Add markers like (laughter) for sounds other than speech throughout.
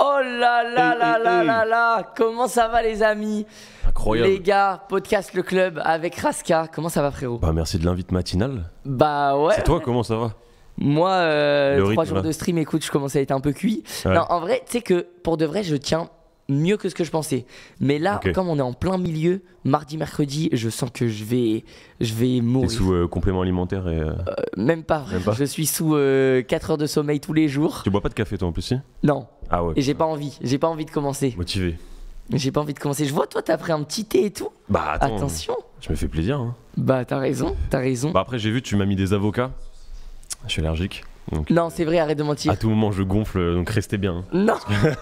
Oh là là eh, eh, là là là eh. là Comment ça va les amis Incroyable. Les gars, podcast Le Club avec Raska. Comment ça va frérot Bah merci de l'invite matinale. Bah ouais. C'est toi comment ça va moi, euh, trois jours hein. de stream, écoute, je commence à être un peu cuit. Non, en vrai, tu sais que pour de vrai, je tiens mieux que ce que je pensais. Mais là, comme on est en plein milieu, mardi, mercredi, je sens que je vais, je vais mourir. sous euh, complément alimentaire et. Euh, euh, même, pas, Je suis sous 4 heures de sommeil tous les jours. Tu bois pas de café, toi, en plus, si Non. Ah ouais. Et j'ai pas envie, j'ai pas envie de commencer. Motivé. J'ai pas envie de commencer. Je vois, toi, t'as pris un petit thé et tout. Bah attends, Attention. Euh, je me fais plaisir. Hein. Bah t'as raison, t'as raison. Bah après, j'ai vu, tu m'as mis des avocats. Je suis allergique. non, c'est vrai, arrête de mentir. À tout moment, je gonfle, donc restez bien. Hein. Non (laughs)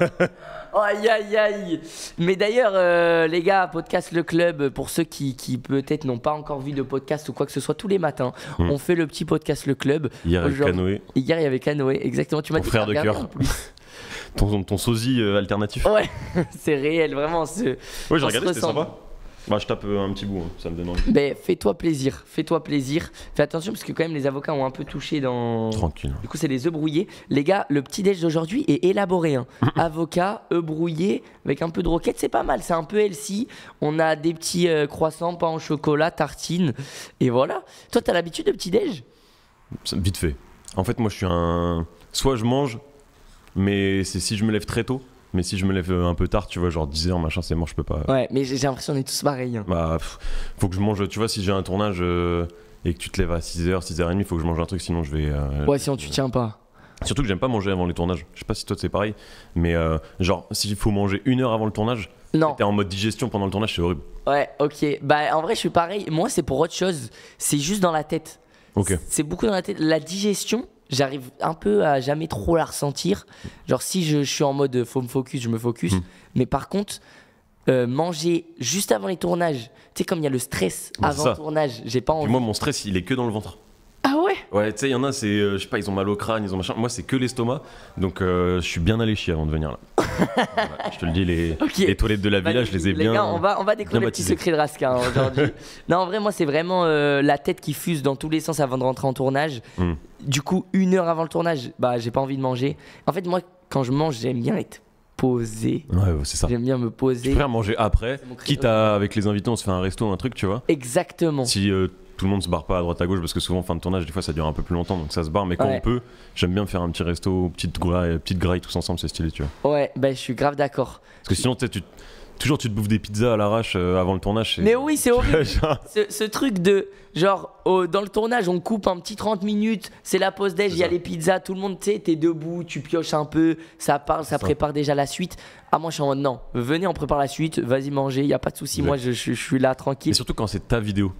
Aïe, aïe, aïe Mais d'ailleurs, euh, les gars, podcast Le Club, pour ceux qui, qui peut-être n'ont pas encore vu de podcast ou quoi que ce soit, tous les matins, hmm. on fait le petit podcast Le Club. Hier, avait Canoë. Hier, il y avait Canoë, exactement. Tu m'as dit frère de cœur ton, ton sosie euh, alternatif. Ouais, (laughs) c'est réel, vraiment. Oui, j'ai regardé, c'était sympa. Bah, je tape euh, un petit bout, hein, ça me donne envie. Mais ben, fais-toi plaisir, fais-toi plaisir. Fais attention parce que quand même les avocats ont un peu touché dans. Tranquille. Du coup, c'est les œufs brouillés. Les gars, le petit déj d'aujourd'hui est élaboré. Hein. (laughs) Avocat, œufs brouillés avec un peu de roquette, c'est pas mal. C'est un peu healthy. On a des petits euh, croissants, pain en chocolat, tartine et voilà. Toi, t'as l'habitude de petit déj Vite fait. En fait, moi, je suis un. Soit je mange, mais c'est si je me lève très tôt. Mais si je me lève euh, un peu tard, tu vois, genre 10h, machin, c'est mort, je peux pas. Ouais, mais j'ai l'impression qu'on est tous pareils. Hein. Bah, faut que je mange, tu vois, si j'ai un tournage euh, et que tu te lèves à 6h, 6h30, faut que je mange un truc, sinon je vais. Euh, ouais, sinon tu tiens pas. Surtout que j'aime pas manger avant les tournages. Je sais pas si toi c'est pareil, mais genre, s'il faut manger une heure avant le tournage, non. T'es en mode digestion pendant le tournage, c'est horrible. Ouais, ok. Bah, en vrai, je suis pareil. Moi, c'est pour autre chose. C'est juste dans la tête. Ok. C'est beaucoup dans la tête. La digestion, j'arrive un peu à jamais trop la ressentir. Genre, si je, suis en mode faut me focus, je me focus. Hmm. Mais par contre, euh, manger juste avant les tournages, tu sais, comme il y a le stress avant le tournage, j'ai pas envie. moi, mon stress, il est que dans le ventre. Ah ouais Ouais, tu sais, il y en a, c'est, euh, je sais pas, ils ont mal au crâne, ils ont machin. Moi, c'est que l'estomac. Donc, euh, je suis bien allé chier avant de venir là. (laughs) je te le dis, les, toilettes de la bah, villa, je les ai les bien. Gars, on va, on découvrir le petit secret de Raska hein, (laughs) non, en vrai, moi, c'est vraiment la tête qui fuse dans tous les sens avant de rentrer en tournage. Hmm du coup, une heure avant le tournage, bah, j'ai pas envie de manger. En fait, moi, quand je mange, j'aime bien être posé. Ouais, c'est ça. J'aime bien me poser. Je préfère manger après, quitte avec les invités, on se fait un resto, un truc, tu vois. Exactement. Si euh, tout le monde se barre pas à droite à gauche, parce que souvent, fin de tournage, des fois, ça dure un peu plus longtemps, donc ça se barre. Mais quand on peut, j'aime bien faire un petit resto, petite graille, petite graille tous ensemble, c'est stylé, tu vois. Ouais, ben je suis grave d'accord. Parce que sinon, tu Toujours, tu te bouffes des pizzas à l'arrache euh, avant le tournage. Mais oui, c'est (laughs) horrible. ce, truc de genre, dans le tournage, on coupe un petit 30 minutes, c'est la pause déj, il y a les pizzas, tout le monde, tu sais, t'es debout, tu pioches un peu, ça parle, ça prépare déjà la suite. Ah, moi, je suis en mode non, venez, on prépare la suite, vas-y, manger. il n'y a pas de souci, moi, je, suis là tranquille. surtout quand c'est ta vidéo.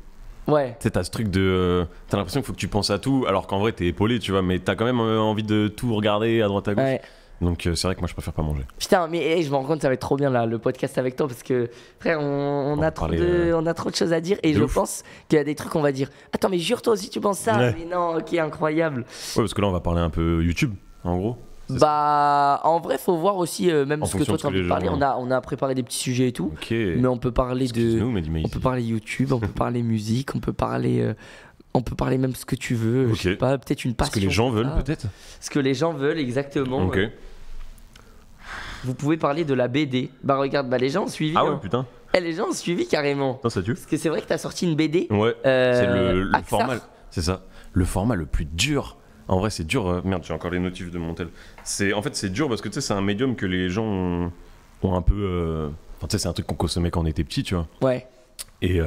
Ouais. Tu t'as ce truc de. Euh, t'as l'impression qu'il faut que tu penses à tout, alors qu'en vrai, t'es épaulé, tu vois, mais t'as quand même euh, envie de tout regarder à droite à gauche. Ouais. Donc euh, c'est vrai que moi je préfère pas manger. Putain, mais eh, je me rends compte, ça va être trop bien là, le podcast avec toi, parce que frère, on, a, trop de, euh, on a trop de choses à dire, et je pense qu'il y a des trucs qu'on va dire. Attends, mais jure toi aussi tu penses ça Mais non, ok, incroyable. Ouais, parce que là on va parler un peu YouTube, en gros. Bah, en vrai, faut voir aussi euh, même ce que toi tu as envie de parler. On a, on a préparé des petits sujets et tout, mais on peut parler de, on peut parler YouTube, on peut (laughs) parler musique, on peut parler on peut parler même ce que tu veux, je sais pas, peut-être une passion. Ce que les gens veulent, peut-être. Ce que les gens veulent, exactement. Ok vous pouvez parler de la BD. Bah regarde, bah les gens ont suivi. Ah ouais, hein. putain. Eh, les gens ont suivi carrément. Non, ça tue. Parce que c'est vrai que t'as sorti une BD. Ouais. c'est euh, le, format. C'est ça. Le format le plus dur. En vrai, c'est dur. Euh, merde, j'ai encore les notifs de mon C'est, en fait, c'est dur parce que tu sais, c'est un médium que les gens ont, un peu. Euh, enfin, tu sais, c'est un truc qu'on consommait quand on était petit, tu vois. Ouais. Et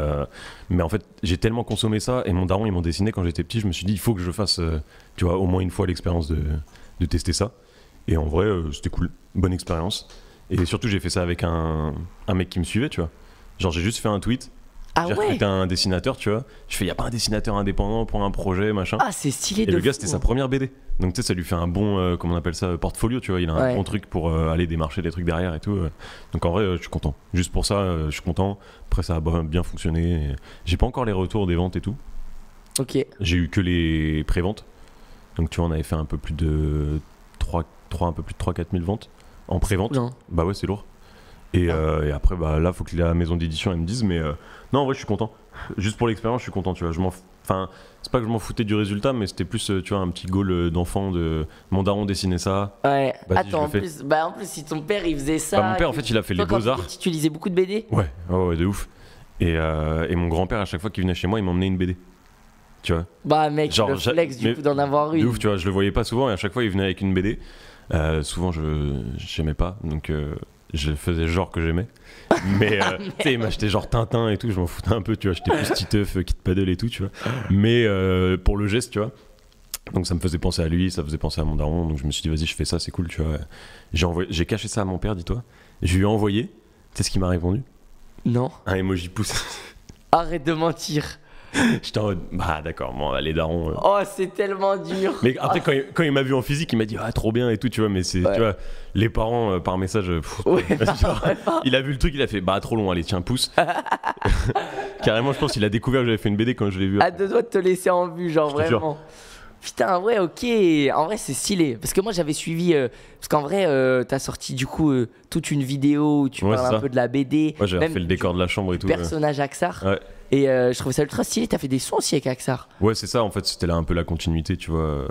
mais en fait, j'ai tellement consommé ça et mon daron, ils m'ont dessiné quand j'étais petit. Je me suis dit, il faut que je fasse, tu vois, au moins une fois l'expérience de, de tester ça. Et en vrai, euh, c'était cool, bonne expérience. Et surtout, j'ai fait ça avec un, un mec qui me suivait, tu vois. Genre, j'ai juste fait un tweet. Ah j'ai recruté un dessinateur, tu vois. Je fais, il y a pas un dessinateur indépendant pour un projet, machin. Ah, c'est stylé. Et le gars, c'était sa première BD. Donc, tu sais, ça lui fait un bon, euh, comment on appelle ça, euh, portfolio, tu vois. Il a un bon truc pour aller démarcher des trucs derrière et tout. Donc, en vrai, je suis content. Juste pour ça, je suis content. Après, ça a bien fonctionné. J'ai pas encore les retours des ventes et tout. Ok. J'ai eu que les préventes. Donc, tu vois, on avait fait un peu plus de 3 3, un peu plus de 3-4 000 ventes en pré-vente. Bah ouais, c'est lourd. Ah. Euh, et, après, bah, là, faut que la maison d'édition elle me dise, mais euh, non, en vrai, je suis content. Juste pour l'expérience, je suis content, tu vois. Je m'en enfin c'est pas que je m'en foutais du résultat mais c'était plus euh, tu vois un petit goal d'enfant de mon daron dessinait ça ouais attends en plus bah en plus si ton père il faisait ça bah, mon père en fait il a fait les beaux arts tu, lisais beaucoup de BD ouais ouais de ouf et, et mon grand père à chaque fois qu'il venait chez moi il m'emmenait une BD tu vois bah mec le flex du coup d'en avoir une de ouf tu vois je le voyais pas souvent et à chaque fois il venait avec une BD euh, souvent, je j'aimais pas, donc euh, je faisais genre que j'aimais. Mais euh, (laughs) tu sais, il m'achetait genre Tintin et tout, je m'en foutais un peu, tu vois. J'étais plus (laughs) Titeuf, Kit Paddle et tout, tu vois. Mais pour le geste, tu vois. Donc ça me faisait penser à lui, ça faisait penser à mon daron, donc je me suis dit, vas-y, je fais ça, c'est cool, tu vois. J'ai, j'ai caché ça à mon père, dis-toi. Je lui ai envoyé, tu sais ce qu'il m'a répondu Non. Un emoji pouce. Arrête de mentir. (laughs) J'étais en mode, bah d'accord, bon, les darons. Euh. Oh, c'est tellement dur. Mais après, (laughs) quand il, quand il m'a vu en physique, il m'a dit, ah, trop bien et tout, tu vois, mais c'est, tu vois, les parents, euh, par message, euh, (laughs) il a vu le truc, il a fait, bah, trop long, allez, tiens, pouce. Carrément, je pense qu'il a découvert que j'avais fait une BD quand je l'ai vu. à deux doigts de te laisser en vue, genre vraiment. Putain, ouais, ok. En vrai, c'est stylé. Parce que moi, j'avais suivi. parce qu'en vrai, t'as sorti du coup toute une vidéo où tu parles un peu de la BD. Moi, j'avais fait le décor de la chambre et tout. personnage Axar. Ouais. Et euh, je trouvais ça ultra stylé. T'as fait des sons aussi avec Axar. Ouais, c'est ça. En fait, c'était là un peu la continuité, tu vois,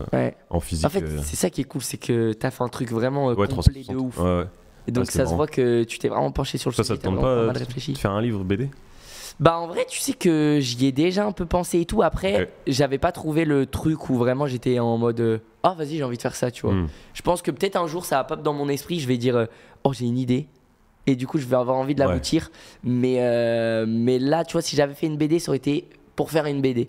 en physique. En fait, euh. c'est ça qui est cool, c'est que t'as fait un truc vraiment euh, complet de ouf. Ouais, Et ah, donc, ça se voit que tu t'es vraiment penché sur le sujet. Ça, te pas, de faire un livre BD bah en vrai, tu sais que j'y ai déjà un peu pensé et tout. Après, j'avais pas trouvé le truc où vraiment j'étais en mode ah oh, vas-y j'ai envie de faire ça, tu vois. Hmm. Je pense que peut-être un jour ça va pop dans mon esprit, je vais dire oh j'ai une idée, et du coup je vais avoir envie de l'aboutir. Mais, euh, mais là, tu vois, si j'avais fait une BD, ça aurait été pour faire une BD.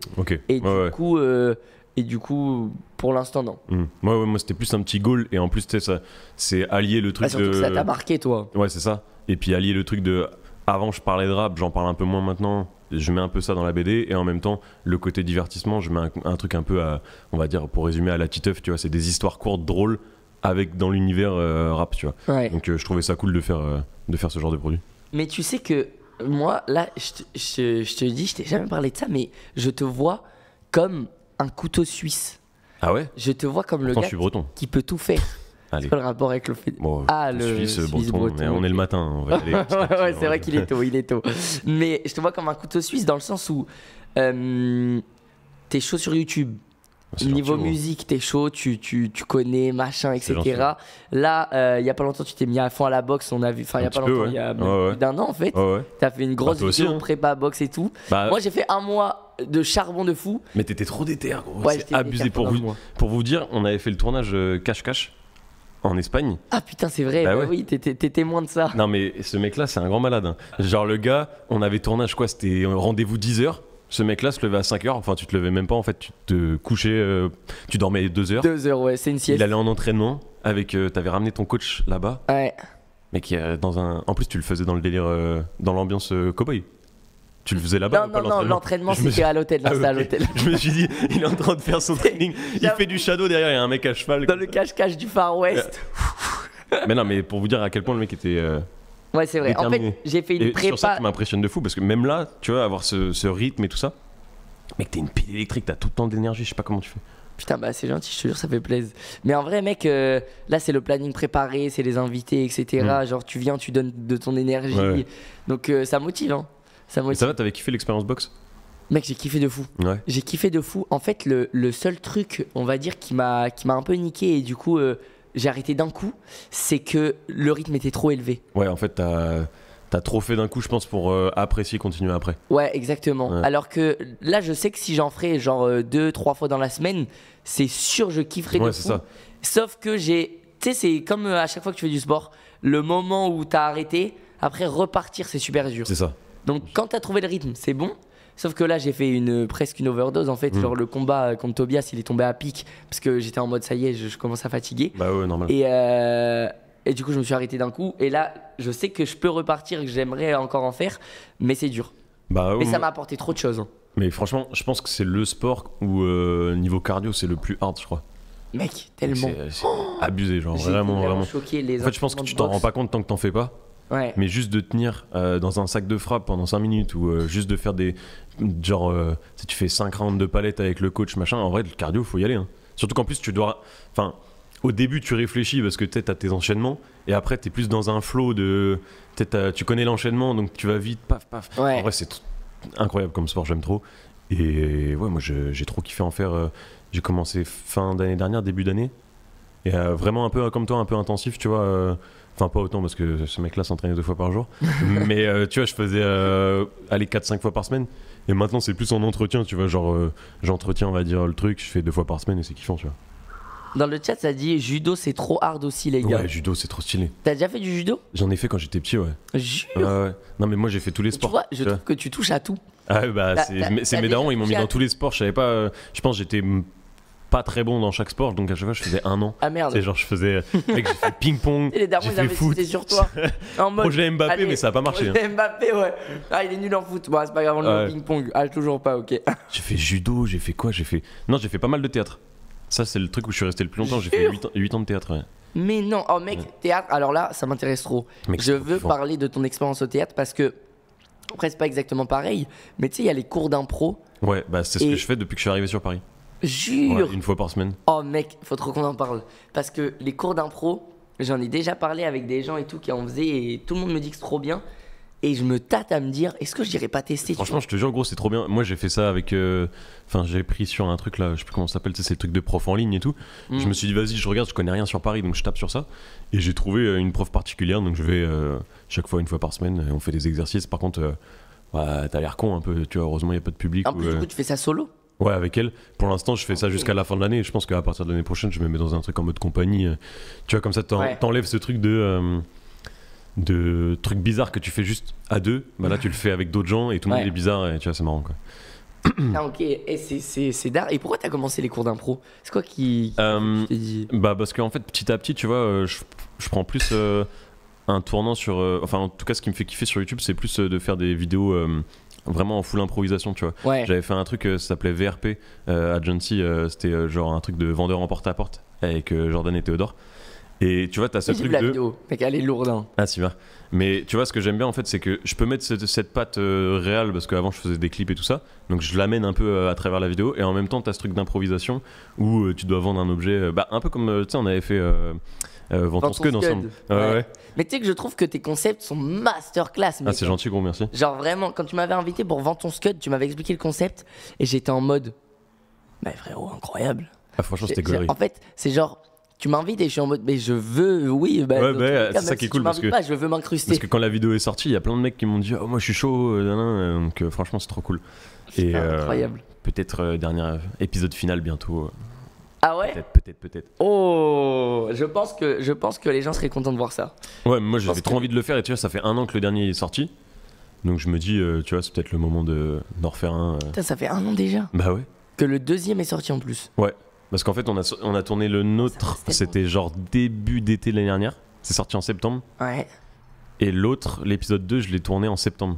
Et, du Coup, euh, et du coup, pour l'instant, non. Hmm. moi, c'était plus un petit goal et en plus, ça, c'est allier le truc. Ah, de... que ça t'a marqué, toi. Ouais, c'est ça. Et puis allier le truc de avant, je parlais de rap, j'en parle un peu moins maintenant. Je mets un peu ça dans la BD et en même temps le côté divertissement, je mets un, truc un peu à, on va dire pour résumer à la Titeuf, tu vois, c'est des histoires courtes, drôles avec dans l'univers euh, rap, tu vois. Donc je trouvais ça cool de faire de faire ce genre de produit. Mais tu sais que moi, là, je, te dis, je t'ai jamais parlé de ça, mais je te vois comme un couteau suisse. Ah ouais Je te vois comme le gars breton. qui peut tout faire. (laughs) C'est quoi le rapport avec le fait Ah, le Suisse, breton, on est le matin. On aller, (laughs) ouais, c'est vrai qu'il est tôt, il est tôt. mais je te vois comme un couteau suisse dans le sens où euh, t'es chaud sur YouTube, Niveau musique, t'es chaud, tu, tu, tu, connais, machin, etc. Là, euh, il y a pas longtemps, tu t'es mis à fond à la boxe. On a vu, enfin, il y a pas longtemps, il y a plus d'un an en fait. T'as fait une bah, grosse vidéo hein. prépa boxe et tout. Bah, Moi, j'ai fait un mois de charbon de fou. Mais t'étais trop déter, gros. abusé pour vous, pour vous dire. On avait fait le tournage euh, cache-cache. En Espagne. Ah putain, c'est vrai, bah oui, t'es témoin de ça. Non, mais ce mec-là, c'est un grand malade. Hein. Genre, le gars, on avait tournage, quoi, c'était euh, rendez-vous 10h. Ce mec-là se levait à 5 h enfin tu te levais même pas en fait, tu te couchais, euh, tu dormais 2 heures. 2 heures, ouais, c'est une sieste. Il allait en entraînement avec, euh, t'avais ramené ton coach là-bas. Ouais. Mais qui dans un, en plus tu le faisais dans le délire, euh, dans l'ambiance cowboy. Tu le faisais là-bas Non, non, non, l'entraînement c'était à l'hôtel, ah, (laughs) je me suis dit, il est en train de faire son (laughs) training, il fait du shadow derrière, il y a un mec à cheval. Dans le cache-cache du Far West. (laughs) mais non, mais pour vous dire à quel point le mec était Ouais, c'est vrai. En fait, j'ai fait une prépa. Sur ça, tu m'impressionnes de fou parce que même là, tu vois, avoir ce, ce rythme et tout ça, mec, t'es une pile électrique, t'as tout le temps d'énergie, je sais pas comment tu fais. Putain, bah c'est gentil, je te jure, ça fait plaisir. Mais en vrai, mec, euh, là, c'est le planning préparé, c'est les invités, etc. Mm. Genre, tu viens, tu donnes de ton énergie. Donc, euh, ça motive, hein. Ça motive. ça va, t'avais kiffé l'expérience box Mec, j'ai kiffé de fou. Ouais. J'ai kiffé de fou. En fait, le, le, seul truc, on va dire, qui m'a un peu niqué et du coup. Euh, j'ai arrêté d'un coup, c'est que le rythme était trop élevé. Ouais, en fait, t'as. trop fait d'un coup, je pense, pour euh, apprécier, continuer après. Ouais, exactement. Alors que là, je sais que si j'en ferais genre euh, deux, trois fois dans la semaine, c'est sûr, je kifferais. Ouais, c'est ça. Sauf que j'ai. Tu sais, c'est comme euh, à chaque fois que tu fais du sport, le moment où t'as arrêté, après repartir, c'est super dur. C'est ça. Donc quand t'as trouvé le rythme, c'est bon. Sauf que là, j'ai fait une, presque une overdose en fait. Hmm. Genre le combat euh, contre Tobias, il est tombé à pic parce que j'étais en mode ça y est, je, commence à fatiguer. Bah ouais, normal. Et, euh, et du coup, je me suis arrêté d'un coup. Et là, je sais que je peux repartir, que j'aimerais encore en faire, mais c'est dur. Bah, mais ça m'a apporté trop de choses. Hein. Mais franchement, je pense que c'est le sport où euh, niveau cardio, c'est le plus hard, je crois. Mec, tellement. C'est abusé, genre vraiment, vraiment. les en fait, je pense que tu t'en rends pas compte tant que t'en fais pas. Mais juste de tenir euh, dans un sac de frappe pendant 5 minutes ou euh, juste de faire des. Genre, euh, si tu fais 5 rounds de palette avec le coach, machin, en vrai, le cardio, faut y aller. Hein. Surtout qu'en plus, tu dois. Enfin, au début, tu réfléchis parce que tu as tes enchaînements et après, tu es plus dans un flow de. Tu connais l'enchaînement donc tu vas vite, paf, paf. En vrai, c'est incroyable comme sport, j'aime trop. Et ouais, moi, j'ai trop kiffé en faire. j'ai commencé fin d'année dernière, début d'année. Et vraiment un peu comme toi, un peu intensif, tu vois Enfin, pas autant parce que ce mec-là s'entraînait deux fois par jour. (laughs) mais euh, tu vois, je faisais euh, aller 4-5 fois par semaine. Et maintenant, c'est plus en entretien, tu vois. Genre, euh, j'entretiens, on va dire, le truc, je fais deux fois par semaine et c'est kiffant, tu vois. Dans le chat, ça dit judo, c'est trop hard aussi, les gars. Ouais, judo, c'est trop stylé. T'as déjà fait du judo J'en ai fait quand j'étais petit, ouais. Non, mais moi, j'ai fait tous les sports. Tu vois, je trouve que tu touches à tout. Ah, bah, c'est mes darons, ils m'ont mis dans tous les sports. Je savais pas. je pense j'étais pas très bon dans chaque sport, donc à chaque fois je faisais un an. Ah merde. C'est genre je faisais, euh, j'ai fait ping pong. (laughs) Et les foot. sur toi. (laughs) en mode, projet Mbappé, mais ça a pas marché. Hein. Mbappé, ouais. Ah, il est nul en foot. Bon, c'est pas grave, on le ping pong. Ah, toujours pas, ok. (laughs) j'ai fait judo, j'ai fait quoi J'ai fait. Non, j'ai fait pas mal de théâtre. Ça, c'est le truc où je suis resté le plus longtemps. J'ai fait 8 ans, de théâtre, Mais non, oh mec, théâtre, alors là, ça m'intéresse trop. je veux parler de ton expérience au théâtre parce que, après, c'est pas exactement pareil, mais tu sais, il y a les cours d'impro. Ouais, bah c'est ce que je fais depuis que je suis arrivé sur Paris. Jure. une fois par semaine. Oh mec, faut trop qu'on en parle. Parce que les cours d'impro, j'en ai déjà parlé avec des gens et tout qui en faisaient et tout le monde me dit que c'est trop bien. Et je me tâte à me dire, est-ce que j'irais pas tester Franchement, je te jure, gros, c'est trop bien. Moi, j'ai fait ça avec. Euh, enfin, j'ai pris sur un truc là, je sais plus comment ça s'appelle, c'est le truc de prof en ligne et tout. Mm. Je me suis dit, vas-y, je regarde, je connais rien sur Paris, donc je tape sur ça. Et j'ai trouvé euh, une prof particulière, donc je vais euh, chaque fois, une fois par semaine, on fait des exercices. Par contre, bah, t'as l'air con un peu, tu vois, heureusement, il n'y a pas de public. En plus, du coup, tu fais ça solo Ouais, avec elle. Pour l'instant, je fais ça jusqu'à la fin de l'année. Je pense qu'à partir de l'année prochaine, je me mets dans un truc en mode compagnie. Tu vois, comme ça, t'enlèves ce truc de. Euh, de truc bizarre que tu fais juste à deux, bah là tu le fais avec d'autres gens et tout le monde est bizarre et tu vois c'est marrant (clears throat) ah, ok, et c'est d'art. Et pourquoi t'as commencé les cours d'impro C'est quoi qui... Euh, bah parce qu'en fait petit à petit tu vois euh, je, je prends plus un tournant sur... enfin en tout cas ce qui me fait kiffer sur YouTube c'est plus de faire des vidéos vraiment en full improvisation, tu vois. J'avais fait un truc, euh, ça s'appelait VRP Agency, euh, euh, c'était genre un truc de vendeur en porte-à-porte avec Jordan et Théodore. Et tu vois, t'as ce truc la de. vidéo, mec, elle est lourde. Hein. Ah, si, va. Mais tu vois, ce que j'aime bien en fait, c'est que je peux mettre cette, cette patte réelle parce qu'avant je faisais des clips et tout ça. Donc je l'amène un peu à travers la vidéo. Et en même temps, t'as ce truc d'improvisation où tu dois vendre un objet. bah, un peu comme, tu sais, on avait fait euh, vont que ensemble. Mais tu sais que je trouve que tes concepts sont masterclass. Ah, c'est gentil, gros, merci. Genre vraiment, quand tu m'avais invité pour Vend ton Scud, tu m'avais expliqué le concept et j'étais en mode, bah frérot, incroyable. Ah, franchement, c'était glorieux. En fait, c'est genre, tu m'invites et je suis en mode mais je veux oui bah, bah c'est ça qui est cool parce que pas, je veux m'incruster parce que quand la vidéo est sortie il y a plein de mecs qui m'ont dit oh moi je suis chaud euh, euh, donc euh, franchement c'est trop cool et incroyable peut-être dernier épisode final bientôt ah ouais Peut-être, peut-être, peut-être. Oh je pense, que, je pense que les gens seraient contents de voir ça. Ouais, moi j'avais trop envie de le faire et tu vois, ça fait un an que le dernier est sorti. Donc je me dis, euh, tu vois, c'est peut-être le moment de, d'en refaire un. Euh. ça fait un an déjà. Bah ouais. Que le deuxième est sorti en plus. Ouais. Parce qu'en fait, on a, on a tourné le nôtre, c'était genre début d'été de l'année dernière. C'est sorti en septembre. Ouais. Et l'autre, l'épisode 2, je l'ai tourné en septembre.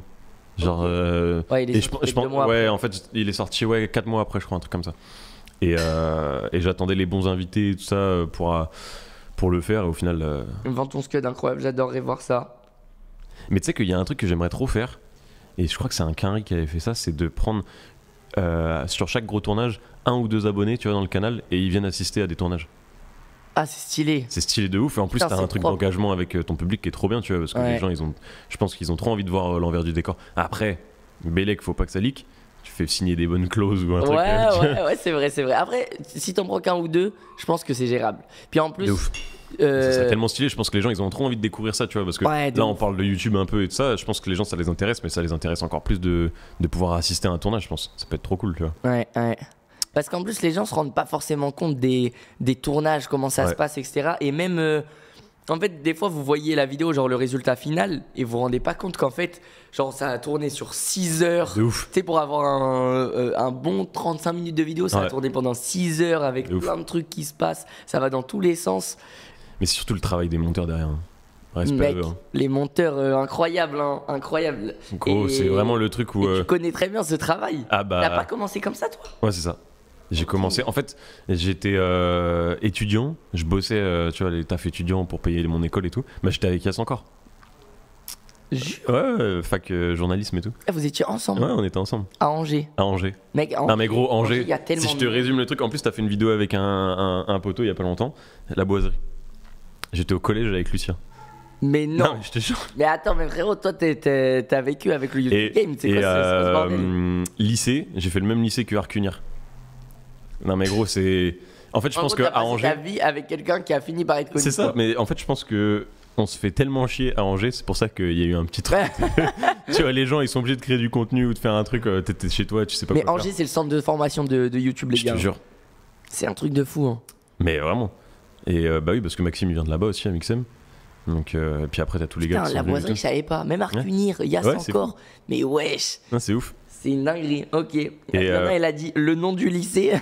Genre. Euh, ouais, il est sorti ouais, en fait, il est sorti ouais, 4 mois après, je crois, un truc comme ça. Euh, et, j'attendais les bons invités tout ça euh, pour, euh, pour le faire. Et au final. ton scud incroyable, j'adorerais voir ça. Mais tu sais qu'il y a un truc que j'aimerais trop faire. Et je crois que c'est un carré qui avait fait ça c'est de prendre sur chaque gros tournage un ou deux abonnés tu vois dans le canal et ils viennent assister à des tournages ah c'est stylé c'est stylé de ouf et en plus t'as un truc d'engagement avec ton public qui est trop bien tu vois parce que les gens ils ont je pense qu'ils ont trop envie de voir l'envers du décor après Bélec faut pas que ça lique tu fais signer des bonnes clauses ou un truc. Ouais, ouais, (laughs) ouais, c'est vrai, c'est vrai. Après, si t'en prends qu'un ou deux, je pense que c'est gérable. Puis en plus. C'est euh, Ça tellement stylé, je pense que les gens ils ont trop envie de découvrir ça, tu vois, parce que là on parle de YouTube un peu et de ça, je pense que les gens ça les intéresse, mais ça les intéresse encore plus de, de pouvoir assister à un tournage, je pense. Ça peut être trop cool, tu vois. Ouais, ouais. Parce qu'en plus les gens se rendent pas forcément compte des, des tournages, comment ça se passe, etc. Et même. Euh, en fait, des fois, vous voyez la vidéo, genre le résultat final, et vous vous rendez pas compte qu'en fait, genre ça a tourné sur 6 heures. De ouf. pour avoir un, euh, bon 35 minutes de vidéo, ça a tourné pendant 6 heures avec plein de trucs qui se passent. Ça va dans tous les sens. Mais c'est surtout le travail des monteurs derrière. Hein. Hein. les monteurs euh, incroyables, hein, incroyables. c'est vraiment le truc où. Tu euh, connais très bien ce travail. Ah bah. pas commencé comme ça, toi Ouais, c'est ça. J'ai commencé. En fait, j'étais euh, étudiant. Je bossais, euh, tu vois, les taf étudiants pour payer mon école et tout. Mais j'étais avec Yass encore. ouais, fac euh, journalisme et tout. Ah, vous étiez ensemble Ouais, on était ensemble. À Angers. À Angers. Mec, mais gros, Angers. Si je te résume le truc, en plus, t'as fait une vidéo avec un, poteau il y a pas longtemps. La boiserie. J'étais au collège avec Lucien. Mais non. mais je te Mais attends, mais frérot, toi, t'as vécu avec le YouTube Game, c'est quoi ce- hum, lycée, j'ai fait le même lycée que Arcunir. Non, mais gros, c'est. En fait, je pense que à la ta vie avec quelqu'un qui a fini par être connu. C'est ça, mais en fait, je pense que on se fait tellement chier à Angers, c'est pour ça qu'il y a eu un petit truc. (laughs) (laughs) tu vois, les gens, ils sont obligés de créer du contenu ou de faire un truc. Euh, chez toi, tu sais pas mais Angers, c'est le centre de formation de, YouTube, les gars. Je te jure. C'est un truc de fou. Hein. Mais vraiment. Et euh, bah oui, parce que Maxime, il vient de là-bas aussi, à Mixem. Donc, euh, et puis après, t'as tous les gars. la boiserie, je savais pas. Même Arcunir, il y a encore. Mais wesh. C'est ouf. C'est une dinguerie, ok. Et euh, a dit le nom du lycée.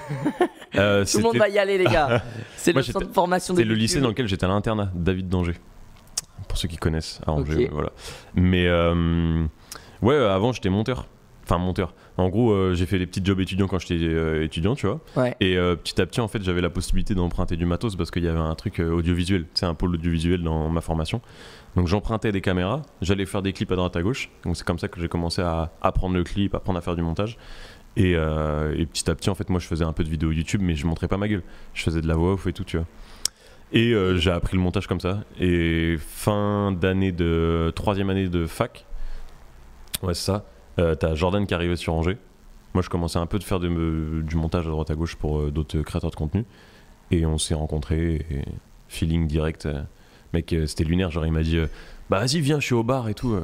Euh, (laughs) Tout le monde va y aller, les gars. (laughs) C'est le centre de formation de C'est le lycée dans lequel j'étais à l'internat, David Danger. Pour ceux qui connaissent, à Angers, voilà. Mais euh, ouais, avant j'étais monteur. Enfin, monteur. En gros, j'ai fait des petits jobs étudiants quand j'étais étudiant, tu vois. Et petit à petit, en fait, j'avais la possibilité d'emprunter du matos parce qu'il y avait un truc audiovisuel. C'est un pôle audiovisuel dans ma formation. Donc j'empruntais des caméras, j'allais faire des clips à droite à gauche. Donc c'est comme ça que j'ai commencé à apprendre le clip, à apprendre à faire du montage. Euh, et, petit à petit, en fait, moi je faisais un peu de vidéos YouTube, mais je montrais pas ma gueule. Je faisais de la voix off et tout, tu vois. Et euh, j'ai appris le montage comme ça. Et fin d'année de. troisième année de fac. Ouais, c'est ça. Euh, t'as Jordan qui arrivait sur Angers. Moi, je commençais un peu de faire du montage à droite à gauche pour d'autres créateurs de contenu. Et on s'est rencontrés. feeling direct. Mec, c'était lunaire. Genre, il m'a dit euh, Bah, vas-y, viens, je suis au bar et tout. Euh.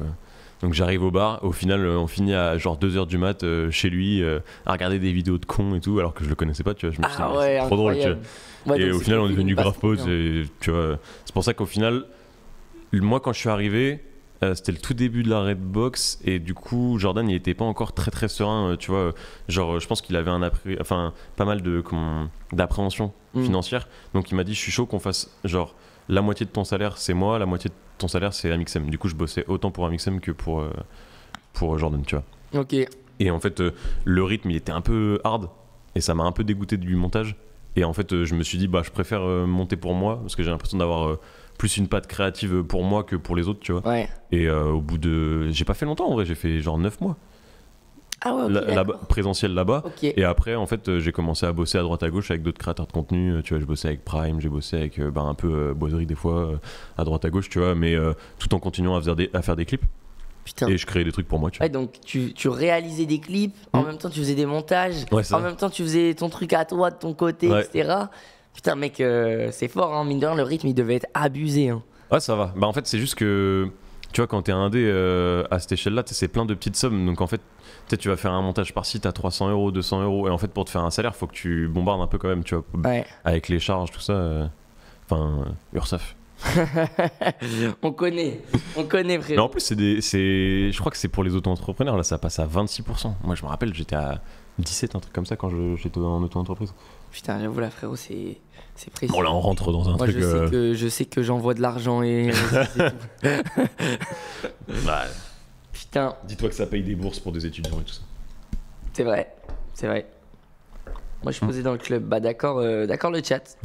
Donc j'arrive au bar, au final euh, on finit à genre 2h du mat chez lui à regarder des vidéos de cons et tout alors que je le connaissais pas, tu vois, je me suis ah trop drôle, tu vois. et au final on est devenu grave pause tu vois, c'est pour ça qu'au final moi quand je suis arrivé, c'était le tout début de la Redbox et du coup Jordan il était pas encore très très serein, tu vois, genre je pense qu'il avait un enfin pas mal de d'appréhension mm. financière. Donc il m'a dit je suis chaud qu'on fasse genre la moitié de ton salaire c'est moi, la moitié de ton salaire c'est Amixem. Du coup, je bossais autant pour Amixem que pour, euh, pour Jordan, tu vois. Ok. Et en fait, euh, le rythme il était un peu hard et ça m'a un peu dégoûté du montage. Et en fait, euh, je me suis dit, bah, je préfère monter pour moi parce que j'ai l'impression d'avoir plus une patte créative pour moi que pour les autres, tu vois. Ouais. Et au bout de. J'ai pas fait longtemps en vrai, j'ai fait genre 9 mois. Ah là, présentiel là-bas. Et après, en fait, euh, j'ai commencé à bosser à droite à gauche avec d'autres créateurs de contenu. Euh, tu vois, je bossais avec Prime, j'ai bossé avec euh, ben, un peu Boiserie des fois, à droite à gauche, tu vois, mais tout en continuant à faire des, à faire des clips. Et je créais des trucs pour moi. Tu donc tu, tu, réalisais des clips, en hmm. même temps tu faisais des montages, en même temps tu faisais ton truc à toi, de ton côté, etc. Putain, mec, c'est fort, hein, mine de rien, le rythme il devait être abusé. Hein. Ouais, ah, ça va. Bah, en fait, c'est juste que tu vois, quand t'es indé à cette échelle-là, c'est plein de petites sommes. Donc en fait, peut-être tu vas faire un montage par site à 300 euros, 200 euros, et en fait pour te faire un salaire, faut que tu bombardes un peu quand même, tu vois, avec les charges, tout ça. Euh, enfin, euh, (laughs) on connaît, on connaît vraiment. en plus, c'est des, c'est, je crois que c'est pour les auto-entrepreneurs, là ça passe à 26%. Moi je me rappelle, j'étais à 17, un truc comme ça quand j'étais en auto-entreprise. Putain, j'avoue frérot, c'est, c'est précis. Bon là on rentre dans un Moi, truc. Je sais, euh, que, je sais que j'envoie de l'argent et. bah, (laughs) (laughs) Putain. Dis-toi que ça paye des bourses pour des étudiants et tout ça. C'est vrai, c'est vrai. Moi, je suis posé dans le club. Bah, d'accord, euh, d'accord le chat.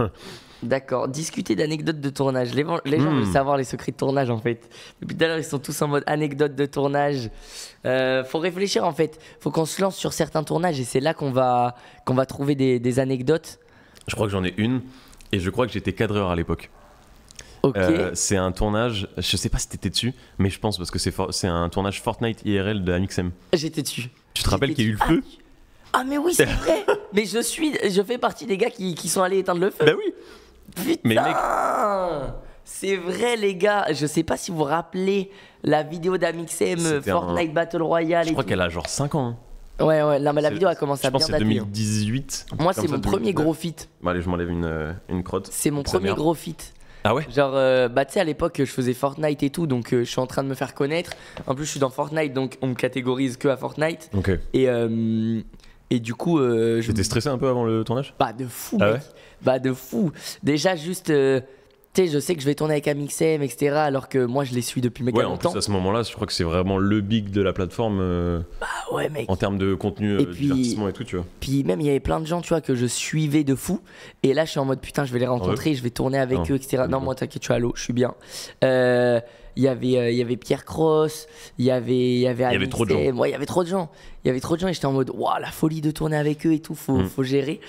(laughs) d'accord. Discuter d'anecdotes de tournage. Les, gens hmm. veulent savoir les secrets de tournage, en fait. Depuis tout à l'heure, ils sont tous en mode anecdotes de tournage. Euh, faut réfléchir, en fait. Faut qu'on se lance sur certains tournages et c'est là qu'on va, qu'on va trouver des, des anecdotes. Je crois que j'en ai une et je crois que j'étais cadreur à l'époque. Euh, c'est un tournage, je sais pas si t'étais dessus, mais je pense parce que c'est un tournage Fortnite IRL de Amixem. J'étais dessus. Tu te rappelles qu'il y a eu le feu ah, ah, mais oui, c'est vrai. (laughs) mais je suis, je fais partie des gars qui, sont allés éteindre le feu. Bah oui. Putain. Mais C'est vrai les gars, je sais pas si vous vous rappelez la vidéo d'Amixem Fortnite Battle Royale. Je crois qu'elle a genre 5 ans. Hein. Ouais, ouais, non, mais la vidéo a commencé à bien dater. Je pense c'est 2018. Hein. Moi, c'est mon premier gros feat. allez, je m'enlève une, euh, une crotte. C'est mon premier gros feat. Ah ouais Genre, euh, bah tu sais, à l'époque, je faisais Fortnite et tout, donc euh, je suis en train de me faire connaître. En plus, je suis dans Fortnite, donc on me catégorise que à Fortnite. Ok. Et, euh, et du coup. euh, J'étais stressé un peu avant le tournage Bah de fou, Ah ouais Bah de fou. Déjà, juste sais, je sais que je vais tourner avec Amixem, etc. Alors que moi, je les suis depuis méga ouais, En plus, à ce moment-là, je crois que c'est vraiment le big de la plateforme. Euh, bah en termes de contenu, et euh, divertissement et tout, tu vois. Puis même, il y avait plein de gens, tu vois, que je suivais de fou. Et là, je suis en mode putain, je vais les rencontrer, je vais tourner avec eux, etc. Non, moi, t'inquiète, je suis à l'eau, je suis bien. Euh, il y avait il y avait Pierre Cross il y avait il y avait il y avait trop de gens il y avait trop de gens il y avait trop de gens et j'étais en mode waouh la folie de tourner avec eux et tout faut mm. faut gérer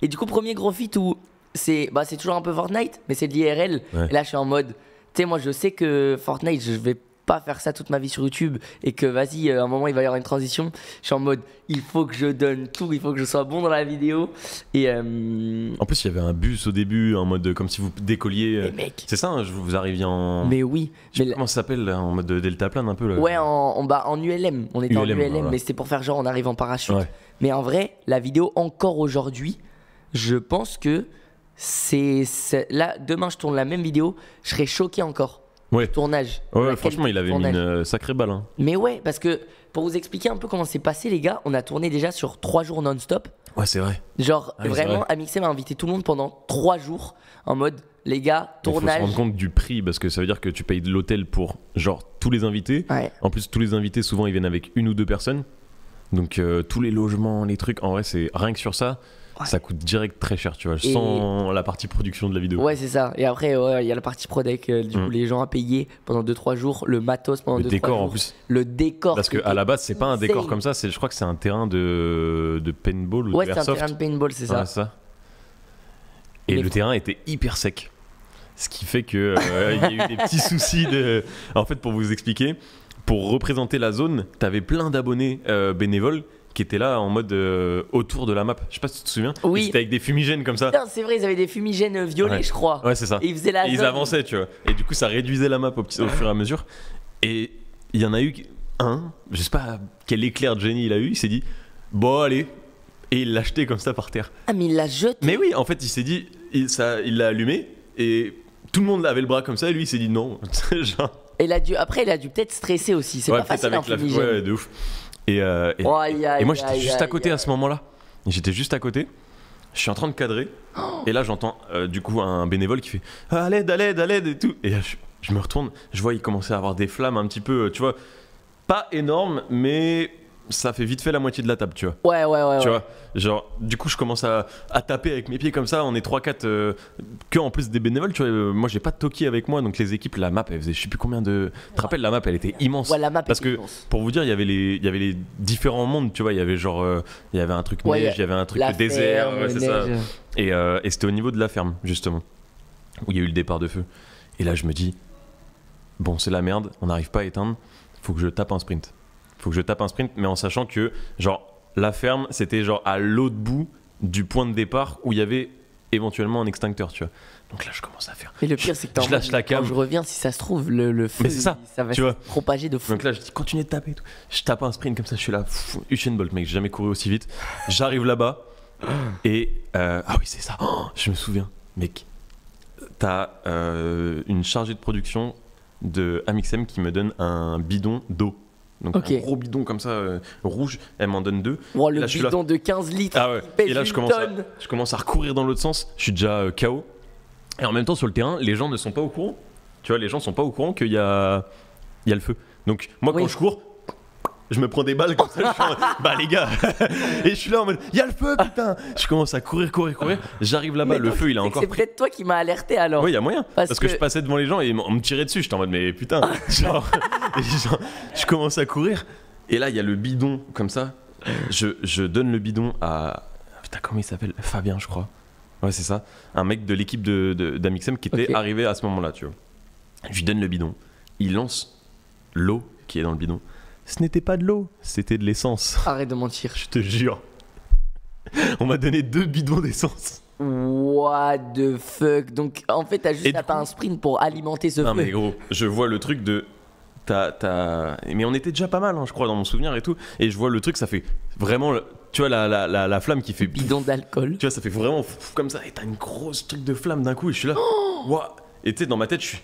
et du coup premier gros feat où c'est bah, toujours un peu Fortnite, mais c'est de l'IRL. là, je suis en mode, tu sais, moi, je sais que Fortnite, je vais pas faire ça toute ma vie sur YouTube et que vas-y, euh, à un moment, il va y avoir une transition. Je suis en mode, il faut que je donne tout, il faut que je sois bon dans la vidéo. Et euh, En plus, il y avait un bus au début, en mode comme si vous décolliez. Euh, c'est ça, hein, je vous arriviez en. Mais oui. Comment ça s'appelle En mode delta plane un peu là. Ouais, en, en bah, ULM. On était en ULM, mais c'est pour faire genre on arrive en parachute. Mais en vrai, la vidéo, encore aujourd'hui, je pense que c'est là demain je tourne la même vidéo, je serais choqué encore. Ouais. Tournage. Ouais, franchement, il avait mis une euh, sacrée balle. Hein. Mais ouais, parce que pour vous expliquer un peu comment c'est passé, les gars, on a tourné déjà sur trois jours non-stop. Ouais, c'est vrai. Genre, ah vraiment, Amixem a invité tout le monde pendant trois jours en mode, les gars, tournage. se rendre compte du prix parce que ça veut dire que tu payes de l'hôtel pour, genre, tous les invités. En plus, tous les invités, souvent, ils viennent avec une ou deux personnes. Donc, euh, tous les logements, les trucs, en vrai, c'est rien que sur ça. Ça coûte direct très cher, tu vois, sans la partie production de la vidéo. Ouais, c'est ça. Et après, il y a la partie prod euh, du coup, mm. les gens à payer pendant 2-3 jours, le matos pendant 2-3 jours. Le décor en plus. Le décor. Parce qu'à la base, c'est pas un décor comme ça, je crois que c'est un terrain de, de paintball ou ouais, Ouais, c'est un terrain de paintball, c'est ça. ça. Et le terrain était hyper sec. Ce qui fait que euh, (laughs) y a eu des petits soucis de. En fait, pour vous expliquer, pour représenter la zone, t'avais plein d'abonnés euh, bénévoles qui était là en mode euh, autour de la map. Je sais pas si tu te souviens. Oui. C'était avec des fumigènes comme ça. c'est vrai, ils avaient des fumigènes euh, violets, je crois. Ouais, c'est ça. Et ils faisaient la. ils avançaient, tu vois. Et du coup, ça réduisait la map au, petit, au fur et à mesure. Et il y en a eu un, je sais pas quel éclair de génie il a eu, il s'est dit Bon, allez. Et il l'a jeté comme ça par terre. Ah, mais il l'a jeté Mais oui, en fait, il s'est dit il, ça, il l'a allumé et tout le monde avait le bras comme ça et lui, il s'est dit non. (laughs) Genre... Et a dû, après, il a dû peut-être stresser aussi. C'est pas facile avec hein, la... ouais, de ouf. Et, euh, et, moi, j'étais juste à côté à ce moment-là. J'étais juste à côté. Je suis en train de cadrer. Et là, j'entends euh, du coup un bénévole qui fait ah, À l'aide, à l'aide, à l'aide et tout. Et je, me retourne. Je vois, il commençait à avoir des flammes un petit peu, euh, tu vois, pas énormes, mais ça fait vite fait la moitié de la table, tu vois. Ouais, ouais, ouais. Tu vois, genre, du coup, je commence à, taper avec mes pieds comme ça. On est 3-4, euh, que en plus des bénévoles, tu vois. Euh, moi, j'ai pas Toki avec moi, donc les équipes, la map, elle faisait je sais plus combien de. Tu rappelles, la map, elle était immense. Ouais, la map Parce que, pour vous dire, il y avait les, il y avait les différents mondes, tu vois. Il y avait genre, euh, il y avait un truc neige, il y avait un truc désert, c'est ça. Et, et c'était au niveau de la ferme, justement, où il y a eu le départ de feu. Et là, je me dis, bon, c'est la merde, on n'arrive pas à éteindre, faut que je tape un sprint faut que je tape un sprint, mais en sachant que, genre, la ferme, c'était genre à l'autre bout du point de départ où il y avait éventuellement un extincteur, tu vois. Donc là, je commence à faire. Mais le pire, c'est que je lâche la Quand je reviens, si ça se trouve, le, feu, ça, ça, va se vois. propager de fou. Donc là, je dis, continue de taper et tout. Je tape un sprint comme ça, je suis là. Usain Bolt, mec, j'ai jamais couru aussi vite. J'arrive là-bas et. Euh, ah oui, c'est ça. Oh, je me souviens, mec. T'as euh, une chargée de production de Amixem qui me donne un bidon d'eau. Donc un gros bidon comme ça, euh, rouge, elle m'en donne deux. le bidon de 15 litres. Ah et là, je commence, à, je commence à recourir dans l'autre sens. Je suis déjà euh, KO. Et en même temps, sur le terrain, les gens ne sont pas au courant. Tu vois, les gens ne sont pas au courant qu'il y a, il y a le feu. Donc moi, quand je cours, je me prends des balles comme ça. Je bah les gars, (laughs) et je suis là en mode, il y a le feu, putain. Je commence à courir, courir, courir. J'arrive là-bas, le feu, il a encore. C'est peut-être toi qui m'as alerté alors. Oui, il y a moyen. Parce, que... je passais devant les gens et on me tirait dessus. J'étais en mode, mais putain. (laughs) Genre, je commence à courir. Et là, il y a le bidon comme ça. Je, donne le bidon à. Putain, comment il s'appelle Fabien, je crois. Ouais, c'est ça. Un mec de l'équipe d'Amixem de, qui était arrivé à ce moment-là, tu vois. Je lui donne le bidon. Il lance l'eau qui est dans le bidon. Ce n'était pas de l'eau, c'était de l'essence. (laughs) Arrête de mentir. Je te jure. On m'a donné deux bidons d'essence. What the fuck Donc en fait, t'as juste un sprint pour alimenter ce Non mais gros, je vois le truc de. Mais on était déjà pas mal, hein, je crois, dans mon souvenir et tout. Et je vois le truc, ça fait vraiment. Tu vois, la, flamme qui fait. Bidon d'alcool. Tu vois, ça fait vraiment comme ça. Et t'as une grosse truc de flamme d'un coup. Et je suis là. What oh Et tu sais, dans ma tête, je suis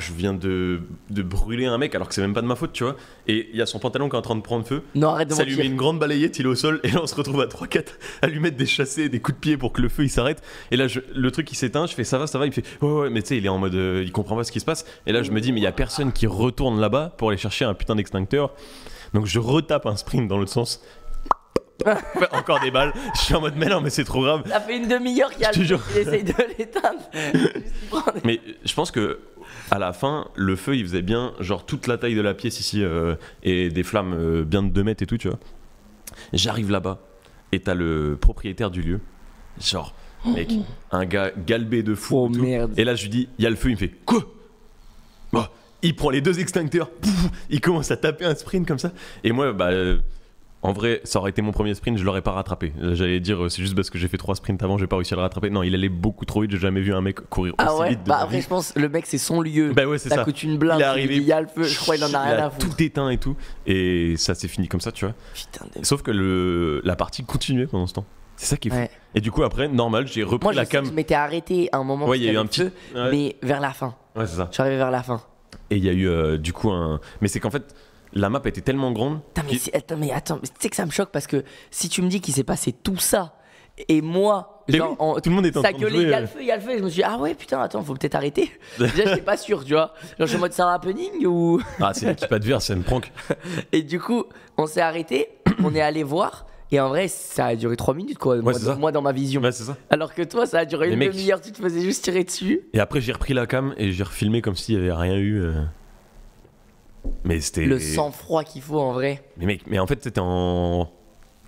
je viens de, brûler un mec alors que c'est même pas de ma faute, tu vois. Et il y a son pantalon qui est en train de prendre feu. Non, arrête de Ça lui une grande balayette, il est au sol. Et là, on se retrouve à 3-4 à lui mettre des chassés, des coups de pied pour que le feu il s'arrête. Et là, le truc il s'éteint, je fais ça va, ça va. Il fait ouais, ouais, mais tu sais, il est en mode euh, il comprend pas ce qui se passe. Et là, je me dis, mais il y a personne qui retourne là-bas pour aller chercher un putain d'extincteur. Donc je retape un sprint dans l'autre sens (laughs) encore des balles. Je suis en mode, mais non, mais c'est trop grave. Ça fait une demi-heure qu'il y a de l'éteindre. (laughs) mais je pense que à la fin, le feu, il faisait bien, genre toute la taille de la pièce ici, euh, et des flammes euh, bien de 2 mètres et tout, tu vois. J'arrive là-bas, et t'as le propriétaire du lieu, genre, mec, un gars galbé de fou. Oh, Merde. et là, je lui dis, il y a le feu, il me fait, quoi bah, Il prend les deux extincteurs, il commence à taper un sprint comme ça, et moi, bah. Euh, en vrai, ça aurait été mon premier sprint, je l'aurais pas rattrapé. J'allais dire, euh, c'est juste parce que j'ai fait trois sprints avant, j'ai pas réussi à le rattraper. Non, il allait beaucoup trop vite, j'ai jamais vu un mec courir ah aussi vite. Bah après, je pense, le mec, c'est son lieu. Bah ouais, c'est ça. coûte une blinde. Il Il y a le feu, je crois, il en a rien à foutre. Tout éteint et tout. Et ça c'est fini comme ça, tu vois. Putain Sauf que le, la partie continuait pendant ce temps. C'est ça qui est fou. Et du coup, après, normal, j'ai repris la cam. je m'étais arrêté à un moment. Ouais, il y a un Mais vers la fin. Ouais, c'est ça. Je suis arrivé vers la fin. Et il y a eu euh, du coup un. Mais c'est qu'en fait, la map était tellement grande. Attends, mais, attends, mais tu sais que ça me choque parce que si tu me dis qu'il s'est passé tout ça et moi, tout le monde est en train de gueulait, il y a le feu, il y a le feu. je me suis dit, ah ouais, putain, attends, faut peut-être arrêter. (laughs) Déjà, je suis pas sûr, tu vois. Genre, je suis en mode, c'est un happening ou. (laughs) ah, c'est pas de vie, c'est une prank. (laughs) et du coup, on s'est arrêté, (clears throat) on est allé voir. Et en vrai, ça a duré 3 minutes, quoi. moi, dans, ma vision. Ouais, ça. Alors que toi, ça a duré une demi-heure, tu te faisais juste tirer dessus. Et après, j'ai repris la cam et j'ai refilmé comme s'il n'y avait rien eu. Euh. Mais c'était. Le sang-froid qu'il faut en vrai. Mais mec, mais en fait, c'était en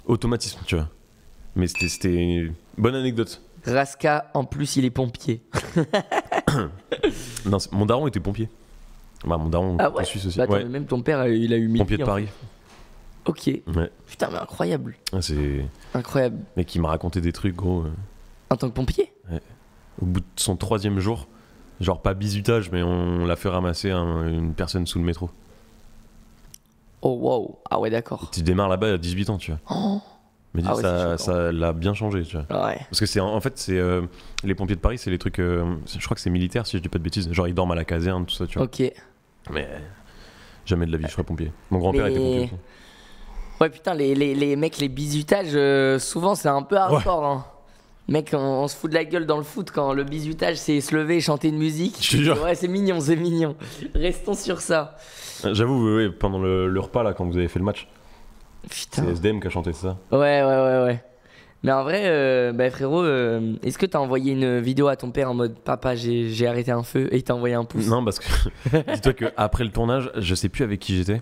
automatisme, tu vois. Mais c'était une bonne anecdote. Raska, en plus, il est pompier. (coughs) non, mon daron était pompier. Bah, mon daron, ah ouais. Bah, Même ton père, euh, il a eu mille. Pompier de Paris. Ok. Putain, mais incroyable. Ah, c'est. Incroyable. Mais qui m'a raconté des trucs, gros. Euh. En tant que pompier ouais. Au bout de son troisième jour, genre pas bisutage mais on l'a fait ramasser une personne sous le métro. Oh wow, ah ouais, d'accord. Tu démarres là-bas à 18 ans, tu vois. Oh. Mais ah ça, ça l'a bien changé, tu vois. Parce que c'est en fait, c'est euh, les pompiers de Paris, c'est les trucs. Euh, je crois que c'est militaire, si je dis pas de bêtises. Genre ils dorment à la caserne, tout ça, tu vois. Ok. Mais jamais de la vie, je serais pompier. Mon grand-père était pompier. Ouais, putain, les, mecs, les bizutages, euh, souvent c'est un peu hardcore. Hein. Mec, on, se fout de la gueule dans le foot quand le bisutage c'est se lever et chanter une musique. Je te Ouais, c'est mignon, c'est mignon. Restons sur ça. Euh, j'avoue, pendant le, repas là, quand vous avez fait le match. Putain. C'est SDM qui a chanté ça. Ouais, ouais, ouais, ouais. Mais en vrai, euh, bah, frérot, euh, est-ce que t'as envoyé une vidéo à ton père en mode Papa, j'ai arrêté un feu et il t'a envoyé un pouce Non, parce que (laughs) dis-toi qu'après le tournage, je sais plus avec qui j'étais.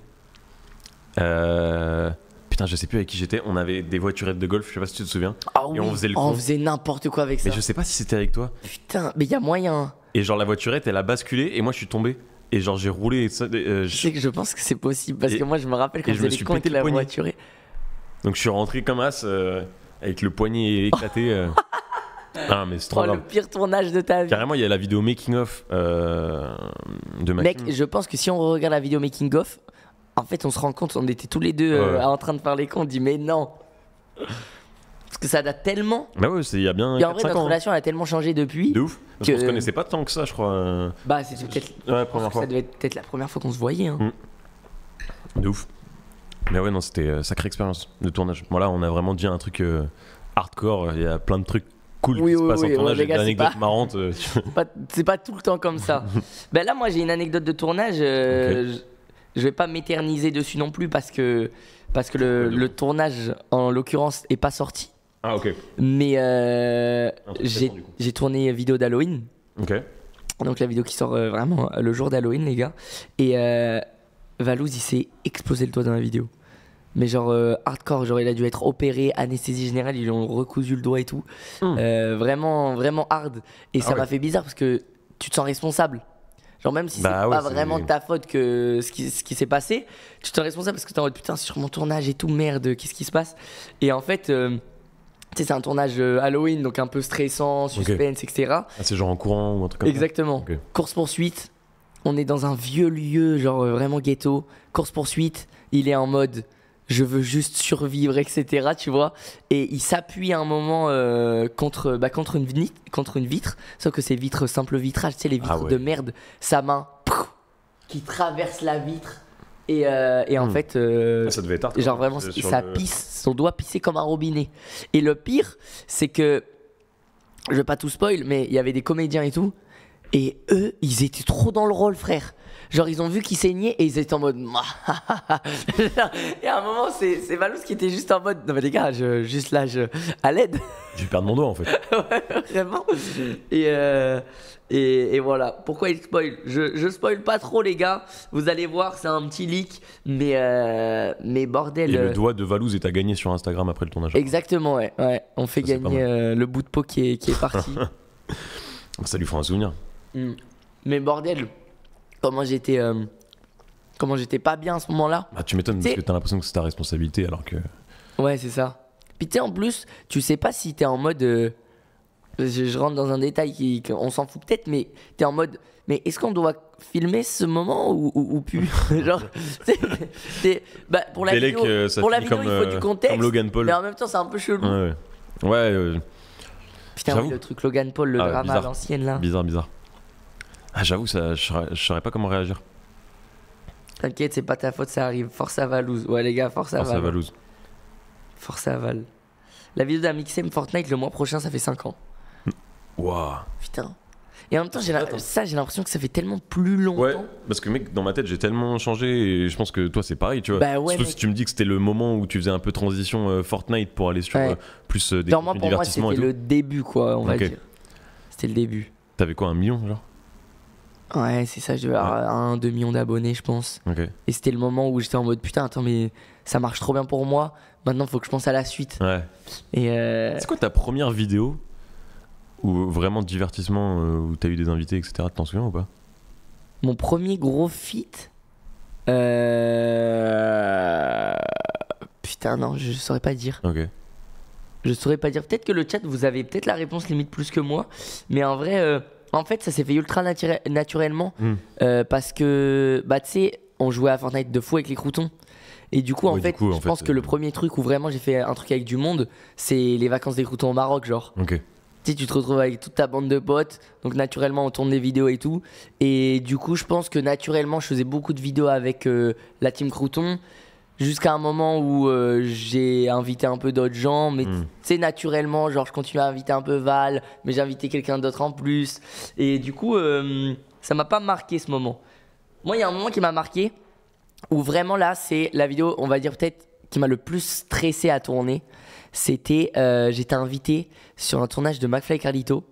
Euh putain, je sais plus avec qui j'étais. On avait des voiturettes de golf, je sais pas si tu te souviens. Ah on faisait le on faisait n'importe quoi avec ça. Mais je sais pas si c'était avec toi. Putain, mais il y a moyen. Et genre la voiturette, elle a basculé et moi je suis tombé. Et genre j'ai roulé. Euh, je... sais que je pense que c'est possible parce que moi je me rappelle quand je me suis la voiturette. Donc je suis rentré comme as euh, avec le poignet éclaté. Ah, (laughs) mais c'est trop oh, le pire tournage de ta vie. Carrément, il y a la vidéo making of de Maxime Mec, je pense que si on regarde la vidéo making of, en fait, on se rend compte, on était tous les deux euh, en train de parler les on dit mais non. Parce que ça date tellement. Bah oui, il y a bien. Et en vrai, notre hein. relation a tellement changé depuis. De ouf. Parce qu'on se connaissait pas tant que ça, je crois. Euh. Bah, c'était peut-être. Ça devait être peut-être la première fois qu'on se voyait. Hein. Mm. De ouf. Mais ouais, non, c'était euh, sacrée expérience de tournage. Là, on a vraiment dit un truc hardcore. Il y a plein de trucs cool qui se passent en tournage. J'ai des anecdotes marrantes. (laughs) c'est pas, tout le temps comme ça. (laughs) ben là, moi, j'ai une anecdote de tournage je vais pas m'éterniser dessus non plus parce que, parce que le, tournage, en l'occurrence, est pas sorti. Ah, ok. Mais euh, j'ai j'ai tourné vidéo d'Halloween. Ok. Donc la vidéo qui sort euh, vraiment euh, le jour d'Halloween, les gars. Et euh, Valouz, il s'est explosé le doigt dans la vidéo. Mais genre hardcore, genre il a dû être opéré, anesthésie générale, ils lui ont recousu le doigt et tout. Hmm. vraiment, vraiment hard. Et ah ça m'a fait bizarre parce que tu te sens responsable. Genre, même si bah c'est pas vraiment de ta faute que ce qui, ce qui s'est passé, tu te responsable parce que t'es en mode putain, sur mon tournage et tout, merde, qu'est-ce qui se passe Et en fait. Euh, tu sais, c'est un tournage euh, Halloween, donc un peu stressant, suspense, etc. Ah, c'est genre en courant ou un truc comme Exactement. ça Exactement. Course-poursuite, on est dans un vieux lieu, genre euh, vraiment ghetto. Course-poursuite, il est en mode je veux juste survivre, etc. Tu vois Et il s'appuie à un moment euh, contre, bah, contre, une vitre, sauf que c'est vitre simple vitrage, c'est les vitres ah de merde. Sa main qui traverse la vitre. Et, euh, en hmm. fait, euh, ça devait genre vraiment, ça pisse, son doigt pissait comme un robinet. Et le pire, c'est que, je vais pas tout spoil, mais il y avait des comédiens et tout, et eux, ils étaient trop dans le rôle, frère. Genre, ils ont vu qu'il saignait et ils étaient en mode. (laughs) et à un moment, c'est Valous qui était juste en mode. Non, mais les gars, juste là, je, à l'aide. Je perdu mon doigt en fait. (laughs) ouais, vraiment. Euh, et, et, voilà. Pourquoi il spoil je, je spoil pas trop, les gars. Vous allez voir, c'est un petit leak. Mais, euh, bordel. Et le euh, doigt de Valouz est à gagner sur Instagram après le tournage. Exactement, ouais. ouais. On fait gagner le bout de peau qui est, (laughs) parti. Ça lui fera un souvenir. Mm. Mais bordel, comment j'étais euh, comment j'étais pas bien à ce moment-là. Bah, tu m'étonnes parce que t'as l'impression que c'est ta responsabilité alors que. Ouais, c'est ça. Puis tu en plus, tu sais pas si t'es en mode. Euh, je, rentre dans un détail qui, on s'en fout peut-être, mais t'es en mode. Mais est-ce qu'on doit filmer ce moment ou, ou, plus (laughs) Genre, bah, pour la vidéo, pour la vidéo il faut du euh, contexte. Logan Paul. Mais en même temps, c'est un peu chelou. Ouais. Putain, le truc Logan Paul, le ah, drama à l'ancienne là. Bizarre, bizarre. Ah, j'avoue, ça, je, saurais pas comment réagir. T'inquiète, c'est pas ta faute, ça arrive. Force à Valouz. Ouais, les gars, force à Force à Valouz. Force à Val. La vidéo d'un Fortnite le mois prochain, ça fait 5 ans. Waouh. Hmm. Putain. Et en même temps, j'ai ça, j'ai l'impression que ça fait tellement plus longtemps. Ouais, parce que mec, dans ma tête, j'ai tellement changé et je pense que toi, c'est pareil, tu vois. Bah ouais, Surtout si tu me dis que c'était le moment où tu faisais un peu transition euh, Fortnite pour aller sur euh, plus euh, des divertissements. pour moi, c'était le début, quoi, on va dire. C'était le début. T'avais quoi, un million, genre Ouais, c'est ça, je devais avoir un demi-million d'abonnés, je pense. Et c'était le moment où j'étais en mode putain, attends, mais ça marche trop bien pour moi. Maintenant, faut que je pense à la suite. Ouais. Et euh... C'est quoi ta première vidéo ou vraiment divertissement euh, où t'as eu des invités, etc. T'en souviens ou pas Mon premier gros feat. Euh... Putain, non, je saurais pas dire. Ok. Je saurais pas dire. Peut-être que le chat, vous avez peut-être la réponse limite plus que moi. Mais en vrai. Euh en fait, ça s'est fait ultra naturellement hmm. euh, parce que, bah, tu sais, on jouait à Fortnite de fou avec les croutons. Et du coup, en, fait, je pense que le euh, premier truc où vraiment j'ai fait un truc avec du monde, c'est les vacances des croutons au Maroc, genre. Ok. Tu, sais, tu te retrouves avec toute ta bande de potes, donc naturellement on tourne des vidéos et tout. Et du coup, je pense que naturellement, je faisais beaucoup de vidéos avec euh, la team Crouton jusqu'à un moment où euh, j'ai invité un peu d'autres gens, mais hmm. c'est naturellement, genre, je continue à inviter un peu Val, mais j'ai invité quelqu'un d'autre en plus. Et du coup, euh, ça m'a pas marqué ce moment. Moi, il y a un moment qui m'a marqué, où vraiment là, c'est la vidéo, on va dire peut-être, qui m'a le plus stressé à tourner. C'était, euh, j'étais invité sur un tournage de McFly Carlito.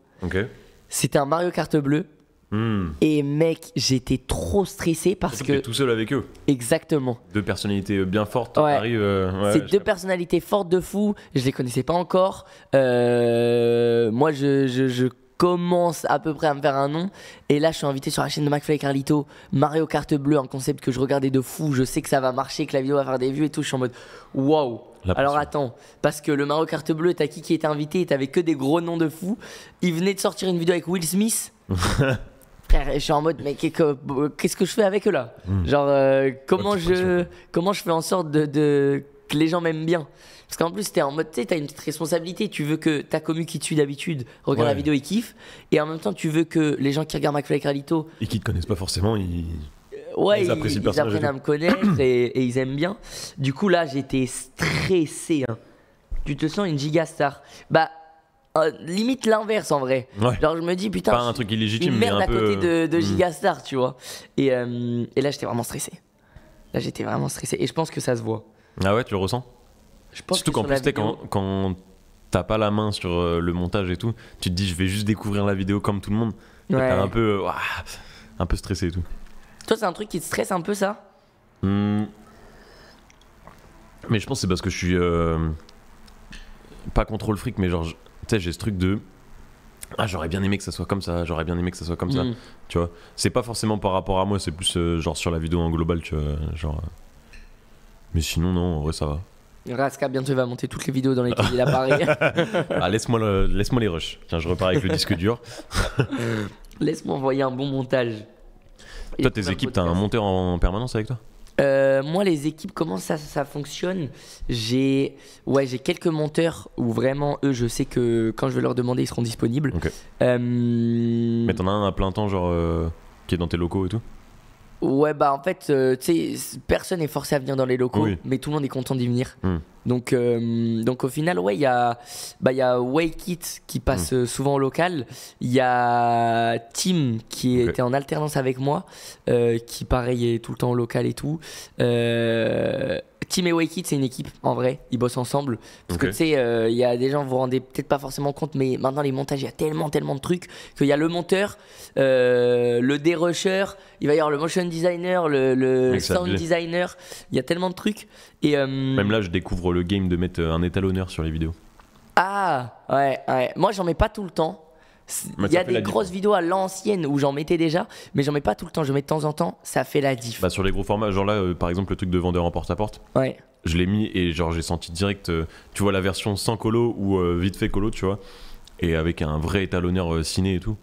C'était un Mario Kart bleu Hmm. Et mec, j'étais trop stressé parce que. tout seul avec eux. Exactement. Deux personnalités euh, bien fortes euh, deux personnalités fortes de fou, je les connaissais pas encore. Euh, moi, je, commence à peu près à me faire un nom. Et là, je suis invité sur la chaîne de McFly et Carlito, Mario Kart Bleu, un concept que je regardais de fou. Je sais que ça va marcher, que la vidéo va faire des vues et tout. Je suis en mode waouh! Alors attends, parce que le Mario Kart Bleu, t'as qui qui était invité et t'avais que des gros noms de fou. Il venait de sortir une vidéo avec Will Smith. (laughs) je suis en mode, mais qu'est-ce que je fais avec eux là hmm. Genre, euh, comment, je, comment je fais en sorte de, que les gens m'aiment bien Parce qu'en plus, t'es en mode, tu sais, t'as une petite responsabilité. Tu veux que ta commu qui te suit d'habitude regarde la vidéo et kiffe. Et en même temps, tu veux que les gens qui regardent McFly et Carlito. Et qui te connaissent pas forcément, ils. Euh, ouais, ils, apprennent à me connaître et, ils aiment bien. Du coup, là, j'étais stressé. Hein. Tu te sens une giga star. Bah euh, limite l'inverse en vrai. Genre je me dis putain. Pas un truc illégitime, une merde à côté de, de hmm. Gigastar, tu vois. Et, euh, et là j'étais vraiment stressé. Là j'étais vraiment stressé et je pense que ça se voit. Ah ouais, tu le ressens je pense Surtout qu'en plus, quand, quand t'as pas la main sur euh, le montage et tout, tu te dis je vais juste découvrir la vidéo comme tout le monde. T'es un peu, un peu stressé et tout. Toi, c'est un truc qui te stresse un peu ça hmm. Mais je pense c'est parce que je suis pas contrôle fric, mais genre sais, j'ai ce truc de. Ah, j'aurais bien aimé que ça soit comme ça, j'aurais bien aimé que ça soit comme ça. Mm. Tu vois, c'est pas forcément par rapport à moi, c'est plus euh, genre sur la vidéo en global, tu Genre. Euh, mais sinon, non, en ça va. Raska, bientôt, il va monter toutes les vidéos dans lesquelles il apparaît. (laughs) Ah, laisse-moi laisse-moi les rushs. Tiens, je repars avec le disque dur. (laughs) Laisse-moi envoyer un bon montage. Toi, tes équipes, t'as un monteur en permanence avec toi euh, moi, les équipes, comment ça, fonctionne J'ai ouais, j'ai quelques monteurs où vraiment eux, je sais que quand je vais leur demander, ils seront disponibles. Euh, Mais t'en as un à plein temps, genre euh, qui est dans tes locaux et tout Ouais, bah en fait, euh, tu sais, personne n'est forcé à venir dans les locaux, mais tout le monde est content d'y venir. Hmm. Donc, euh, donc au final, ouais, il y a, bah, Wake It qui passe hmm. euh, souvent au local. Il y a Tim qui était en alternance avec moi, qui pareil est tout le temps au local et tout. Team et c'est une équipe en vrai, ils bossent ensemble. Parce que tu sais, euh, il y a des gens, vous vous rendez peut-être pas forcément compte, mais maintenant les montages, il y a tellement, tellement de trucs qu'il y a le monteur, euh, le dérusher, il va y avoir le motion designer, le, sound designer, il y a tellement de trucs. Et, euh, Même là, je découvre le game de mettre un étalonneur sur les vidéos. Ah, ouais, ouais. Moi, j'en mets pas tout le temps. Il y a des grosses vidéos à l'ancienne où j'en mettais déjà, mais j'en mets pas tout le temps. Je mets de temps en temps, ça fait la diff. Bah, sur les gros formats, genre là, euh, par exemple, le truc de vendeur en porte-à-porte. ouais. Je l'ai mis et genre j'ai senti direct, euh, tu vois, la version sans colo ou euh, vite fait colo, tu vois, et avec un vrai étalonneur ciné et tout.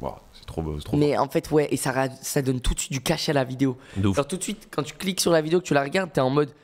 Wow, c'est trop, trop Mais en fait, ouais, et ça, ça donne tout de suite du cachet à la vidéo. Alors tout de suite, quand tu cliques sur la vidéo, que tu la regardes, t'es en mode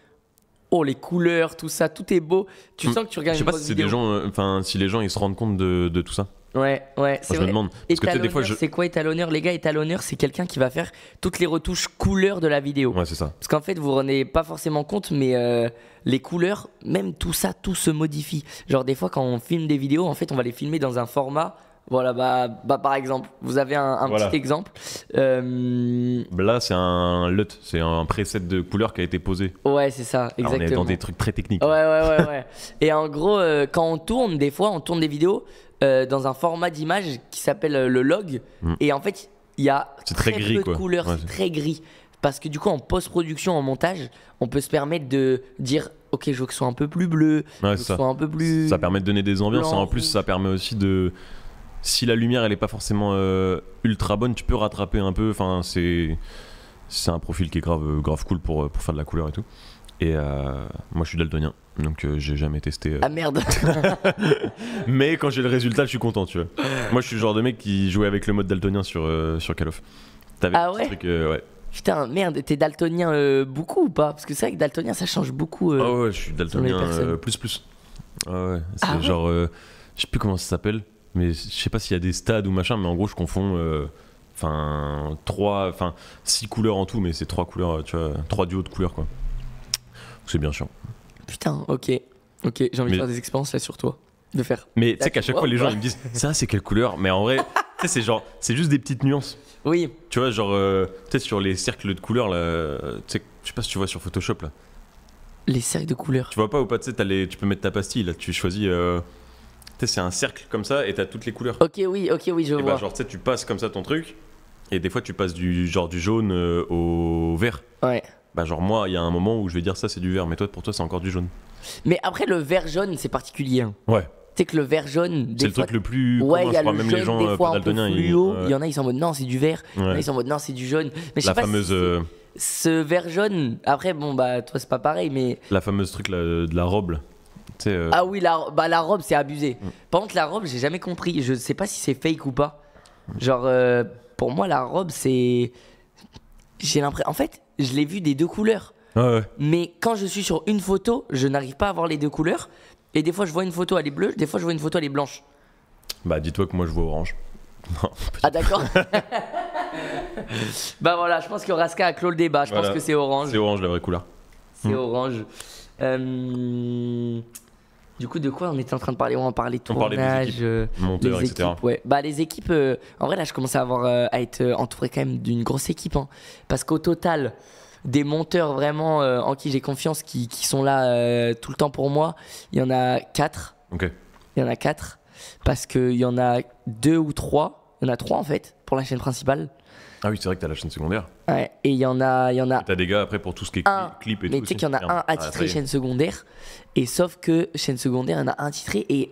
oh les couleurs, tout ça, tout est beau. Tu mm. sens que tu regardes. Je sais une pas si vidéo. Des gens, enfin si les gens ils se rendent compte de tout ça. Ouais, ouais, c'est Je me demande. Parce que des fois, je... c'est quoi étalonneur Les gars, étalonneur, c'est quelqu'un qui va faire toutes les retouches couleurs de la vidéo. Ouais, c'est ça. Parce qu'en fait, vous vous rendez pas forcément compte, mais euh, les couleurs, même tout ça, tout se modifie. Genre, des fois, quand on filme des vidéos, en fait, on va les filmer dans un format. Voilà, bah, bah par exemple, vous avez un, petit exemple. Euh, Là, c'est un LUT, c'est un preset de couleur qui a été posé. Ouais, c'est ça, exactement. Ah, on est dans des trucs très techniques. Ouais, hein. ouais, ouais. (laughs) ouais. Et en gros, euh, quand on tourne, des fois, on tourne des vidéos. Euh, dans un format d'image qui s'appelle euh, le log. Hmm. Et en fait, il y a très, peu de couleurs, très gris. Parce que du coup, en post-production, en montage, on peut se permettre de dire ok, je veux que ce soit un peu plus bleu, ça. Soit un peu plus. Ça permet de donner des ambiances. en plus, ça permet aussi de. Si la lumière, elle est pas forcément euh, ultra bonne, tu peux rattraper un peu. Enfin, c'est. C'est un profil qui est grave, grave cool pour, pour faire de la couleur et tout. Et moi, je suis daltonien. Donc euh, j'ai jamais testé. Euh. Ah merde (laughs) (laughs) Mais quand j'ai le résultat, je suis content, tu vois. Moi, je suis le genre de mec qui jouait avec le mode daltonien sur, euh, sur Call of. Ah ouais Putain, merde, t'es daltonien beaucoup ou pas Parce que c'est vrai que daltonien ça change beaucoup. Ah ouais, je suis daltonien plus plus. Ah ouais, c'est ah genre, je sais plus comment ça s'appelle, mais je sais pas s'il y a des stades ou machin, mais en gros je confonds, enfin trois, enfin six couleurs en tout, mais c'est trois couleurs, tu vois, trois duos de couleurs quoi. C'est bien chiant putain, ok, ok, j'ai envie de faire des expériences là sur toi. De faire. Mais tu sais qu'à chaque fois, les gens ils me disent ça, c'est quelle couleur Mais en vrai, (laughs) c'est genre, c'est juste des petites nuances. Oui, Tu vois, genre, euh, tu sais, sur les cercles de couleurs, là, euh, tu sais, je sais pas si tu vois sur Photoshop, là. les cercles de couleurs. Tu vois pas ou pas, tu sais, tu peux mettre ta pastille, là, tu choisis. Euh, tu sais, c'est un cercle comme ça et t'as toutes les couleurs. Ok, oui, ok, oui, je bah, vois. genre, tu sais, tu passes comme ça ton truc, et des fois, tu passes du genre du jaune au vert. Ouais. Bah genre moi, il y a un moment où je vais dire ça c'est du vert, mais toi pour toi c'est encore du jaune. Mais après le vert jaune c'est particulier. Hein. Ouais. Tu sais que le vert jaune. C'est le truc le plus. Ouais, il y a le même les gens des euh, fois, euh, Il y en a ils sont en mode non c'est du vert, ils sont en mode non c'est du jaune. Mais La fameuse euh, ce vert jaune. Après, bon, bah, toi, c'est pas pareil, mais. La fameuse truc de la robe. sais Ah oui, la, bah, la robe, c'est abusé. Mm. Par contre, la robe, j'ai jamais compris. Je sais pas si c'est fake ou pas. Genre, pour moi, la robe, c'est. J'ai l'impression. En fait, je l'ai vu des deux couleurs. Ah Mais quand je suis sur une photo, je n'arrive pas à voir les deux couleurs. Et des fois, je vois une photo, elle est bleue. Des fois, je vois une photo, elle est blanche. Bah, dis-toi que moi, je vois orange. (laughs) ah, d'accord. (laughs) bah voilà, je pense que Raska a clos le débat. Je pense que c'est orange. C'est orange, la vraie couleur. C'est hmm. orange. Euh, du coup, de quoi on était en train de parler On en parlait tournage, des euh, équipes, Ouais. Bah, les équipes, euh, en vrai, là, je commençais à, avoir, euh, à être entouré quand même d'une grosse équipe. Hein. parce qu'au total, des monteurs vraiment en qui j'ai confiance, qui, sont là tout le temps pour moi, il y en a quatre. Ok. Il y en a quatre. Parce qu'il y en a deux ou trois. Il y en a trois, en fait, pour la chaîne principale. Ah oui, c'est vrai que t'as la chaîne secondaire. Ouais, et il y en a. Y en a T'as des gars après pour tout ce qui est clip et mais tout. Mais tu sais qu'il y en a un ah, attitré chaîne secondaire, et sauf que chaîne secondaire, il y en a un titré, et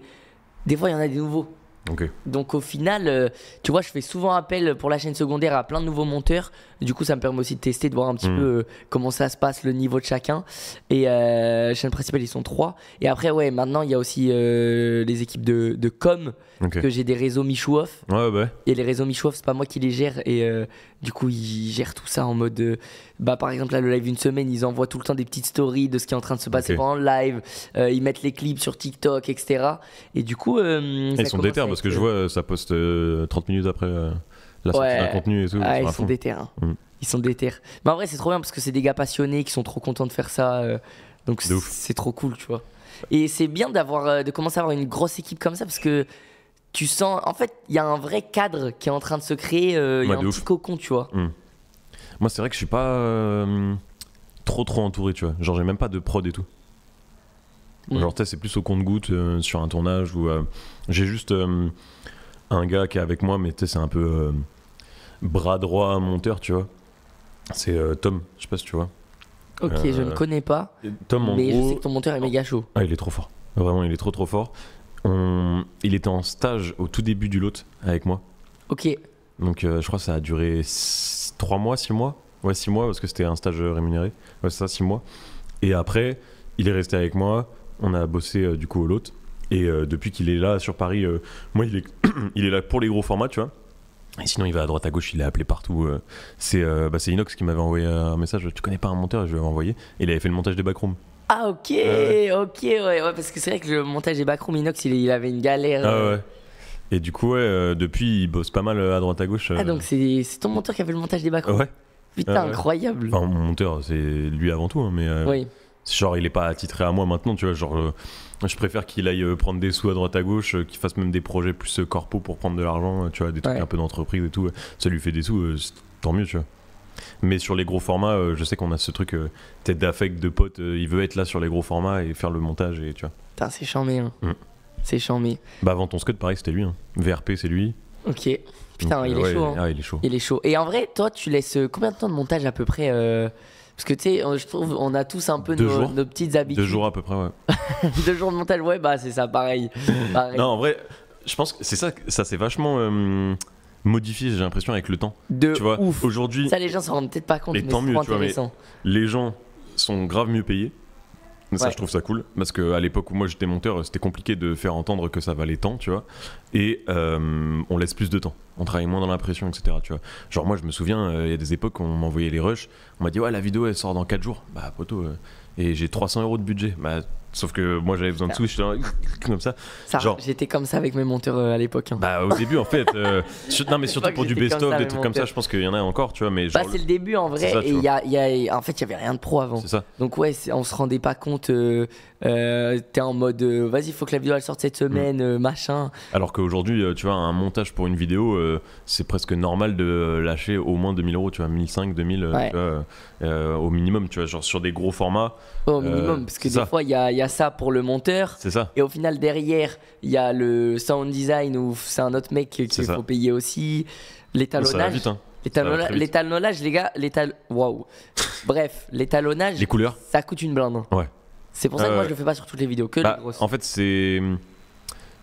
des fois, il y en a des nouveaux. Okay. Donc au final, euh, tu vois, je fais souvent appel pour la chaîne secondaire à plein de nouveaux monteurs du coup, ça me permet aussi de tester, de voir un petit hmm. peu euh, comment ça se passe, le niveau de chacun. Et euh, chaîne principale, ils sont trois. Et après, ouais, maintenant, il y a aussi euh, les équipes de, com, que j'ai des réseaux Michou Ouais, ouais. Et les réseaux Michou Off, c'est pas moi qui les gère. Et euh, du coup, ils gèrent tout ça en mode. bah, par exemple, là, le live d'une semaine, ils envoient tout le temps des petites stories de ce qui est en train de se passer en pendant le live. ils mettent les clips sur TikTok, etc. Et du coup. ils sont déter parce que je vois, ça poste 30 minutes après contenu ils, sont, déter des Ils sont des terres. Mais en vrai, c'est trop bien parce que c'est des gars passionnés qui sont trop contents de faire ça. Euh. donc c'est trop cool, tu vois. Et c'est bien d'avoir, euh, de commencer à avoir une grosse équipe comme ça parce que tu sens. En fait, il y a un vrai cadre qui est en train de se créer. Euh, il y a un petit cocon, tu vois. Mm. Moi, c'est vrai que je suis pas trop trop entouré, tu vois. Genre, j'ai même pas de prod et tout. Mm. Genre, c'est plus au compte-goutte sur un tournage où j'ai juste un gars qui est avec moi, mais tu sais, c'est un peu bras droit à monteur, tu vois. C'est euh, Tom, je sais pas si tu vois. Ok, je euh, ne connais pas. Tom, en mais je sais que ton monteur est méga chaud. Ah, il est trop fort. Vraiment, il est trop trop fort. Il était en stage au tout début du lot avec moi. Ok. Donc euh, je crois que ça a duré 3 mois, 6 mois. Ouais, 6 mois parce que c'était un stage rémunéré. Ouais, ça, 6 mois. Et après, il est resté avec moi. On a bossé du coup au lot. Et depuis qu'il est là sur Paris, moi il est... (clears throat) il est là pour les gros formats, tu vois. Et sinon, il va à droite à gauche, il est appelé partout. Euh, euh, bah, c'est Inox qui m'avait envoyé un message Tu connais pas un monteur Je vais envoyer. Et il avait fait le montage des backrooms. Ah, ok, ok, ouais, parce que c'est vrai que le montage des backrooms, Inox, il, il, avait une galère. Ah, euh. ouais. Et du coup, ouais, depuis, il bosse pas mal à droite à gauche. Ah, donc c'est ton monteur qui a fait le montage des backrooms Ouais. Putain, ah, incroyable. Enfin, mon monteur, c'est lui avant tout, hein, mais. Genre, il est pas attitré à moi maintenant, tu vois. Genre, je préfère qu'il aille euh, prendre des sous à droite à gauche, euh, qu'il fasse même des projets plus euh, corpo pour prendre de l'argent, tu vois, des trucs un peu d'entreprise et tout. Ça lui fait des sous, tant mieux, tu vois. Mais sur les gros formats, je sais qu'on a ce truc peut tête d'affect de pote, il veut être là sur les gros formats et faire le montage et tu vois. Putain, c'est chambé. Hein. Mm. C'est chambé. Bah avant ton scud, pareil, c'était lui. Hein. VRP, c'est lui. Ok. Putain, il, est chaud, hein. ah, il est chaud. Il est chaud. Et en vrai, toi, tu laisses combien de temps de montage à peu près parce que tu sais, je trouve, on a tous un peu nos, petites habitudes. Deux jours à peu près, ouais. (laughs) Deux jours de montage, ouais, bah c'est ça, pareil. Non, en vrai, je pense que c'est ça, ça c'est vachement. Euh, modifié j'ai l'impression avec le temps de tu vois aujourd'hui ça les gens s'en rendent peut-être pas compte mais, tant mieux, tu vois, les gens sont grave mieux payés ça, je trouve ça cool parce que à l'époque où moi j'étais monteur, c'était compliqué de faire entendre que ça valait tant, tu vois. Et euh, on laisse plus de temps, on travaille moins dans l'impression, etc. Tu vois. Genre moi, je me souviens, euh, il y a des époques où on m'envoyait les rushs, on m'a dit ouais la vidéo elle sort dans 4 jours, bah poto. Euh, et j'ai 300 euros de budget. Bah, Sauf que moi j'avais besoin de Switch, (laughs) comme ça. genre... J'étais comme ça avec mes monteurs euh, à l'époque. Hein. Bah au début en fait. Euh, (laughs) non mais surtout pour du best-of, des trucs comme ça, je pense qu'il y en a encore, tu vois. Mais bah, c'est le début en vrai. et y a, en fait, il n'y avait rien de pro avant. Ça. Donc ouais, on se rendait pas compte euh, euh, t'es en mode euh, vas-y faut que la vidéo elle sorte cette mm. semaine euh, machin alors qu'aujourd'hui euh, tu vois un montage pour une vidéo c'est presque normal de lâcher au moins 2000 euros tu vois 1500 2000 au minimum tu vois genre sur des gros formats au minimum parce que des fois il y a, ça pour le monteur c'est ça et au final derrière il y a le sound design ou c'est un autre mec qu'il faut payer aussi l'étalonnage hein. L'étalonnage, les gars, l'étal. Waouh! Bref, l'étalonnage. Les couleurs. Ça coûte une blinde. Ouais. C'est pour ça que moi je euh, le fais pas sur toutes les vidéos, que bah, En fait, c'est hmm,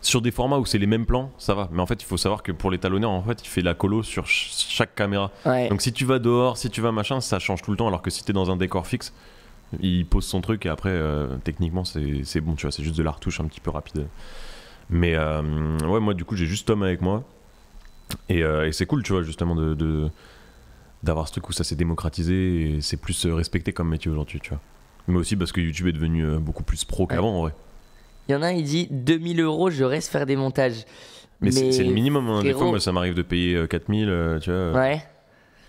sur des formats où c'est les mêmes plans, ça va. Mais en fait, il faut savoir que pour les talonneurs, en fait, il fait la colo sur chaque caméra. Donc si tu vas dehors, si tu vas machin, ça change tout le temps. Alors que si tu es dans un décor fixe, il pose son truc et après, euh, techniquement, c'est bon, tu vois. C'est juste de la retouche un petit peu rapide. Mais euh, ouais, moi, du coup, j'ai juste Tom avec moi. Et, et c'est cool, tu vois, justement, de. d'avoir ce truc où ça s'est démocratisé et c'est plus respecté comme métier aujourd'hui, tu vois. Mais aussi parce que YouTube est devenu euh, beaucoup plus pro qu'avant en vrai. Il y en a un, il dit 2000 euros, je reste faire des montages. Mais, c'est le minimum. Hein. Des fois, moi, ça m'arrive de payer 4000, euh, euh, tu vois. Ouais.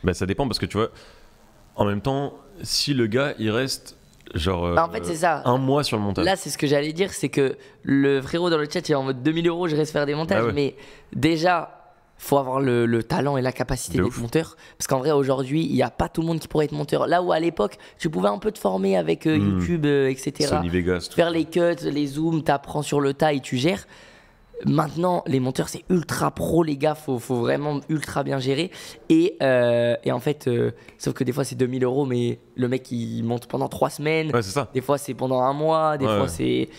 Bah, ça dépend parce que tu vois, en même temps, si le gars, il reste genre bah, un mois sur le montage. Là, c'est ce que j'allais dire, c'est que le frérot dans le chat, il est en mode 2000 euros, je reste faire des montages, bah mais déjà, faut avoir le, talent et la capacité d'être monteur. Parce qu'en vrai, aujourd'hui, il n'y a pas tout le monde qui pourrait être monteur. Là où à l'époque, tu pouvais un peu te former avec euh, hmm. YouTube, euh, etc. Faire les cuts, les zooms, t'apprends sur le tas et tu gères. Maintenant, les monteurs, c'est ultra pro, les gars. Faut, faut vraiment ultra bien gérer. Et, euh, et en fait, sauf que des fois, c'est 2000 euros, mais le mec, il monte pendant 3 semaines. Ouais, ça. Des fois, c'est pendant un mois. Des fois, c'est.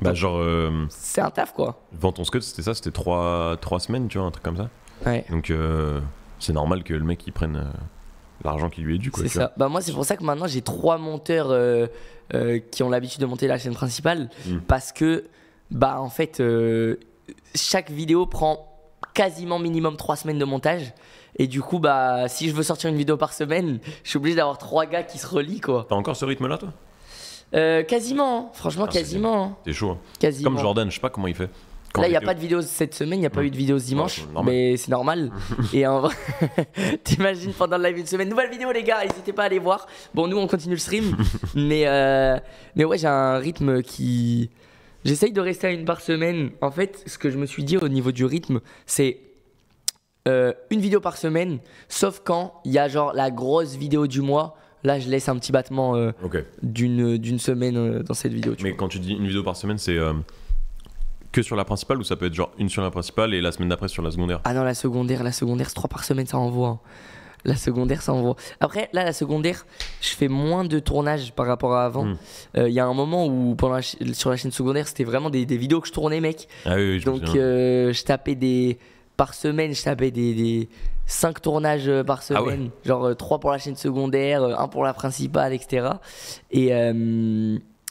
Bah, genre. c'est un taf, quoi. Vend ton scud, c'était ça C'était 3, 3 semaines, tu vois, un truc comme ça donc euh, c'est normal que le mec il prenne euh, l'argent qui lui est dû. C'est Bah, moi c'est pour ça que maintenant j'ai trois monteurs euh, qui ont l'habitude de monter la chaîne principale hmm. parce que bah en fait chaque vidéo prend quasiment minimum trois semaines de montage. Et du coup, bah, si je veux sortir une vidéo par semaine, je suis obligé d'avoir trois gars qui se relient, quoi. T'as encore ce rythme-là, toi quasiment, hein. franchement, ah, quasiment. Hein. T'es chaud. Hein. Quasiment. Comme Jordan, je sais pas comment il fait. Là, il n'y a pas de vidéo cette semaine, il n'y a pas mmh. eu de vidéo dimanche, mais c'est normal. (laughs) et en vrai, (laughs) t'imagines pendant le live une semaine, nouvelle vidéo les gars, n'hésitez pas à aller voir. Bon, nous on continue le stream, (laughs) mais, euh, mais ouais, j'ai un rythme qui. J'essaye de rester à une par semaine. En fait, ce que je me suis dit au niveau du rythme, c'est euh, une vidéo par semaine, sauf quand il y a genre la grosse vidéo du mois. Là, je laisse un petit battement euh, d'une d'une semaine dans cette vidéo. mais quand tu dis une vidéo par semaine, c'est que sur la principale ou ça peut être genre une sur la principale et la semaine d'après sur la secondaire Ah non, la secondaire, la secondaire, c'est trois par semaine, ça envoie. Hein. La secondaire, ça envoie. Après, là, la secondaire, je fais moins de tournage par rapport à avant. Il hmm. euh, y a un moment où, pendant sur la chaîne secondaire, c'était vraiment des, vidéos que je tournais, mec. Ah Donc, euh, je tapais des. Par semaine, je tapais des, cinq tournages euh, par ah semaine. Genre trois pour la chaîne secondaire, un pour la principale, etc. Et.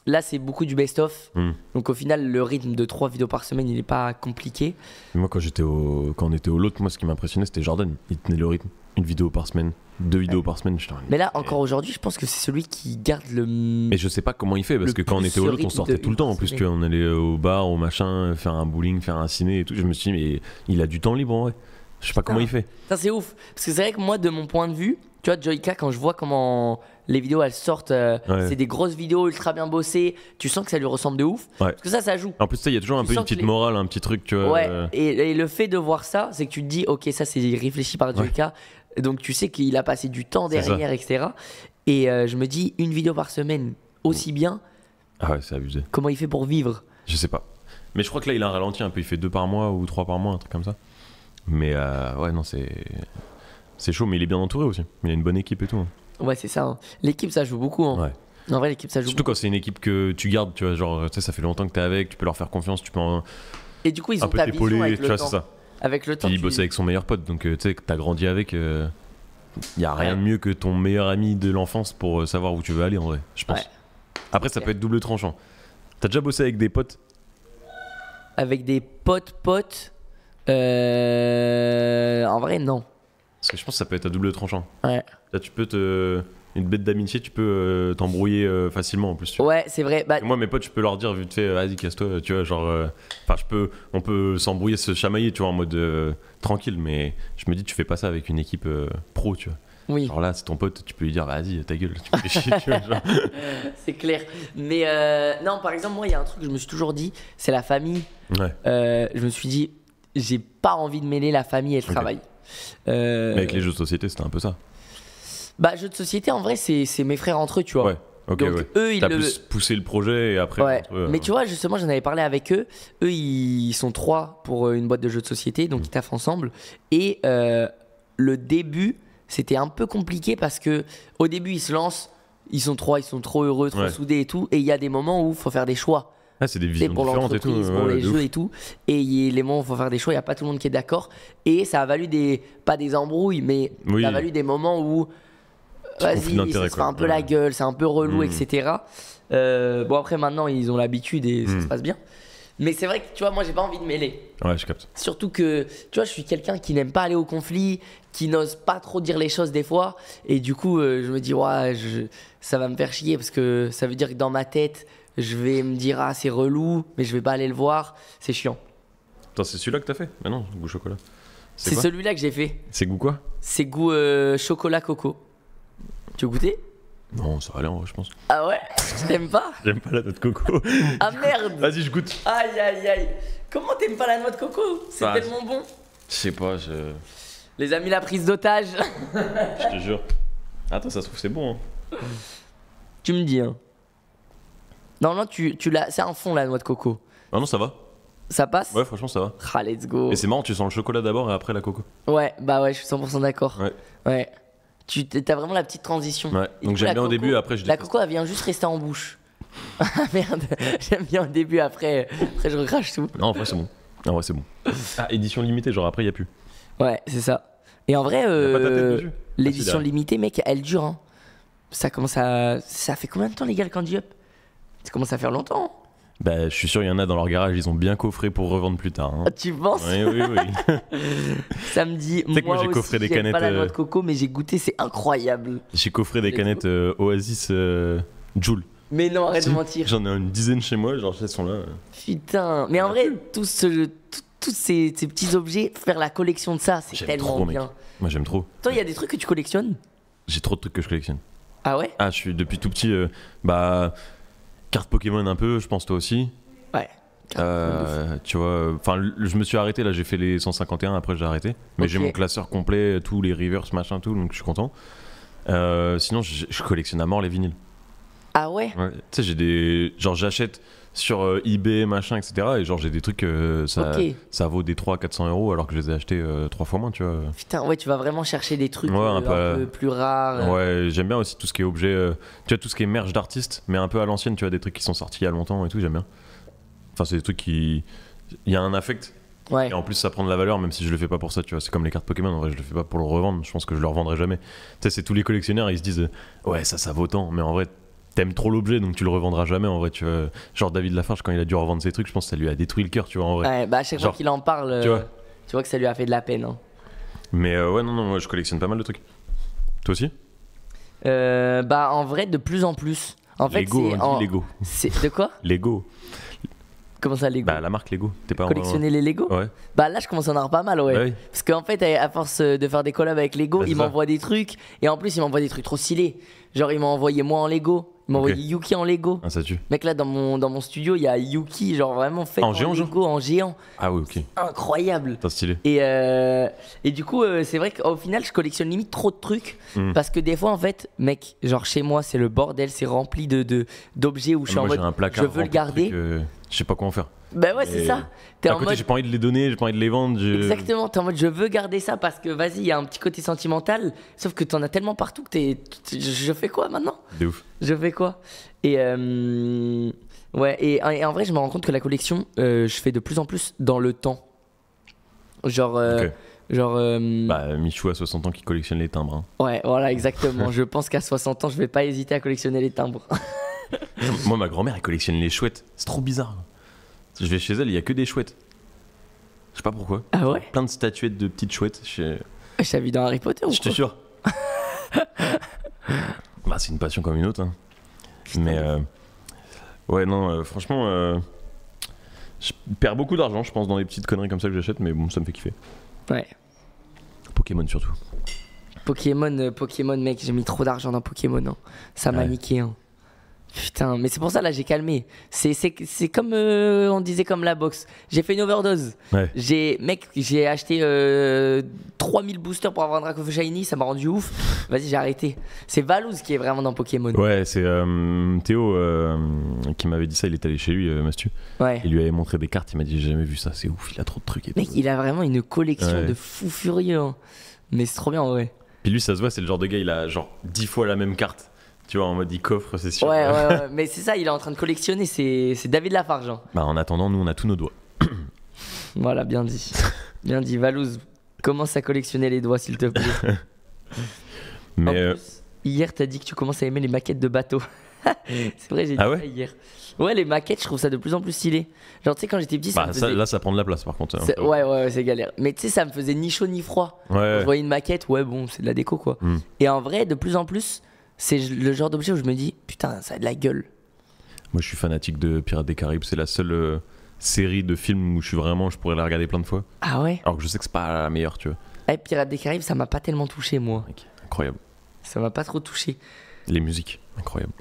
Là, c'est beaucoup du best-of. Hmm. Donc, au final, le rythme de trois vidéos par semaine, il n'est pas compliqué. Moi, quand, j'étais au... quand on était au lot, moi, ce qui m'impressionnait, c'était Jordan. Il tenait le rythme. Une vidéo par semaine, deux vidéos par semaine. Je mais là, encore aujourd'hui, je pense que c'est celui qui garde le. Mais je sais pas comment il fait, parce que quand on était au lot, on sortait tout le temps. En plus, on allait au bar, au machin, faire un bowling, faire un ciné et tout. Je me suis dit, mais il a du temps libre en vrai. Je sais pas comment il fait. Ça C'est ouf. Parce que c'est vrai que moi, de mon point de vue, tu vois, Joyka, quand je vois comment les vidéos elles sortent, euh, c'est des grosses vidéos ultra bien bossées, tu sens que ça lui ressemble de ouf, parce que ça, ça joue. En plus, il y a toujours un peu une petite morale, un petit truc, tu Ouais, euh. et, le fait de voir ça, c'est que tu te dis, ok, ça c'est réfléchi par du cas donc tu sais qu'il a passé du temps derrière, etc. Et euh, je me dis, une vidéo par semaine, aussi bien. Ah ouais, c'est abusé. Comment il fait pour vivre Je sais pas. Mais je crois que là, il a un ralenti un peu, il fait deux par mois ou trois par mois, un truc comme ça. Mais ouais, non, c'est. C'est chaud, mais il est bien entouré aussi. Il a une bonne équipe et tout. Hein. Ouais, c'est ça. Hein. L'équipe, ça joue beaucoup. Hein. En vrai, l'équipe, ça joue. Surtout quand c'est une équipe que tu gardes, tu vois, genre, ça fait longtemps que t'es avec, tu peux leur faire confiance, tu peux. et du coup, ils un ont peu ta vision avec le temps. Avec le temps. il tu... avec son meilleur pote, donc euh, tu sais, t'as grandi avec. Il euh, y a rien de mieux que ton meilleur ami de l'enfance pour euh, savoir où tu veux aller, en vrai, je pense. Après, ça peut être double tranchant. T'as déjà bossé avec des potes Avec des potes-potes euh... En vrai, non. Parce que je pense que ça peut être à double tranchant. Là, tu peux te. Une bête d'amitié, tu peux euh, t'embrouiller euh, facilement en plus. ouais, c'est vrai. Bah moi, mes potes, je peux leur dire vite fait, euh, vas-y, casse-toi, tu vois, genre. Enfin, je peux. On peut s'embrouiller, se chamailler, tu vois, en mode tranquille, mais je me dis, tu fais pas ça avec une équipe pro, tu vois. Oui. Genre là, c'est ton pote, tu peux lui dire, vas-y, ta gueule, tu peux chier, (laughs) C'est clair. Mais non, par exemple, moi, il y a un truc que je me suis toujours dit, c'est la famille. Ouais. je me suis dit, j'ai pas envie de mêler la famille et le travail. Euh, avec les jeux de société, c'était un peu ça. Bah, jeux de société, en vrai, c'est mes frères entre eux, tu vois. Donc eux, ils le... poussé le projet et après. Ouais. mais euh, tu vois, justement, j'en avais parlé avec eux. Eux, ils sont trois pour euh, une boîte de jeux de société, donc mm. ils taffent ensemble. Et le début, c'était un peu compliqué parce que au début, ils se lancent, ils sont trois, ils sont trop heureux, trop soudés et tout. Et il y a des moments où il faut faire des choix. Ah, c'est des visions pour différentes et tout. Pour les jeux et tout. Et les moments où il faut faire des choix, il n'y a pas tout le monde qui est d'accord. Et ça a valu des. Pas des embrouilles, mais ça a valu des moments où. Vas-y, ça se fait un peu la gueule, c'est un peu relou, hmm. etc. Euh, bon, après, maintenant, ils ont l'habitude et ça hmm. se passe bien. Mais c'est vrai que tu vois, moi j'ai pas envie de mêler. Ouais, je capte. Surtout que tu vois, je suis quelqu'un qui n'aime pas aller au conflit, qui n'ose pas trop dire les choses des fois. Et du coup, euh, je me dis, ouais, je, ça va me faire chier parce que ça veut dire que dans ma tête, je vais me dire ah c'est relou, mais je vais pas aller le voir, c'est chiant. Attends, c'est celui-là que t'as fait Mais non, goût chocolat. C'est celui-là que j'ai fait. C'est goût quoi C'est goût euh, chocolat coco. Tu veux goûter Non, ça va aller en vrai, je pense. Ah ouais T'aimes pas (laughs) J'aime pas la noix de coco. (laughs) ah merde Vas-y, je goûte. Aïe aïe aïe. Comment t'aimes pas la noix de coco C'est bah, tellement bon. Je sais pas, je. Les amis, la prise d'otage. (laughs) je te jure. Attends, ça se trouve, c'est bon. Hein. Tu me dis, hein. Non, non, tu, tu l'as. C'est un fond la noix de coco. Ah non, ça va. Ça passe Ouais, franchement, ça va. Ah, let's go. Et c'est marrant, tu sens le chocolat d'abord et après la coco. Ouais, bah ouais, je suis 100% d'accord. Ouais. ouais. Tu as vraiment la petite transition. Ouais. Donc j'aime bien au début, après je La coco, elle vient juste rester en bouche. (laughs) ah merde, (laughs) j'aime bien au début, après, après je recrache tout. Non, en vrai, c'est bon. c'est bon. (laughs) Ah, édition limitée, genre après, il y a plus. Ouais, c'est ça. Et en vrai, euh, l'édition limitée, mec, elle dure. Hein. Ça commence à. Ça fait combien de temps, les gars, le Candy Up ça commence à faire longtemps. Bah, je suis sûr, il y en a dans leur garage, ils ont bien coffré pour revendre plus tard. Hein. Ah, tu penses Oui, oui, oui. (laughs) Samedi, moi, moi j'ai coffré des canettes. pas la noix de euh, coco, mais j'ai goûté, c'est incroyable. J'ai coffré des canettes euh, Oasis euh, Joule. Mais non, arrête de mentir. J'en ai une dizaine chez moi, genre elles sont là. Putain, mais en vrai, tous ces, petits objets, faire la collection de ça, c'est tellement bien. Moi j'aime trop. Toi, il y a des trucs que tu collectionnes J'ai trop de trucs que je collectionne. Ah ouais Ah, je suis depuis tout petit, bah carte Pokémon un peu, je pense toi aussi. Ouais. Euh, tu vois, enfin, je me suis arrêté là, j'ai fait les 151, après j'ai arrêté. Mais j'ai mon classeur complet, tous les reverse, machin, tout, donc je suis content. Euh, sinon, je collectionne à mort les vinyles. Ah ouais, ouais Tu sais, j'ai des. Genre, j'achète sur euh, eBay, machin, etc. Et genre, j'ai des trucs, euh, ça, ça vaut des 300-400 euros alors que je les ai achetés euh, trois fois moins, tu vois. Putain, ouais, tu vas vraiment chercher des trucs un peu, plus rares. Ouais, j'aime bien aussi tout ce qui est objet, tu vois, tout ce qui est merge d'artistes, mais un peu à l'ancienne, tu vois, des trucs qui sont sortis il y a longtemps et tout, j'aime bien. Enfin, c'est des trucs qui. Il y a un affect, Ouais. et en plus ça prend de la valeur, même si je le fais pas pour ça, tu vois. C'est comme les cartes Pokémon, en vrai, je le fais pas pour le revendre, je pense que je le revendrai jamais. Tu sais, c'est tous les collectionneurs, ils se disent, ouais, ça, ça vaut tant, mais en vrai, t'aimes trop l'objet, donc tu le revendras jamais en vrai. Tu Genre David Lafarge, quand il a dû revendre ses trucs, je pense que ça lui a détruit le cœur, tu vois, en vrai. Ouais, bah à chaque fois qu'il en parle, euh, tu vois, que ça lui a fait de la peine. Hein. Mais euh, ouais, non, non, moi je collectionne pas mal de trucs. Toi aussi euh, bah en vrai, de plus en plus. En fait, Lego, c'est en- Lego. c'est- de quoi Lego. Comment ça, Lego Bah la marque Lego. T'es pas un- Collectionner les Lego Ouais. Bah là, je commence à en avoir pas mal, ouais. Parce qu'en fait, à force de faire des collabs avec Lego, ils m'envoient des trucs. Et en plus, ils m'envoient des trucs trop stylés. Genre, ils m'ont envoyé moi en Lego. Il Yuki en Lego. Ah, ça Mec, là, dans mon, dans mon studio, il y a Yuki, genre vraiment fait ah, en, Lego, en géant. Ah oui, ok. Incroyable. T'as stylé. Et, euh, et du coup, euh, c'est vrai qu'au final, je collectionne limite trop de trucs. Hmm. Parce que des fois, en fait, mec, genre chez moi, c'est le bordel, c'est rempli d'objets de, d'objets où je ah, suis en mode. je veux le garder. Euh, je sais pas comment faire. Ben ouais, c'est ça. T'es en mode. J'ai pas envie de les donner, j'ai pas envie de les vendre. Exactement, t'es en mode je veux garder ça parce que vas-y, il y a un petit côté sentimental, sauf que t'en as tellement partout que t'es. Je fais quoi maintenant De ouf. Je fais quoi Et. Euh, ouais, et, en vrai, je me rends compte que la collection, euh, je fais de plus en plus dans le temps. Genre. Euh, genre. Bah, Michou a 60 ans qui collectionne les timbres. Hein. Ouais, voilà, (laughs) exactement. je pense qu'à 60 ans, je vais pas hésiter à collectionner les timbres. (laughs) Moi, ma grand-mère, elle collectionne les chouettes. C'est trop bizarre. Je vais chez elle, il y a que des chouettes. Je sais pas pourquoi. Ah ouais Plein de statuettes de petites chouettes. Chez... Ah, j'ai vu dans Harry Potter ou Je te jure. (laughs) bah, c'est une passion comme une autre. Hein. Mais euh, ouais, non, euh, franchement, euh, je perds beaucoup d'argent, je pense, dans les petites conneries comme ça que j'achète, mais bon, ça me fait kiffer. Ouais. Pokémon surtout. Pokémon, Pokémon, mec, j'ai mis trop d'argent dans Pokémon. Hein. Ça m'a niqué. Hein. Putain, mais c'est pour ça là j'ai calmé. C'est comme euh, on disait comme la box J'ai fait une overdose. J'ai mec, j'ai acheté 3000 euh, boosters pour avoir un shiny, ça m'a rendu ouf. Vas-y, j'ai arrêté. C'est Valouz qui est vraiment dans Pokémon. Ouais, c'est euh, Théo qui m'avait dit ça, il est allé chez lui Mastu. Ouais. Il lui avait montré des cartes, il m'a dit j'ai jamais vu ça, c'est ouf, il a trop de trucs et Mec, il a vraiment une collection de fous furieux. Hein. Mais c'est trop bien ouais. Puis lui ça se voit, c'est le genre de gars, il a genre 10 fois la même carte. Tu vois, en mode il coffre, c'est sûr. Ouais, ouais, (laughs) mais c'est ça, il est en train de collectionner, c'est David Lafarge. Hein. Bah, en attendant, nous, on a tous nos doigts. (coughs) Voilà, bien dit. Bien dit, Valouz, commence à collectionner les doigts, s'il te plaît. (laughs) Mais euh, hier, t'as dit que tu commences à aimer les maquettes de bateaux. (laughs) c'est vrai, j'ai Ah dit ouais hier. Ouais, les maquettes, je trouve ça de plus en plus stylé. Genre, tu sais, quand j'étais petit, bah, là, ça prend de la place par contre. Hein. Ouais, ouais, c'est galère. Mais tu sais, ça me faisait ni chaud ni froid. Ouais, Je voyais une maquette, ouais, bon, c'est de la déco, quoi. Hmm. Et en vrai, de plus en plus, c'est le genre d'objet où je me dis, putain, ça a de la gueule. Moi, je suis fanatique de Pirates des Caraïbes. C'est la seule euh, série de films où je suis vraiment, je pourrais la regarder plein de fois. Ah ouais Alors que je sais que c'est pas la meilleure, tu vois. Eh, Pirates des Caraïbes, ça m'a pas tellement touché, moi. Incroyable. Ça m'a pas trop touché. Les musiques, incroyable.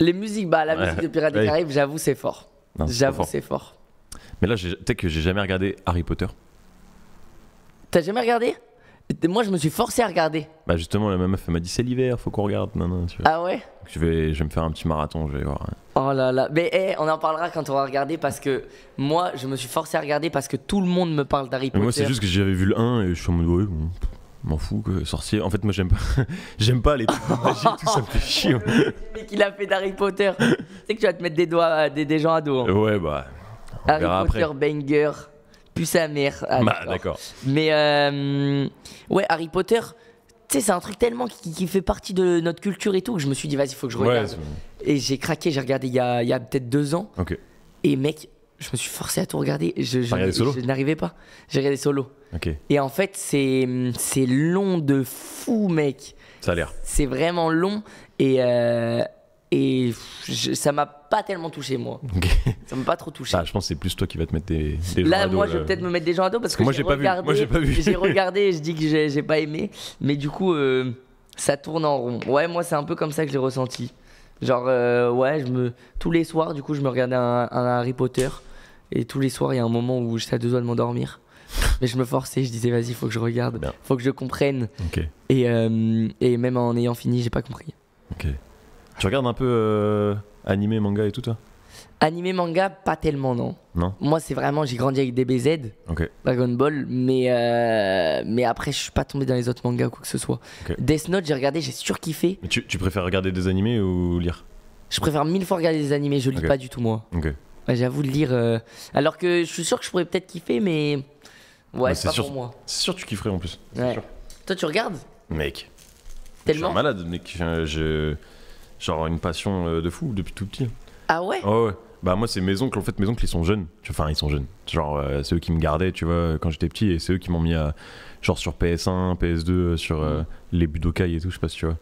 Les musiques, bah, la musique de Pirates des Caraïbes, j'avoue, c'est fort. J'avoue, c'est fort. Mais là, tu sais que j'ai jamais regardé Harry Potter. T'as jamais regardé moi, je me suis forcé à regarder. Bah justement, la même meuf, m'a dit c'est l'hiver, faut qu'on regarde. Ah ouais je vais, je me faire un petit marathon, je vais voir. Oh là là, mais eh, on en parlera quand on va regarder parce que moi, je me suis forcé à regarder parce que tout le monde me parle d'Harry Potter. moi, c'est juste que j'avais vu le 1 et je suis en mode ouais, m'en fous que sorcier. En fait, moi, j'aime pas, (laughs) j'aime pas les trucs magiques tout ça me fait chier. Mais qu'il (laughs) a fait d'Harry Potter, tu sais que tu vas te mettre des doigts, euh, des, gens à dos. Hein. Ouais, bah. Harry Potter banger. Plus sa mère. Ah, bah, d'accord. Mais euh, ouais, Harry Potter, tu sais, c'est un truc tellement qui, fait partie de notre culture et tout que je me suis dit, vas-y, faut que je regarde. et j'ai craqué, j'ai regardé il y a, a peut-être deux ans. Et mec, je me suis forcé à tout regarder. Je, n'arrivais pas. J'ai regardé solo. Et en fait, c'est long de fou, mec. Ça a l'air. C'est vraiment long. Et, euh, et ça m'a pas tellement touché moi. Ça m'a pas trop touché. Bah, je pense que c'est plus toi qui vas te mettre des, là, Moi, je vais euh. peut-être me mettre des gens à dos parce que moi j'ai pas, regardé, vu. Moi, j'ai regardé je dis que j'ai pas aimé. Mais du coup, euh, ça tourne en rond. Ouais, moi c'est un peu comme ça que j'ai ressenti. Genre, euh, ouais, je me... tous les soirs, du coup, je me regardais un, Harry Potter. Et tous les soirs, il y a un moment où j'étais à deux doigts de m'endormir. (laughs) Mais je me forçais, je disais, vas-y, faut que je regarde, faut que je comprenne. Et, même en ayant fini, j'ai pas compris. Ok. Tu regardes un peu. Animé, manga et tout, toi Animé, manga, pas tellement, non. Non. Moi, c'est vraiment, j'ai grandi avec DBZ, okay. Dragon Ball, mais, euh, mais après, je suis pas tombé dans les autres mangas ou quoi que ce soit. Death Note, j'ai regardé, j'ai surkiffé. Mais tu, tu, préfères regarder des animés ou lire Je préfère mille fois regarder des animés, je lis pas du tout, moi. Ouais, J'avoue, lire. Euh, alors que je suis sûr que je pourrais peut-être kiffer, mais. Ouais, c'est pas pour moi. C'est sûr que tu kifferais en plus. Toi, tu regardes Mec. Tellement. Je suis malade, mec. je... Genre une passion euh, de fou depuis tout petit. Ah ouais ah Ouais. Bah moi c'est mes oncles en fait mes oncles ils sont jeunes. Enfin ils sont jeunes. Genre euh, c'est eux qui me gardaient tu vois quand j'étais petit et c'est eux qui m'ont mis à genre sur PS1, PS2, euh, sur les Budokai et tout je sais pas si tu vois.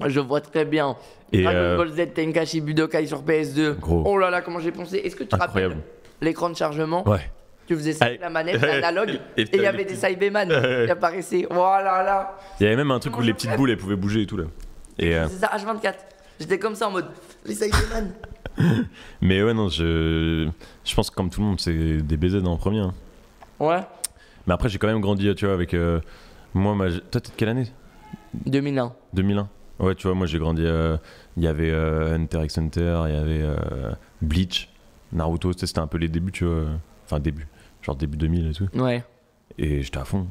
Ah, je vois très bien. Et Dragon Ball Z, Tenkashi, Budokai sur PS2. Gros. Oh là là comment j'ai pensé. Est-ce que tu rappelles l'écran de chargement Ouais. Tu faisais ça avec la manette, l'analogue, (laughs) et il y avait des Cyberman qui apparaissaient. Oh là Il y avait même un truc où les petites boules elles pouvaient bouger et tout là. Et, ça H24. J'étais comme ça en mode les (laughs) Mais ouais, non, je, je pense que comme tout le monde, c'est des BZ le premier. Hein. Ouais, Mais après, j'ai quand même grandi, tu vois, avec. Euh, moi, toi, t'es de quelle année 2001. 2001. Ouais, tu vois, moi j'ai grandi. Il euh, y avait euh, Hunter x Hunter, il y avait euh, Bleach, Naruto, c'était un peu les débuts, tu vois. Enfin, début, genre début 2000 et tout. Ouais. Et j'étais à fond.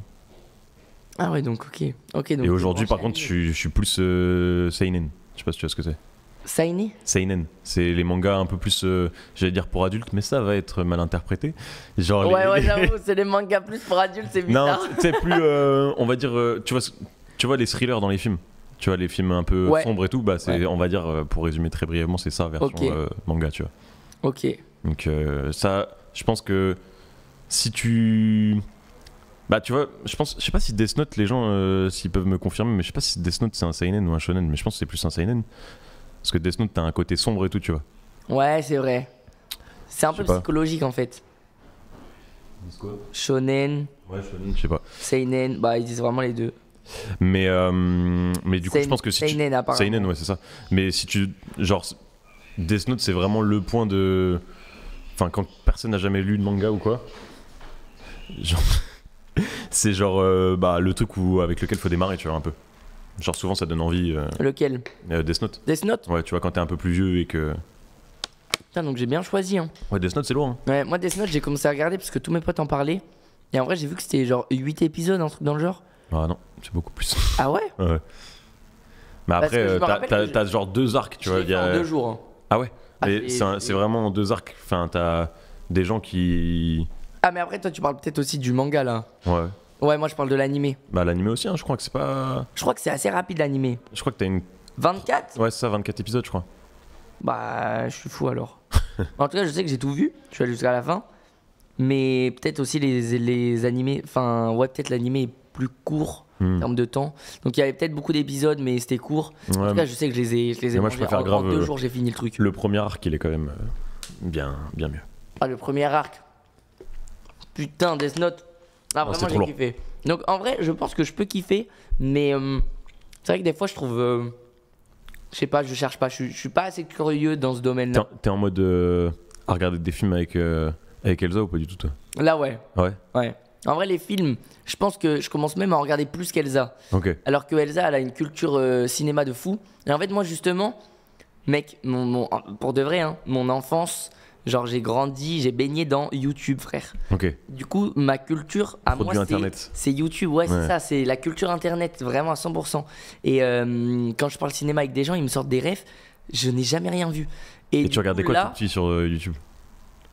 Ah ouais, donc ok. ok donc, et aujourd'hui, par contre, je suis- plus euh, Seinen. Je sais pas si tu vois ce que c'est. Seinen Seinen. C'est les mangas un peu plus, euh, j'allais dire pour adultes, mais ça va être mal interprété. Genre ouais, ouais, j'avoue, (laughs) c'est les mangas plus pour adultes, c'est bizarre. Non, c'est plus, euh, on va dire, euh, tu vois, tu vois les thrillers dans les films. Tu vois, les films un peu sombres et tout, bah, on va dire, pour résumer très brièvement, c'est ça, version manga, tu vois. Ok. Donc, ça, je pense que si tu bah tu vois, je pense, je sais pas si Death Note, les gens, euh, s'ils peuvent me confirmer, mais je sais pas si Death Note c'est un seinen ou un shonen, mais je pense que c'est plus un seinen. Parce que Death Note t'as un côté sombre et tout, tu vois. Ouais, c'est vrai. C'est un peu psychologique en fait. Shonen. Ouais, shonen, je sais pas. Seinen, bah ils disent vraiment les deux. Mais euh, mais du coup, je pense que si tu... Seinen, ouais, c'est ça. Mais si tu genre Death Note, c'est vraiment le point de enfin quand personne n'a jamais lu de manga ou quoi. Genre (laughs) c'est genre euh, bah, le truc où, avec lequel faut démarrer, tu vois, un peu. Genre souvent ça donne envie. Euh, lequel des euh, Death Note. Death Ouais, tu vois, quand t'es un peu plus vieux et que. Putain, donc j'ai bien choisi. Hein. Ouais, Death Note c'est lourd. Hein. Ouais, moi, Death Note, j'ai commencé à regarder parce que tous mes potes en parlaient. Et en vrai, j'ai vu que c'était genre 8 épisodes, un truc dans le genre. Ah non, c'est beaucoup plus. Ah ouais (laughs) Ouais. Mais après, t'as- genre deux arcs, tu vois. deux jours. Hein. Ah ouais ah, c'est- c'est vraiment deux arcs. Enfin, t'as des gens qui. Ah, mais après, toi, tu parles peut-être aussi du manga là. Ouais. Ouais, moi je parle de l'animé. Bah, l'animé aussi, hein, je crois que c'est pas. Je crois que c'est assez rapide l'animé. Je crois que t'as une. 24 Ouais, c'est ça, 24 épisodes, je crois. Bah, je suis fou alors. (laughs) en tout cas, je sais que j'ai tout vu, je suis allé jusqu'à la fin. Mais peut-être aussi les, les animés. Enfin, ouais, peut-être l'animé est plus court en hmm. termes de temps. Donc il y avait peut-être beaucoup d'épisodes, mais c'était court. en tout cas, je sais que je les ai, je les ai moi, Je en, grave en, deux euh, jours, j'ai fini le truc. Le premier arc, il est quand même euh, bien, bien mieux. Ah, le premier arc Putain, Death Note. Ah, vraiment, j'ai kiffé. Donc, en vrai, je pense que je peux kiffer, mais euh, c'est vrai que des fois, je trouve. Euh, je sais pas, je cherche pas. Je, suis pas assez curieux dans ce domaine-là. T'es en, en mode euh, à regarder des films avec, avec Elsa ou pas du tout, Là, ouais. Ouais. Ouais. En vrai, les films, je pense que je commence même à en regarder plus qu'Elsa. Ok. Alors que Elsa, elle a une culture cinéma de fou. Et en fait, moi, justement, mec, pour de vrai, hein, mon enfance, Genre, j'ai grandi, j'ai baigné dans YouTube, frère. Ok. Du coup, ma culture à moi, internet. c'est YouTube. Ouais, c'est ça, c'est la culture internet, vraiment à 100%. Et euh, quand je parle cinéma avec des gens, ils me sortent des rêves. Je n'ai jamais rien vu. Et, tu regardais quoi là, petit sur euh, YouTube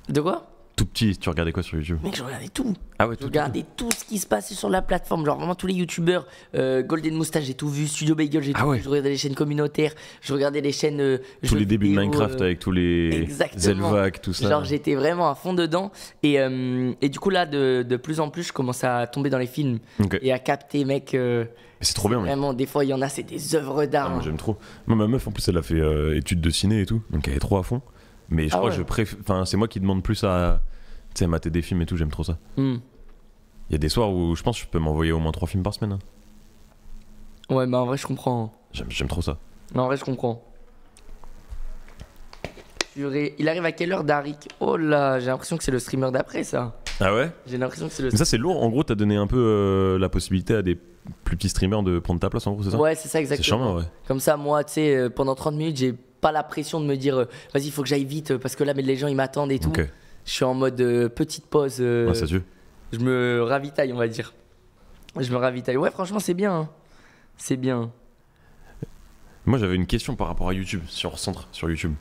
De quoi tout petit, tu regardais quoi sur YouTube Mec, je regardais tout. Ah ouais, tout, je regardais tout. ce qui se passait sur la plateforme. Genre vraiment tous les youtubeurs, euh, Golden Moustache, j'ai tout vu, Studio Bagel, j'ai ah tout ouais. vu. Je regardais les chaînes communautaires, je regardais les chaînes. Euh, tous les débuts de Minecraft avec tous les euh, Zelvac, tout ça. Genre j'étais vraiment à fond dedans. Et, et du coup, là, de, de, plus en plus, je commence à tomber dans les films et à capter, mec. c'est trop bien, Vraiment, des fois, il y en a, c'est des œuvres d'art. Ah, J'aime trop. Moi, ma meuf, en plus, elle a fait études de ciné et tout, donc elle est trop à fond. Mais je ah crois que je préfère. Enfin, c'est moi qui demande plus à. Tu sais, mater des films et tout, j'aime trop ça. Hmm. Il y a des soirs où je pense que je peux m'envoyer au moins 3 films par semaine. Hein. Ouais, mais en vrai, je comprends. Hein. J'aime trop ça. Non, en vrai, je comprends. Il arrive à quelle heure, Darik Oh là, j'ai l'impression que c'est le streamer d'après, ça. Ah ouais J'ai l'impression que c'est le. Mais ça, c'est lourd. En gros, t'as donné un peu euh, la possibilité à des plus petits streamers de prendre ta place, en gros, c'est ça Ouais, c'est ça, exactement. C'est ouais. Comme ça, moi, tu sais, euh, pendant 30 minutes, j'ai pas la pression de me dire euh, vas-y, il faut que j'aille vite euh, parce que là, mais les gens ils m'attendent et tout. Je suis en mode euh, petite pause. ça tue. Je me ravitaille, on va dire. Je me ravitaille. Ouais, franchement, c'est bien. Hein. C'est bien. Moi, j'avais une question par rapport à YouTube, sur centre sur YouTube.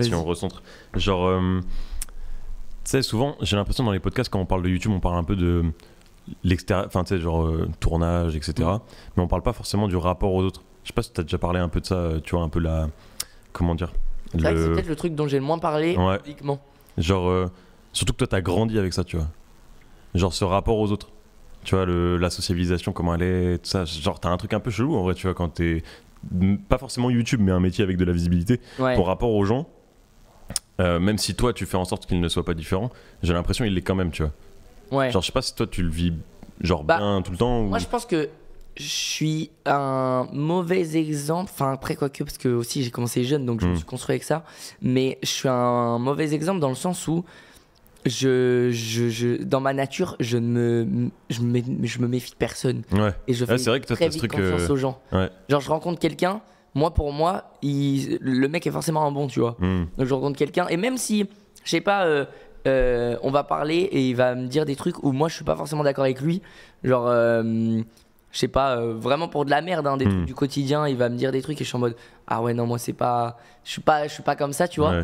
Si on recentre. Genre, tu sais, souvent, j'ai l'impression dans les podcasts, quand on parle de YouTube, on parle un peu de l'extérieur, enfin, tu sais, genre tournage, etc. Mm. Mais on parle pas forcément du rapport aux autres. Je sais pas si t'as déjà parlé un peu de ça, euh, tu vois, un peu la. Comment dire le... C'est peut-être le truc dont j'ai le moins parlé Genre, euh, surtout que toi, t'as grandi avec ça, tu vois. Genre, ce rapport aux autres. Tu vois, la socialisation comment elle est, tout ça. Genre, t'as un truc un peu chelou en vrai, tu vois, quand t'es. Pas forcément YouTube, mais un métier avec de la visibilité. Ton rapport aux gens, euh, même si toi, tu fais en sorte qu'ils ne soient pas différents, j'ai l'impression qu'il l'est quand même, tu vois. Ouais. Genre, je sais pas si toi, tu le vis genre bah, bien tout le temps. Moi, je pense que je suis un mauvais exemple, enfin après que parce que aussi j'ai commencé jeune donc je me hmm. suis construit avec ça, mais je suis un mauvais exemple dans le sens où je, je, je dans ma nature je ne me je me, méfie de personne ouais. et je ah, fais vrai que très vite truc confiance euh, aux gens. Genre je rencontre quelqu'un, moi pour moi il, le mec est forcément un bon tu vois, hmm. je rencontre quelqu'un et même si je sais pas euh, euh, on va parler et il va me dire des trucs où moi je suis pas forcément d'accord avec lui, genre je sais pas, euh, vraiment pour de la merde, hein, des trucs hmm. du quotidien, il va me dire des trucs et je suis en mode ah ouais non moi c'est pas, je suis pas, suis pas comme ça, tu vois.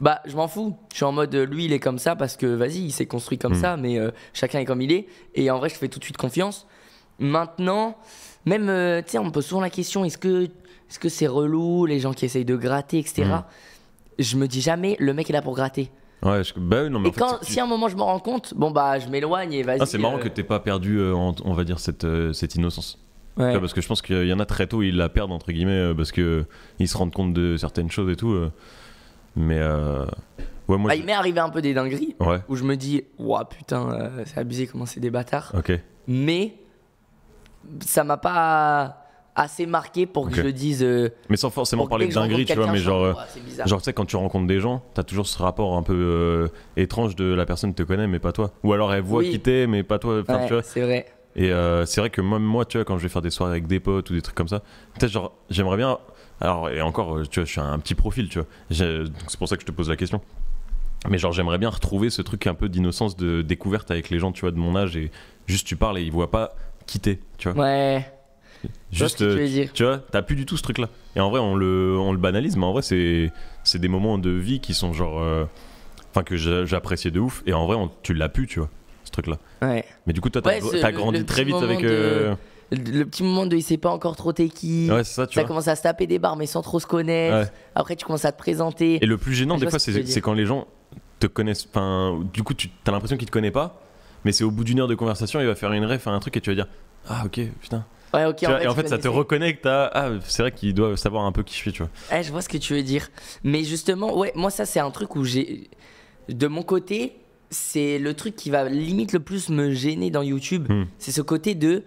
Bah je m'en fous, je suis en mode euh, lui il est comme ça parce que vas-y il s'est construit comme hmm. ça, mais euh, chacun est comme il est et en vrai je fais tout de suite confiance. Maintenant, même tu sais on me pose souvent la question est-ce que ce que c'est relou les gens qui essayent de gratter etc. Hmm. Je me dis jamais le mec est là pour gratter. Ouais, bah non, mais si à un moment je m'en rends compte, bon bah je m'éloigne et vas-y. Ah, c'est marrant que euh. que t'aies pas perdu, euh, on va dire, cette, euh, cette innocence. parce que je pense qu'il y en a très tôt, ils la perdent, entre guillemets, parce qu'ils se rendent compte de certaines choses et tout. Mais. Ouais, moi, bah, Il m'est arrivé un peu des dingueries où je me dis, ouah putain, c'est abusé comment c'est des bâtards. ok. Mais ça m'a pas assez marqué pour que je dise. Euh, mais sans forcément parler de dinguerie, tu vois, mais genre, euh, genre, tu sais, quand tu rencontres des gens, t'as toujours ce rapport un peu euh, étrange de la personne te connaît, mais pas toi. Ou alors elle voit quitter qui t'es, mais pas toi. c'est vrai. Et c'est vrai que même moi, tu vois, quand je vais faire des soirées avec des potes ou des trucs comme ça, peut-être genre, j'aimerais bien. Alors, et encore, tu vois, je suis un petit profil, tu vois. C'est pour ça que je te pose la question. Mais genre, j'aimerais bien retrouver ce truc un peu d'innocence, de découverte avec les gens, tu vois, de mon âge. Et juste, tu parles et ils voient pas quitter, tu vois. Ouais. Juste, tu, tu, tu, vois, t'as plus du tout ce truc-là. Et en vrai, on le, le banalise, mais en vrai, c'est, c'est des moments de vie qui sont genre. Euh, enfin, que j'appréciais de ouf. Et en vrai, tu l'as plus, tu vois, ce truc-là. Mais du coup, toi, t'as, grandi très vite avec. Euh, le petit moment de il sait pas encore trop t'es qui. ça, tu commence à se taper des barres, mais sans trop se connaître. Après, tu commences à te présenter. Et le plus gênant, des fois, c'est quand les gens te connaissent. du coup, tu as l'impression qu'ils te connaissent pas, mais c'est au bout d'une heure de conversation, il va faire une ref, un truc, et tu vas dire Ah, ok, putain en fait, et en fait, ça te reconnecte à. Ah, c'est vrai qu'il doit savoir un peu qui je suis, tu vois. Eh, je vois ce que tu veux dire. Mais justement, ouais, moi, ça, c'est un truc où j'ai. De mon côté, c'est le truc qui va limite le plus me gêner dans YouTube. Hmm. C'est ce côté de.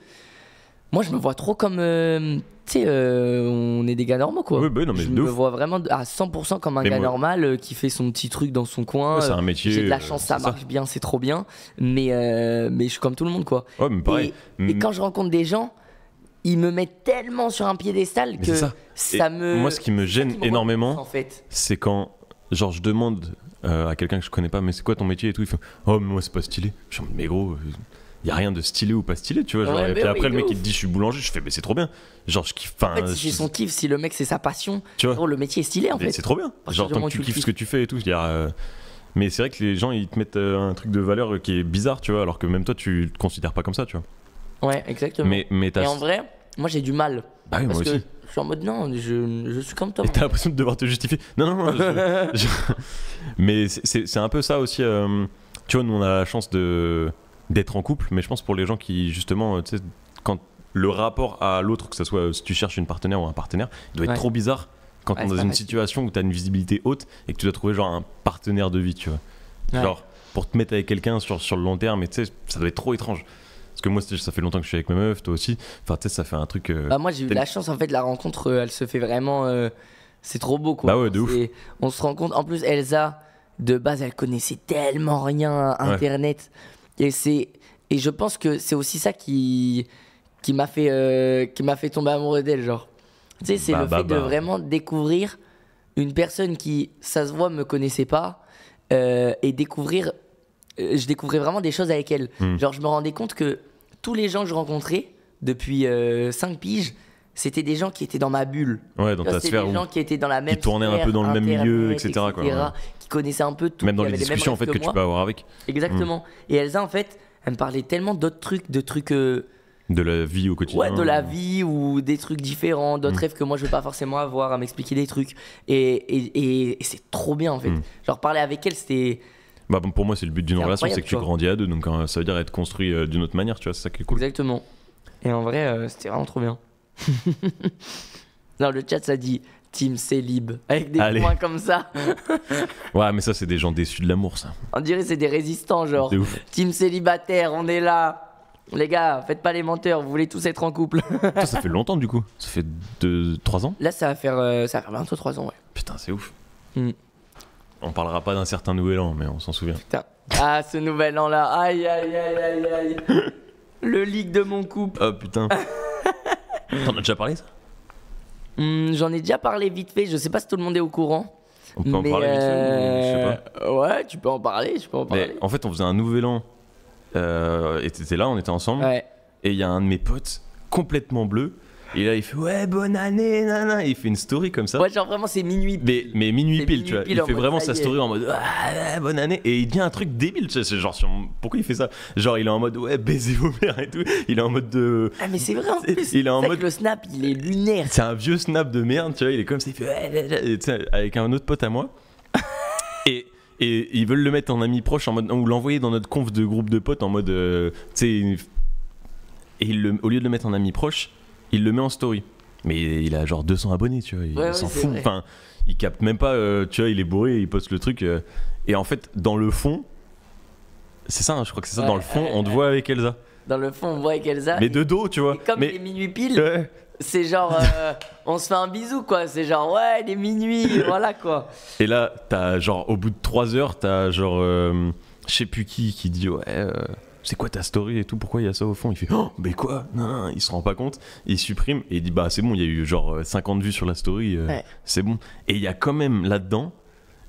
Moi, je me vois trop comme. Euh, tu sais, euh, on est des gars normaux, quoi. Bah non, mais je me vois vraiment à 100% comme un gars normal euh, qui fait son petit truc dans son coin. c'est un métier. J'ai de la chance, ça marche bien, c'est trop bien. Mais, mais je suis comme tout le monde, quoi. mais et, hmm. quand je rencontre des gens, ils me mettent tellement sur un piédestal que ça, me. Moi, ce qui me gêne énormément, en fait. c'est quand genre je demande euh, à quelqu'un que je connais pas, mais c'est quoi ton métier et tout, il fait Oh, mais moi c'est pas stylé. Je suis mais gros, y a rien de stylé ou pas stylé, tu vois. et après, le mec il te dit Je suis boulanger, je fais Mais c'est trop bien. Genre, je kiffe. si j'ai son kiff, si le mec c'est sa passion, tu vois, le métier est stylé en fait. C'est trop bien. genre, tant que tu kiffes ce que tu fais et tout, je euh, Mais c'est vrai que les gens ils te mettent euh, un truc de valeur qui est bizarre, tu vois, alors que même toi tu te considères pas comme ça, tu vois. Ouais, exactement. Mais, mais Et en vrai, moi j'ai du mal. Bah oui, parce que je suis en mode non, je, je suis comme toi. Et t'as l'impression de devoir te justifier. Non, non, non. (laughs) Mais c'est- c'est un peu ça aussi. Euh, tu vois, nous, on a la chance de d'être en couple, mais je pense pour les gens qui, justement, euh, tu sais, quand le rapport à l'autre, que ce soit euh, si tu cherches une partenaire ou un partenaire, il doit être trop bizarre quand on est dans une situation où t'as une visibilité haute et que tu dois trouver, genre, un partenaire de vie, tu vois. Genre, pour te mettre avec quelqu'un sur, sur le long terme, et tu sais, ça doit être trop étrange. Parce que moi, ça fait longtemps que je suis avec ma meuf, toi aussi. Enfin, tu sais, ça fait un truc. Euh, bah, moi, j'ai eu la chance, en fait, la rencontre, euh, elle se fait vraiment. Euh, c'est trop beau, quoi. Bah ouais, de ouf. On se rend compte. En plus, Elsa, de base, elle connaissait tellement rien à Internet. Et c'est. Et je pense que c'est aussi ça qui, qui m'a fait, qui m'a fait tomber amoureux d'elle, genre. Tu sais, c'est bah, le bah, fait de bah. vraiment découvrir une personne qui, ça se voit, me connaissait pas, et découvrir, je découvrais vraiment des choses avec elle. Hmm. Genre, je me rendais compte que tous les gens que je rencontrais depuis 5 euh, piges, c'était des gens qui étaient dans ma bulle. Ouais, dans ta sphère. des gens qui étaient dans la même. Qui tournaient un peu dans le même milieu, etc. Qui connaissaient un peu tout. Même dans les discussions en fait que, tu peux avoir avec. Exactement. Hmm. Et Elsa, en fait, elle me parlait tellement d'autres trucs, de trucs. Euh, de la vie au quotidien. Ouais, de la vie ou des trucs différents, d'autres hmm. rêves que moi je veux pas forcément avoir, à m'expliquer des trucs. Et, c'est trop bien en fait. Hmm. Genre, parler avec elle, c'était bah, pour moi, c'est le but d'une relation, c'est que tu, grandis à deux, donc hein, ça veut dire être construit euh, d'une autre manière, tu vois, c'est ça qui est cool. Exactement. Et en vrai, euh, c'était vraiment trop bien. (laughs) non, le chat, ça dit Team Célib, avec des points comme ça. (laughs) ouais, mais ça, c'est des gens déçus de l'amour, ça. On dirait c'est des résistants, genre. Team Célibataire, on est là. Les gars, faites pas les menteurs, vous voulez tous être en couple. ça, (laughs) ça fait longtemps, du coup. Ça fait 2-3 ans Là, ça va faire, euh, ça bientôt 3 ans, ouais. Putain, c'est ouf. Mm. On parlera pas d'un certain nouvel an, mais on s'en souvient. Ah, ce nouvel an-là. Aïe, aïe, aïe, aïe, Le leak de mon couple. Oh putain. (laughs) T'en as déjà parlé, ça hmm, J'en ai déjà parlé vite fait. Je sais pas si tout le monde est au courant. On peut en parler vite euh, Ouais, tu peux en parler, je peux en parler. en fait, on faisait un nouvel an. Euh, et t'étais là, on était ensemble. Et il y a un de mes potes, complètement bleu, et là, il fait ouais, bonne année, nanana. Il fait une story comme ça. Ouais, genre vraiment, c'est minuit. Mais, mais minuit pile, tu vois. il fait vraiment sa story en mode ouais bonne année. Et il dit un truc débile, tu sais. Genre, pourquoi il fait ça Genre, il est en mode ouais, baisez vos mères et tout. Il est en mode de. Ah, mais c'est vrai en plus. Il est en mode. le snap, il est lunaire. C'est un vieux snap de merde, tu vois. Il est comme ça, fait avec un autre pote à moi. (laughs) et et ils veulent le mettre en ami proche en mode ou l'envoyer dans notre conf de groupe de potes en mode euh, tu sais et le, au lieu de le mettre en ami proche il le met en story. Mais il a genre 200 abonnés, tu vois, il s'en fout. Enfin, il capte même pas, euh, tu vois, il est bourré, il poste le truc. Euh. et en fait, dans le fond, c'est ça, hein, je crois que c'est ça, dans le fond, on te voit avec Elsa. Dans le fond, on voit avec Elsa. Mais de dos, tu vois. comme les minuit pile, c'est genre, euh, on se fait un bisou, quoi. C'est genre, ouais, les minuit, (laughs) voilà, quoi. Et là, t'as genre, au bout de 3 heures, t'as genre, je sais plus qui, qui dit, ouais c'est quoi ta story et tout Pourquoi il y a ça au fond Il fait Oh, mais quoi non, il se rend pas compte. Il supprime et il dit Bah, c'est bon, il y a eu genre 50 euh, vues sur la story. Euh, c'est bon. Et il y a quand même là-dedans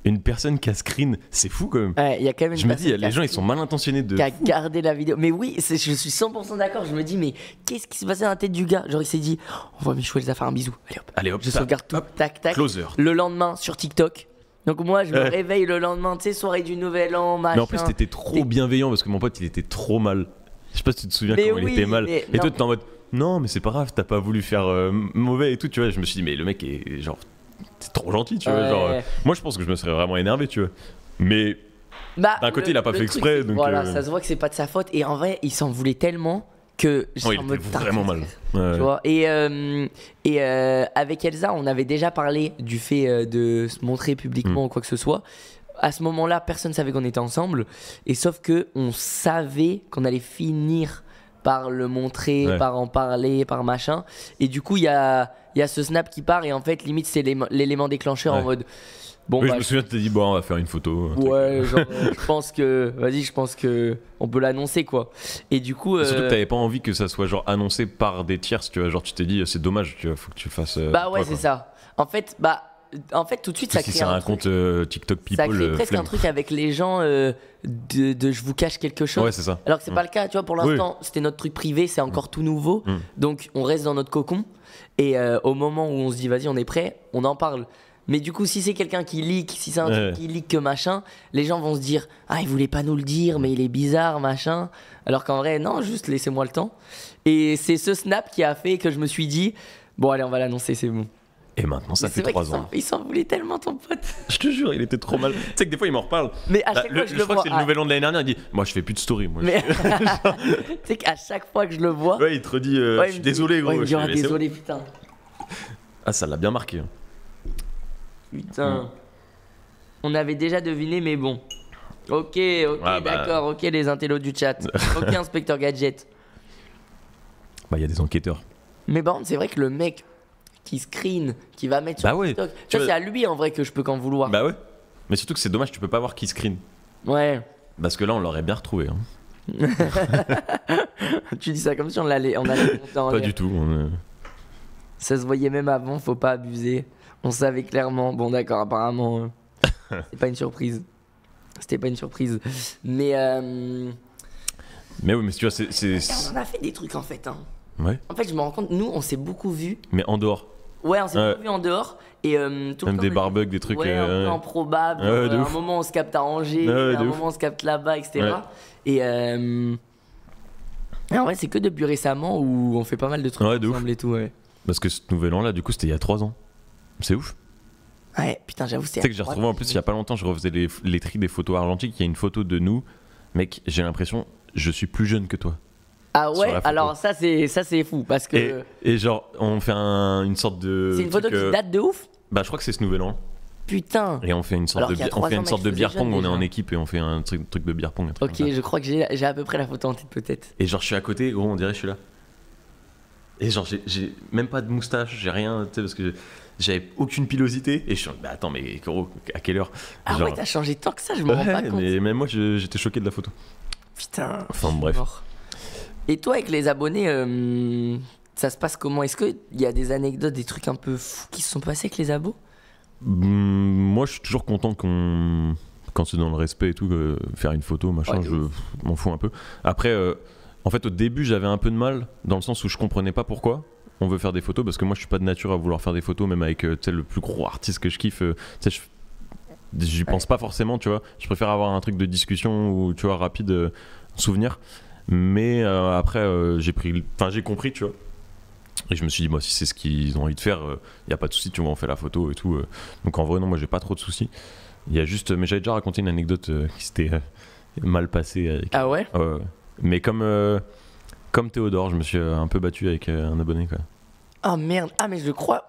une personne qui a screen. C'est fou quand même. il y a quand même Je me dis, les gens ils sont mal intentionnés de. qui a gardé la vidéo. Mais oui, je suis 100% d'accord. Je me dis, mais qu'est-ce qui s'est passé dans la tête du gars Genre, il s'est dit, on va Michou les affaires, un bisou. Allez hop, Allez hop, je sauvegarde tout. tac, tac. Closer. Le lendemain, sur TikTok, donc moi, je me réveille le lendemain, tu sais, soirée du Nouvel An, machin. Mais en plus, t'étais trop bienveillant parce que mon pote, il était trop mal. Je sais pas si tu te souviens comment il était mal. Et toi, t'es en mode, non, mais c'est pas grave, t'as pas voulu faire euh, mauvais et tout, tu vois. Je me suis dit, mais le mec est genre, c'est trop gentil, tu vois. Euh, moi, je pense que je me serais vraiment énervé, tu vois. Mais bah, d'un côté, il a pas fait exprès. Donc voilà, euh, ça se voit que c'est pas de sa faute. Et en vrai, il s'en voulait tellement que oh, il vraiment mal. et euh, et euh, avec Elsa, on avait déjà parlé du fait euh, de se montrer publiquement hmm. ou quoi que ce soit. À ce moment-là, personne savait qu'on était ensemble, et sauf que on savait qu'on allait finir par le montrer, par en parler, par machin. Et du coup, il y a, y a ce snap qui part, et en fait, limite, c'est l'élément déclencheur en mode je bah, me souviens, tu t'es dit, bon, on va faire une photo. ouais, je pense que, vas-y, je pense que on peut l'annoncer, quoi. Et du coup. surtout que euh, t'avais pas envie que ça soit, genre, annoncé par des tierces, tu vois. Genre, tu t'es dit, c'est dommage, tu faut que tu fasses. Euh, bah ouais, c'est ça. En fait, bah. En fait, tout de suite, ça crée. c'est un, compte euh, TikTok People. Ça crée presque un truc avec les gens de, je vous cache quelque chose. Ouais, c'est ça. Alors que c'est mm. pas le cas, tu vois. Pour l'instant, c'était notre truc privé, c'est encore mm. tout nouveau. Mm. Donc, on reste dans notre cocon. Et au moment où on se dit, vas-y, on est prêt, on en parle. Mais du coup, si c'est quelqu'un qui leak, si c'est un truc qui leak que machin, les gens vont se dire Ah, il voulait pas nous le dire, mais il est bizarre, machin. Alors qu'en vrai, non, juste laissez-moi le temps. Et c'est ce snap qui a fait que je me suis dit Bon, allez, on va l'annoncer, c'est bon. Et maintenant, ça fait trois ans. Il s'en voulait tellement, ton pote. (laughs) Je te jure, il était trop mal. tu sais que des fois, il m'en reparle. Mais à bah, chaque fois que je, le crois vois, c'est le ah. nouvel an de l'année dernière. Il dit Moi, je fais plus de story. Moi, (laughs) tu sais qu'à chaque fois que je le vois. Ouais, il te redit euh, Je suis désolé, gros. Ouais, il me dit, ah, désolé, putain. Ah, ça l'a bien marqué. Hein. Putain. On avait déjà deviné, mais bon. Ok, ok, ah bah. d'accord, ok, les intellos du chat. (laughs) ok, inspecteur gadget. Bah, il y a des enquêteurs. Mais bon, c'est vrai que le mec qui screen, qui va mettre bah sur bah TikTok, ça, c'est à lui en vrai que je peux qu'en vouloir. Bah ouais. Mais surtout que c'est dommage, tu peux pas voir qui screen. Ouais. Parce que là, on l'aurait bien retrouvé. Hein. (laughs) tu dis ça comme si on allait, on allait Pas du tout. Ça se voyait même avant, faut pas abuser. On savait clairement. Bon, d'accord, apparemment, euh, (laughs) C'était c'est pas une surprise. C'était pas une surprise. Mais. Euh, mais oui, mais tu vois, c'est. On en a fait des trucs en fait. Hein. Ouais. En fait, je me rends compte, nous, on s'est beaucoup vus. Mais en dehors. Ouais, on s'est beaucoup vus en dehors. Et, euh, Même des barbugs, des trucs. Ouais, un peu improbables. à un moment, on se capte à Angers. à un moment, on se capte là-bas, etc. Et. En ouais, c'est que depuis récemment où on fait pas mal de trucs ensemble et tout, ouais. Parce que ce nouvel an là, du coup, c'était il y a 3 ans. C'est ouf. Ouais, putain, j'avoue, c'est. Tu sais que j'ai retrouvé en plus il y a pas longtemps, je refaisais les, les tris des photos argentiques. Il y a une photo de nous. Mec, j'ai l'impression, je suis plus jeune que toi. Ah ouais, alors ça c'est ça c'est fou parce que. Et, genre, on fait une sorte de. C'est une photo qui euh, date de ouf Bah, je crois que c'est ce nouvel an. Putain Et on fait une sorte de, on une sorte de beer pong, on est en équipe et on fait un truc, truc de beer pong. ok, je crois que j'ai à peu près la photo en tête peut-être. Et genre, je suis à côté, gros, on dirait que je suis là. Et genre, j'ai même pas de moustache, j'ai rien, tu sais, parce que j'avais aucune pilosité. Et je suis bah attends, mais à quelle heure Ah ouais, t'as changé tant que ça, je me rends pas compte. Mais même moi, j'étais choqué de la photo. Putain. Enfin bref. Et toi, avec les abonnés, euh, ça se passe comment Est-ce qu'il y a des anecdotes, des trucs un peu fous qui se sont passés avec les abos mmh, Moi, je suis toujours content qu'on. Quand c'est dans le respect et tout, faire une photo, machin, je m'en fous un peu. Après, euh, en fait, au début, j'avais un peu de mal, dans le sens où je comprenais pas pourquoi on veut faire des photos parce que moi je suis pas de nature à vouloir faire des photos même avec euh, le plus gros artiste que je kiffe euh, j'y pense pas forcément tu vois je préfère avoir un truc de discussion ou tu vois rapide euh, souvenir mais après j'ai pris enfin j'ai compris tu vois et je me suis dit moi si c'est ce qu'ils ont envie de faire il n'y a pas de souci tu vois on fait la photo et tout donc en vrai non moi j'ai pas trop de soucis il y a juste mais j'avais déjà raconté une anecdote qui s'était mal passée avec... ah ouais mais comme comme Théodore, je me suis euh, un peu battu avec euh, un abonné. Quoi. Ah merde, ah mais je crois.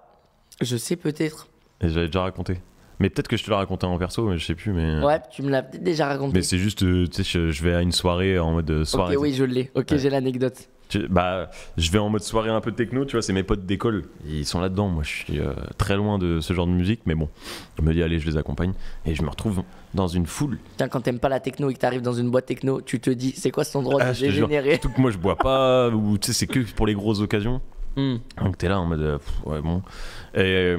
Je sais peut-être. Et j'avais déjà raconté. Mais peut-être que je te l'ai raconté en perso, mais je sais plus. Mais... Euh, ouais, tu me l'as peut-être déjà raconté. Mais c'est juste, tu sais, je, vais à une soirée en mode soirée. Ok, oui, je l'ai. Ok, j'ai l'anecdote bah, je vais en mode soirée un peu techno, tu vois, c'est mes potes d'école, ils sont là-dedans. Moi, je suis euh, très loin de ce genre de musique, mais bon, je me dis, allez, je les accompagne. Et je me retrouve dans une foule. Tiens, quand t'aimes pas la techno et que t'arrives dans une boîte techno, tu te dis, c'est quoi cet endroit ah, j'ai généré Surtout que moi, je bois pas, (laughs) ou tu sais, c'est que pour les grosses occasions. Hmm. Donc, t'es là en mode, euh, ouais, bon. Et. il euh,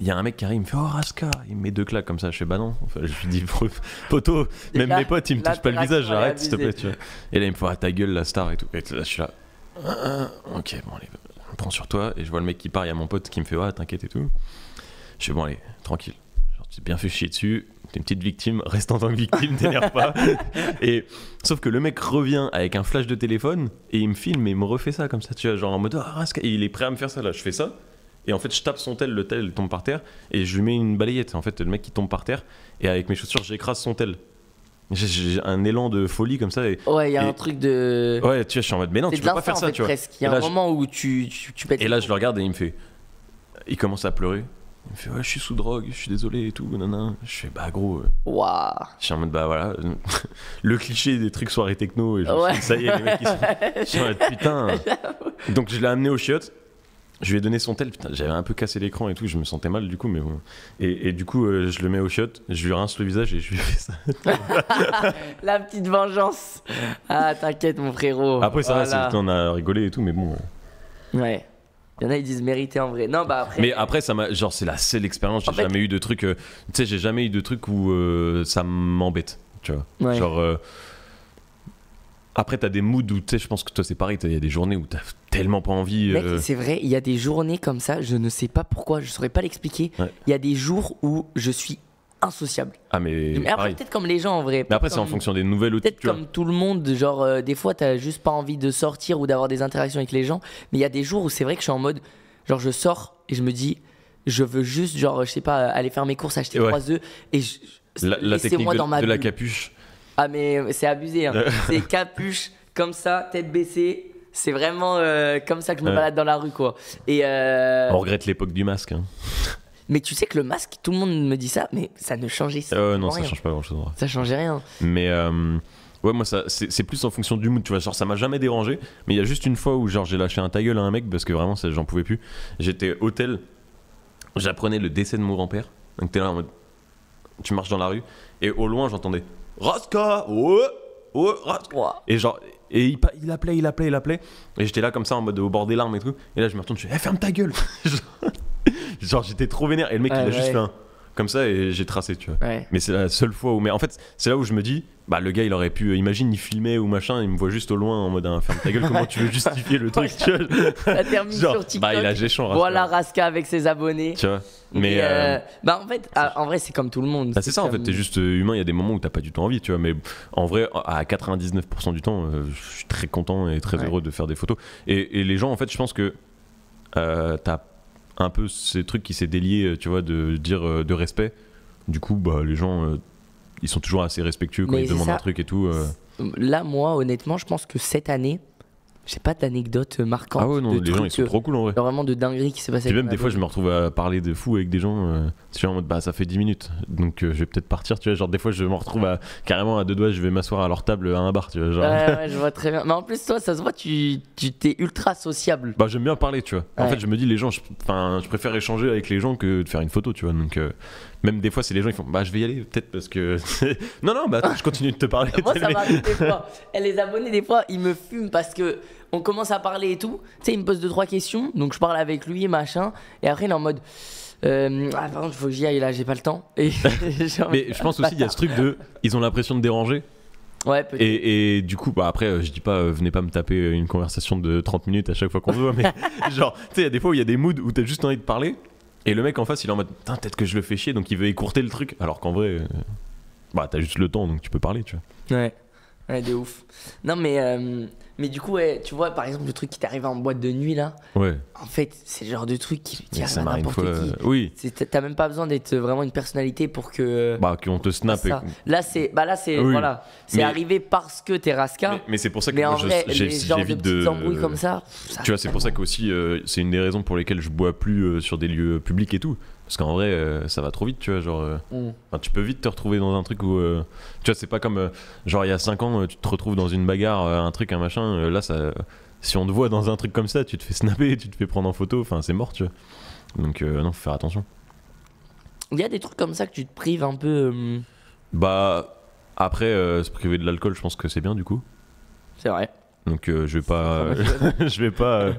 y a un mec qui arrive, il me fait Oh Raska Il me met deux claques comme ça, je fais Bah non. je lui dis (laughs) photo même mes potes, ils me touchent pas le visage, arrête s'il te plaît. Tu vois. Et là, il me fait Ah ta gueule, la star et tout. Et là, je suis là euh, euh. ok, bon, allez, prends sur toi. Et je vois le mec qui part, il y a mon pote qui me fait, Ouais, ah, t'inquiète et tout. Je fais, bon, allez, tranquille. Genre, tu t'es bien fait chier dessus. T'es une petite victime, reste en tant que victime, (laughs) t'énerve pas. et sauf que le mec revient avec un flash de téléphone et il me filme et il me refait ça comme ça, tu vois, genre en mode, ah, il est prêt à me faire ça là. Je fais ça. Et en fait, je tape son tel, le tel tombe par terre, et je lui mets une balayette. En fait, le mec qui tombe par terre, et avec mes chaussures, j'écrase son tel. J'ai un élan de folie comme ça. ouais, il y a un truc de. Ouais, tu vois, je suis en mode, mais non, tu peux pas faire ça, tu vois. Il y a un moment où tu, tu, pètes Et là, je le regarde et il me fait. Il commence à pleurer. Il me fait, ouais, je suis sous drogue, je suis désolé et tout, nanana. Je fais, bah gros. Euh, Waouh. Je suis en mode, bah voilà. (laughs) le cliché des trucs soirée techno et ouais. ça y est, les mecs, ils sont. je (laughs) suis en mode, putain. Donc, je l'ai amené au chiottes je lui ai donné son tel, putain, j'avais un peu cassé l'écran et tout, je me sentais mal du coup, mais bon. Et, du coup, euh, je le mets au shot, je lui rince le visage et je lui fais ça. (laughs) La petite vengeance. Ah, t'inquiète, mon frérot. Après, ça on a rigolé et tout, mais bon. Euh. Ouais. y'en y en a, ils disent mérité en vrai. Non, bah après. Mais après, ça m'a. Genre, c'est la seule expérience. J'ai jamais eu de truc. Euh, tu sais, j'ai jamais eu de truc où ça m'embête. Tu vois. Genre, après, as des moods où, tu sais, je pense que toi, c'est pareil, il y a des journées où tu as tellement pas envie. Euh. c'est vrai, il y a des journées comme ça, je ne sais pas pourquoi, je saurais pas l'expliquer. Il y a des jours où je suis insociable. Ah, mais. après, peut-être comme les gens en vrai. Mais après, c'est en fonction des nouvelles outils. Peut-être comme tout le monde, genre, euh, des fois, tu t'as juste pas envie de sortir ou d'avoir des interactions avec les gens. Mais il y a des jours où c'est vrai que je suis en mode, genre, je sors et je me dis, je veux juste, genre, je sais pas, aller faire mes courses, acheter trois œufs et je. La, technique moi dans ma de la capuche. Ah, mais c'est abusé. Hein. (laughs) c'est capuche, comme ça, tête baissée. C'est vraiment euh, comme ça que je me balade dans la rue, quoi. Et euh, On regrette l'époque du masque. Hein. (laughs) Mais tu sais que le masque, tout le monde me dit ça, mais ça ne changeait ça. Euh, non, ça change pas grand chose. Ça changeait rien. Mais euh, ouais, moi, ça, c'est, plus en fonction du mood, tu vois. Genre, ça m'a jamais dérangé, mais il y a juste une fois où, genre, j'ai lâché un ta gueule à un mec parce que vraiment, j'en pouvais plus. J'étais hôtel, j'apprenais le décès de mon grand-père. Donc, là Tu marches dans la rue, et au loin, j'entendais. Raska oh, oh, Raska Et genre, et il, il, appelait, il appelait, il appelait. Et j'étais là comme ça en mode au bord des larmes et tout. Et là, je me retourne, je fais, eh, ferme ta gueule (laughs) Genre, j'étais trop vénère. Et le mec, il a juste fait un comme ça et j'ai tracé, tu vois. Mais c'est la seule fois où. Mais en fait, c'est là où je me dis, bah le gars il aurait pu. Imagine, il filmait ou machin, il me voit juste au loin en mode un hein, ta gueule, comment tu veux justifier le (laughs) truc, tu vois. Ça termine sur TikTok. Bah il a Géchon, Voilà Raska avec ses abonnés. Tu vois. Mais. Euh, euh, bah en fait, ah, en vrai, c'est comme tout le monde. Bah, c'est ça, en fait, es juste humain, il y a des moments où t'as pas du tout envie, tu vois. Mais en vrai, à 99% du temps, euh, je suis très content et très heureux de faire des photos. Et, les gens, en fait, je pense que euh, t'as un peu ces trucs qui s'est délié, euh, tu vois, de dire euh, de respect. Du coup, bah, les gens, euh, ils sont toujours assez respectueux quand ils demandent un truc et tout. Là, moi, honnêtement, je pense que cette année, j'ai pas d'anecdotes marquantes Ah ouais, non, les gens ils sont trop cool en vrai. Vraiment de dinguerie qui s'est Et même des fois, je me retrouve à parler de fou avec des gens. tu euh, en mode bah ça fait 10 minutes, donc euh, je vais peut-être partir. Tu vois, genre des fois, je me retrouve à, carrément à deux doigts, je vais m'asseoir à leur table euh, à un bar. Tu vois, Ouais, ouais, (laughs) je vois très bien. Mais en plus, toi, ça se voit, tu t'es ultra sociable. Bah, j'aime bien parler, tu vois. En fait, je me dis, les gens, enfin je préfère échanger avec les gens que de faire une photo, tu vois. Donc, même des fois, c'est les gens qui font Bah, je vais y aller, peut-être parce que. (laughs) non, non, bah, je continue de te parler. Moi, ça m'arrive des fois. les abonnés, des fois, ils me fument parce que on commence à parler et tout. Tu sais, ils me posent deux, trois questions. Donc, je parle avec lui, machin. Et après, il est en mode. Euh, ah, par contre, faut que j'y aille là, j'ai pas le temps. Et (laughs) Mais je pense aussi, il y a ce truc de. Ils ont l'impression de déranger. Ouais, et, et, du coup, bah, après, euh, je dis pas, euh, venez pas me taper une conversation de 30 minutes à chaque fois qu'on se voit, mais (laughs) genre, tu sais, il y a des fois où il y a des moods où t'as juste envie de parler, et le mec en face, il est en mode peut-être que je le fais chier, donc il veut écourter le truc. Alors qu'en vrai, euh, bah, t'as juste le temps, donc tu peux parler, tu vois. Ouais, ouais, de ouf. Non, mais euh, mais du coup, tu vois, par exemple, le truc qui t'arrive en boîte de nuit là, ouais. en fait, c'est le genre de truc qui, qui arrive à n'importe qui. Oui. T'as même pas besoin d'être vraiment une personnalité pour que. Euh, bah, qu'on te snap Et... Là, c'est bah, là, c'est voilà, c'est arrivé parce que t'es rasca. Mais, c'est pour ça que j'ai de. embrouilles comme ça. tu vois, c'est pour ça qu'aussi, euh, c'est une des raisons pour lesquelles je bois plus euh, sur des lieux publics et tout. Parce qu'en vrai, euh, ça va trop vite, tu vois. Genre, euh, mm. tu peux vite te retrouver dans un truc où. Euh, tu vois, c'est pas comme. genre, il y a 5 ans, tu te retrouves dans une bagarre, un truc, un machin. là, ça, si on te voit dans un truc comme ça, tu te fais snapper, tu te fais prendre en photo. Enfin, c'est mort, tu vois. Donc, non, faut faire attention. Il y a des trucs comme ça que tu te prives un peu. Bah. Après, se priver de l'alcool, je pense que c'est bien, du coup. C'est vrai. Donc, je vais pas. (laughs) je vais pas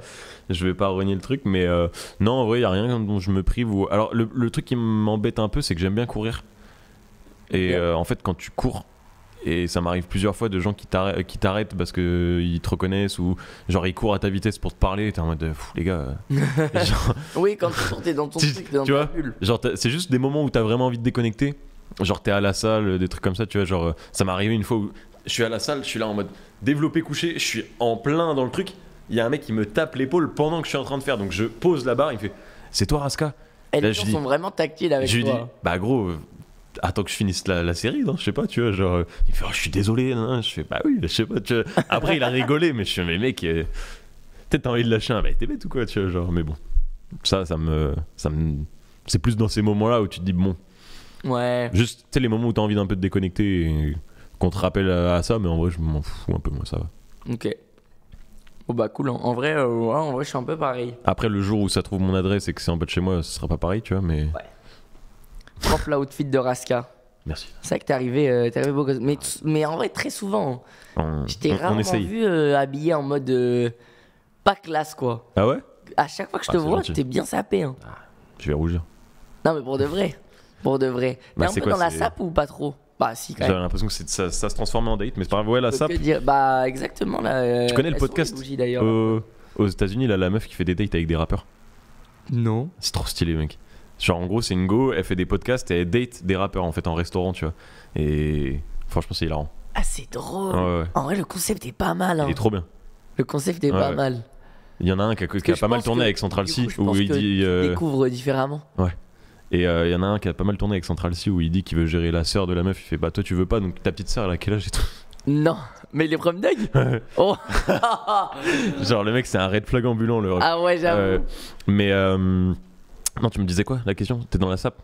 je vais pas renier le truc, mais euh, non, en vrai, il a rien dont je me prive. Alors, le, truc qui m'embête un peu, c'est que j'aime bien courir. Et euh, en fait, quand tu cours, et ça m'arrive plusieurs fois de gens qui t'arrêtent parce qu'ils te reconnaissent ou genre ils courent à ta vitesse pour te parler t'es en mode fou les gars euh, (laughs) oui quand t'es dans ton (laughs) truc t'es dans c'est juste des moments où t'as vraiment envie de déconnecter genre t'es à la salle des trucs comme ça tu vois genre ça m'est arrivé une fois où je suis à la salle je suis là en mode développé couché je suis en plein dans le truc il y a un mec qui me tape l'épaule pendant que je suis en train de faire. Donc je pose la barre, il me fait C'est toi, Raska Et Les gens sont vraiment tactiles avec je lui dis hein. Bah gros, attends que je finisse la, série, non je sais pas, tu vois, genre, il fait, oh, je suis désolé, je fais, bah oui, je sais pas, tu Après, il a rigolé, mais je suis, mais mec, euh, peut-être t'as envie de lâcher un, mais bah, t'es bête ou quoi, tu vois, genre, mais bon, ça, ça me, ça me, c'est plus dans ces moments-là où tu te dis, bon, ouais, juste, tu sais, les moments où t'as envie d'un peu de déconnecter, qu'on te rappelle à, à ça, mais en vrai, je m'en fous un peu, moi, ça va. Ok. Oh bah cool, en vrai, euh, en vrai je suis un peu pareil. Après le jour où ça trouve mon adresse et que c'est un peu de chez moi, ce sera pas pareil, tu vois, mais... Ouais. Propre l'outfit de Raska. Merci. C'est vrai que t'es arrivé, euh, beau Mais, mais en vrai, très souvent, hein. J'étais rarement vu euh, habillé en mode pas classe, quoi. Ah ouais À chaque fois que je ah, te vois, t'es bien sapé. Hein. Ah, je vais rougir. Non mais pour de vrai, pour de vrai. T'es bah, un peu dans la sape ou pas trop bah, si, quand J'ai l'impression que c'est- ça, se transformait en date, mais c'est pas grave. la Bah, exactement. Euh, tu connais le podcast euh, aux États-Unis, là, la meuf qui fait des dates avec des rappeurs. Non. C'est trop stylé, mec. Genre, en gros, c'est une go, elle fait des podcasts et elle date des rappeurs en fait en restaurant, tu vois. Et franchement, c'est hilarant. Ah, c'est drôle. En vrai, le concept est pas mal. hein. Il est trop bien. Le concept est pas mal. Il y en a un qui a, pas mal tourné avec Central C où il dit. Euh, différemment. Ouais. Et il euh, y en a un qui a pas mal tourné avec Central C où il dit qu'il veut gérer la sœur de la meuf. Il fait Bah, toi, tu veux pas, donc ta petite sœur, elle a quel âge Non, mais les est (laughs) Oh (laughs) Genre, le mec, c'est un red flag ambulant, le Ah ouais, j'avoue. Euh, mais. Euh, non, tu me disais quoi la question T'es dans la SAP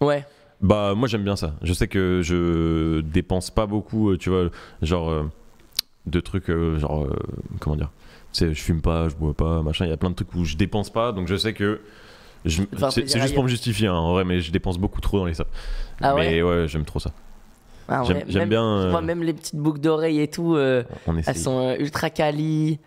Ouais. Bah, moi, j'aime bien ça. Je sais que je dépense pas beaucoup, tu vois, genre. de trucs, genre. comment dire je fume pas, je bois pas, machin. Il y a plein de trucs où je dépense pas, donc je sais que c'est juste pour me justifier, hein, vrai, mais je dépense beaucoup trop dans les sapes. Ah mais ouais, j'aime trop ça. Ah j'aime bien. Moi, euh, même les petites boucles d'oreilles et tout, euh, elles sont euh, ultra quali,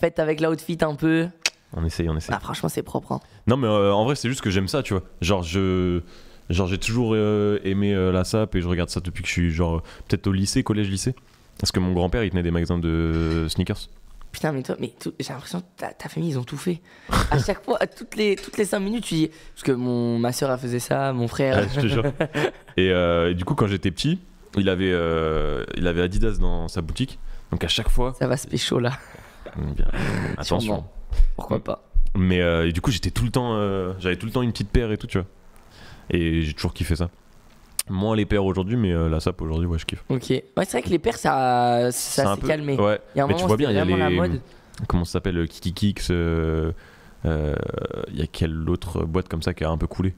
faites avec la l'outfit un peu. On essaye, on essaye. Ah, franchement, c'est propre. Hein. Non, mais en vrai, c'est juste que j'aime ça, tu vois. Genre, je. Genre j'ai toujours aimé la SAP et je regarde ça depuis que je suis genre peut-être au lycée, collège-lycée. Parce que mon grand-père il tenait des magasins de sneakers. Putain, mais toi, mais j'ai l'impression que ta, famille, ils ont tout fait. À chaque fois, toutes les, toutes les 5 minutes, tu dis. Parce que mon, ma soeur, elle faisait ça, mon frère. Euh, et, du coup, quand j'étais petit, il avait, euh, il avait Adidas dans sa boutique. Donc à chaque fois. Ça va se pécho là. attention. Pourquoi mm. pas. Mais euh, du coup, j'étais tout le temps. J'avais tout le temps une petite paire et tout, tu vois. Et j'ai toujours kiffé ça. Moins les paires aujourd'hui, mais euh, la SAP aujourd'hui, ouais, je kiffe. Ok. Ouais, c'est vrai que les paires, ça, ça s'est calmé. Ouais. Il y a un mais moment, tu vois bien, il y a les. mode. Comment ça s'appelle euh, Kiki euh, Il Euh... y a quelle autre boîte comme ça qui a un peu coulé Tu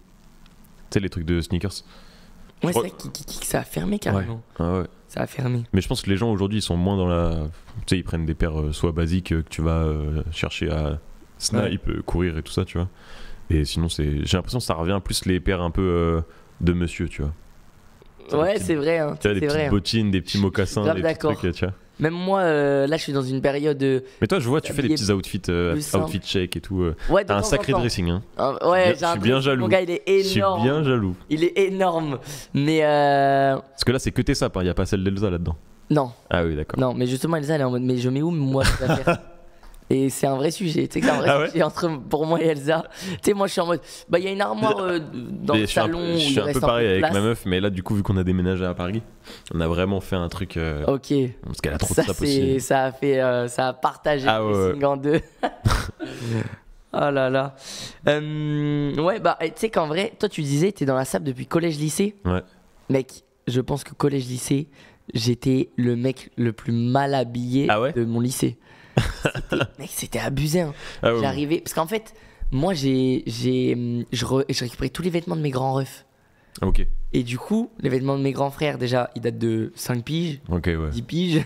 sais, les trucs de sneakers. Ouais, c'est vrai que, ça a fermé carrément. Ah ouais. Ça a fermé. Mais je pense que les gens aujourd'hui, ils sont moins dans la. Tu sais, ils prennent des paires soit basiques que tu vas chercher à snipe, courir et tout ça, tu vois. Et sinon, c'est j'ai l'impression que ça revient plus les paires un peu de monsieur, tu vois. Ouais, c'est vrai. Hein, tu des petites hein. bottines, des petits mocassins, Même moi, euh, là, je suis dans une période. Euh, mais toi, je vois, tu euh, fais des petits outfits, outfit check et tout. Ouais, T'as un sacré dressing. Hein. Ah, ouais, j'ai un. Je suis bien jaloux. Mon gars, il est énorme. Je suis bien jaloux. Il est énorme. Mais. Parce que là, c'est que tes sapes, hein. il n'y a pas celle d'Elsa là-dedans. Non. Ah oui, d'accord. Non, mais justement, Elsa, elle est en mode, mais je mets où moi cette (laughs) Et c'est un vrai sujet, tu sais, c'est un vrai ah entre, pour moi et Elsa. tu sais, moi je suis en mode, bah il y a une armoire euh, dans le salon. je suis un peu pareil avec ma meuf, mais là du coup, vu qu'on a déménagé à Paris, on a vraiment fait un truc. Euh, ok. Parce qu'elle a trop ça, de ça Ça a fait, euh, ça a partagé ah, le ouais, en deux. (laughs) oh là là. ouais, bah tu sais qu'en vrai, toi tu disais, t'es dans la sable depuis collège-lycée. Ouais. Mec, je pense que collège-lycée, j'étais le mec le plus mal habillé ah de mon lycée mec, c'était abusé. Hein. Ah J'arrivais. Parce qu'en fait, moi, j'ai, j'ai, hum, je, tous les vêtements de mes grands refs. Ah, ok. Et du coup, les vêtements de mes grands frères, déjà, ils datent de 5 piges, Ok 10 piges.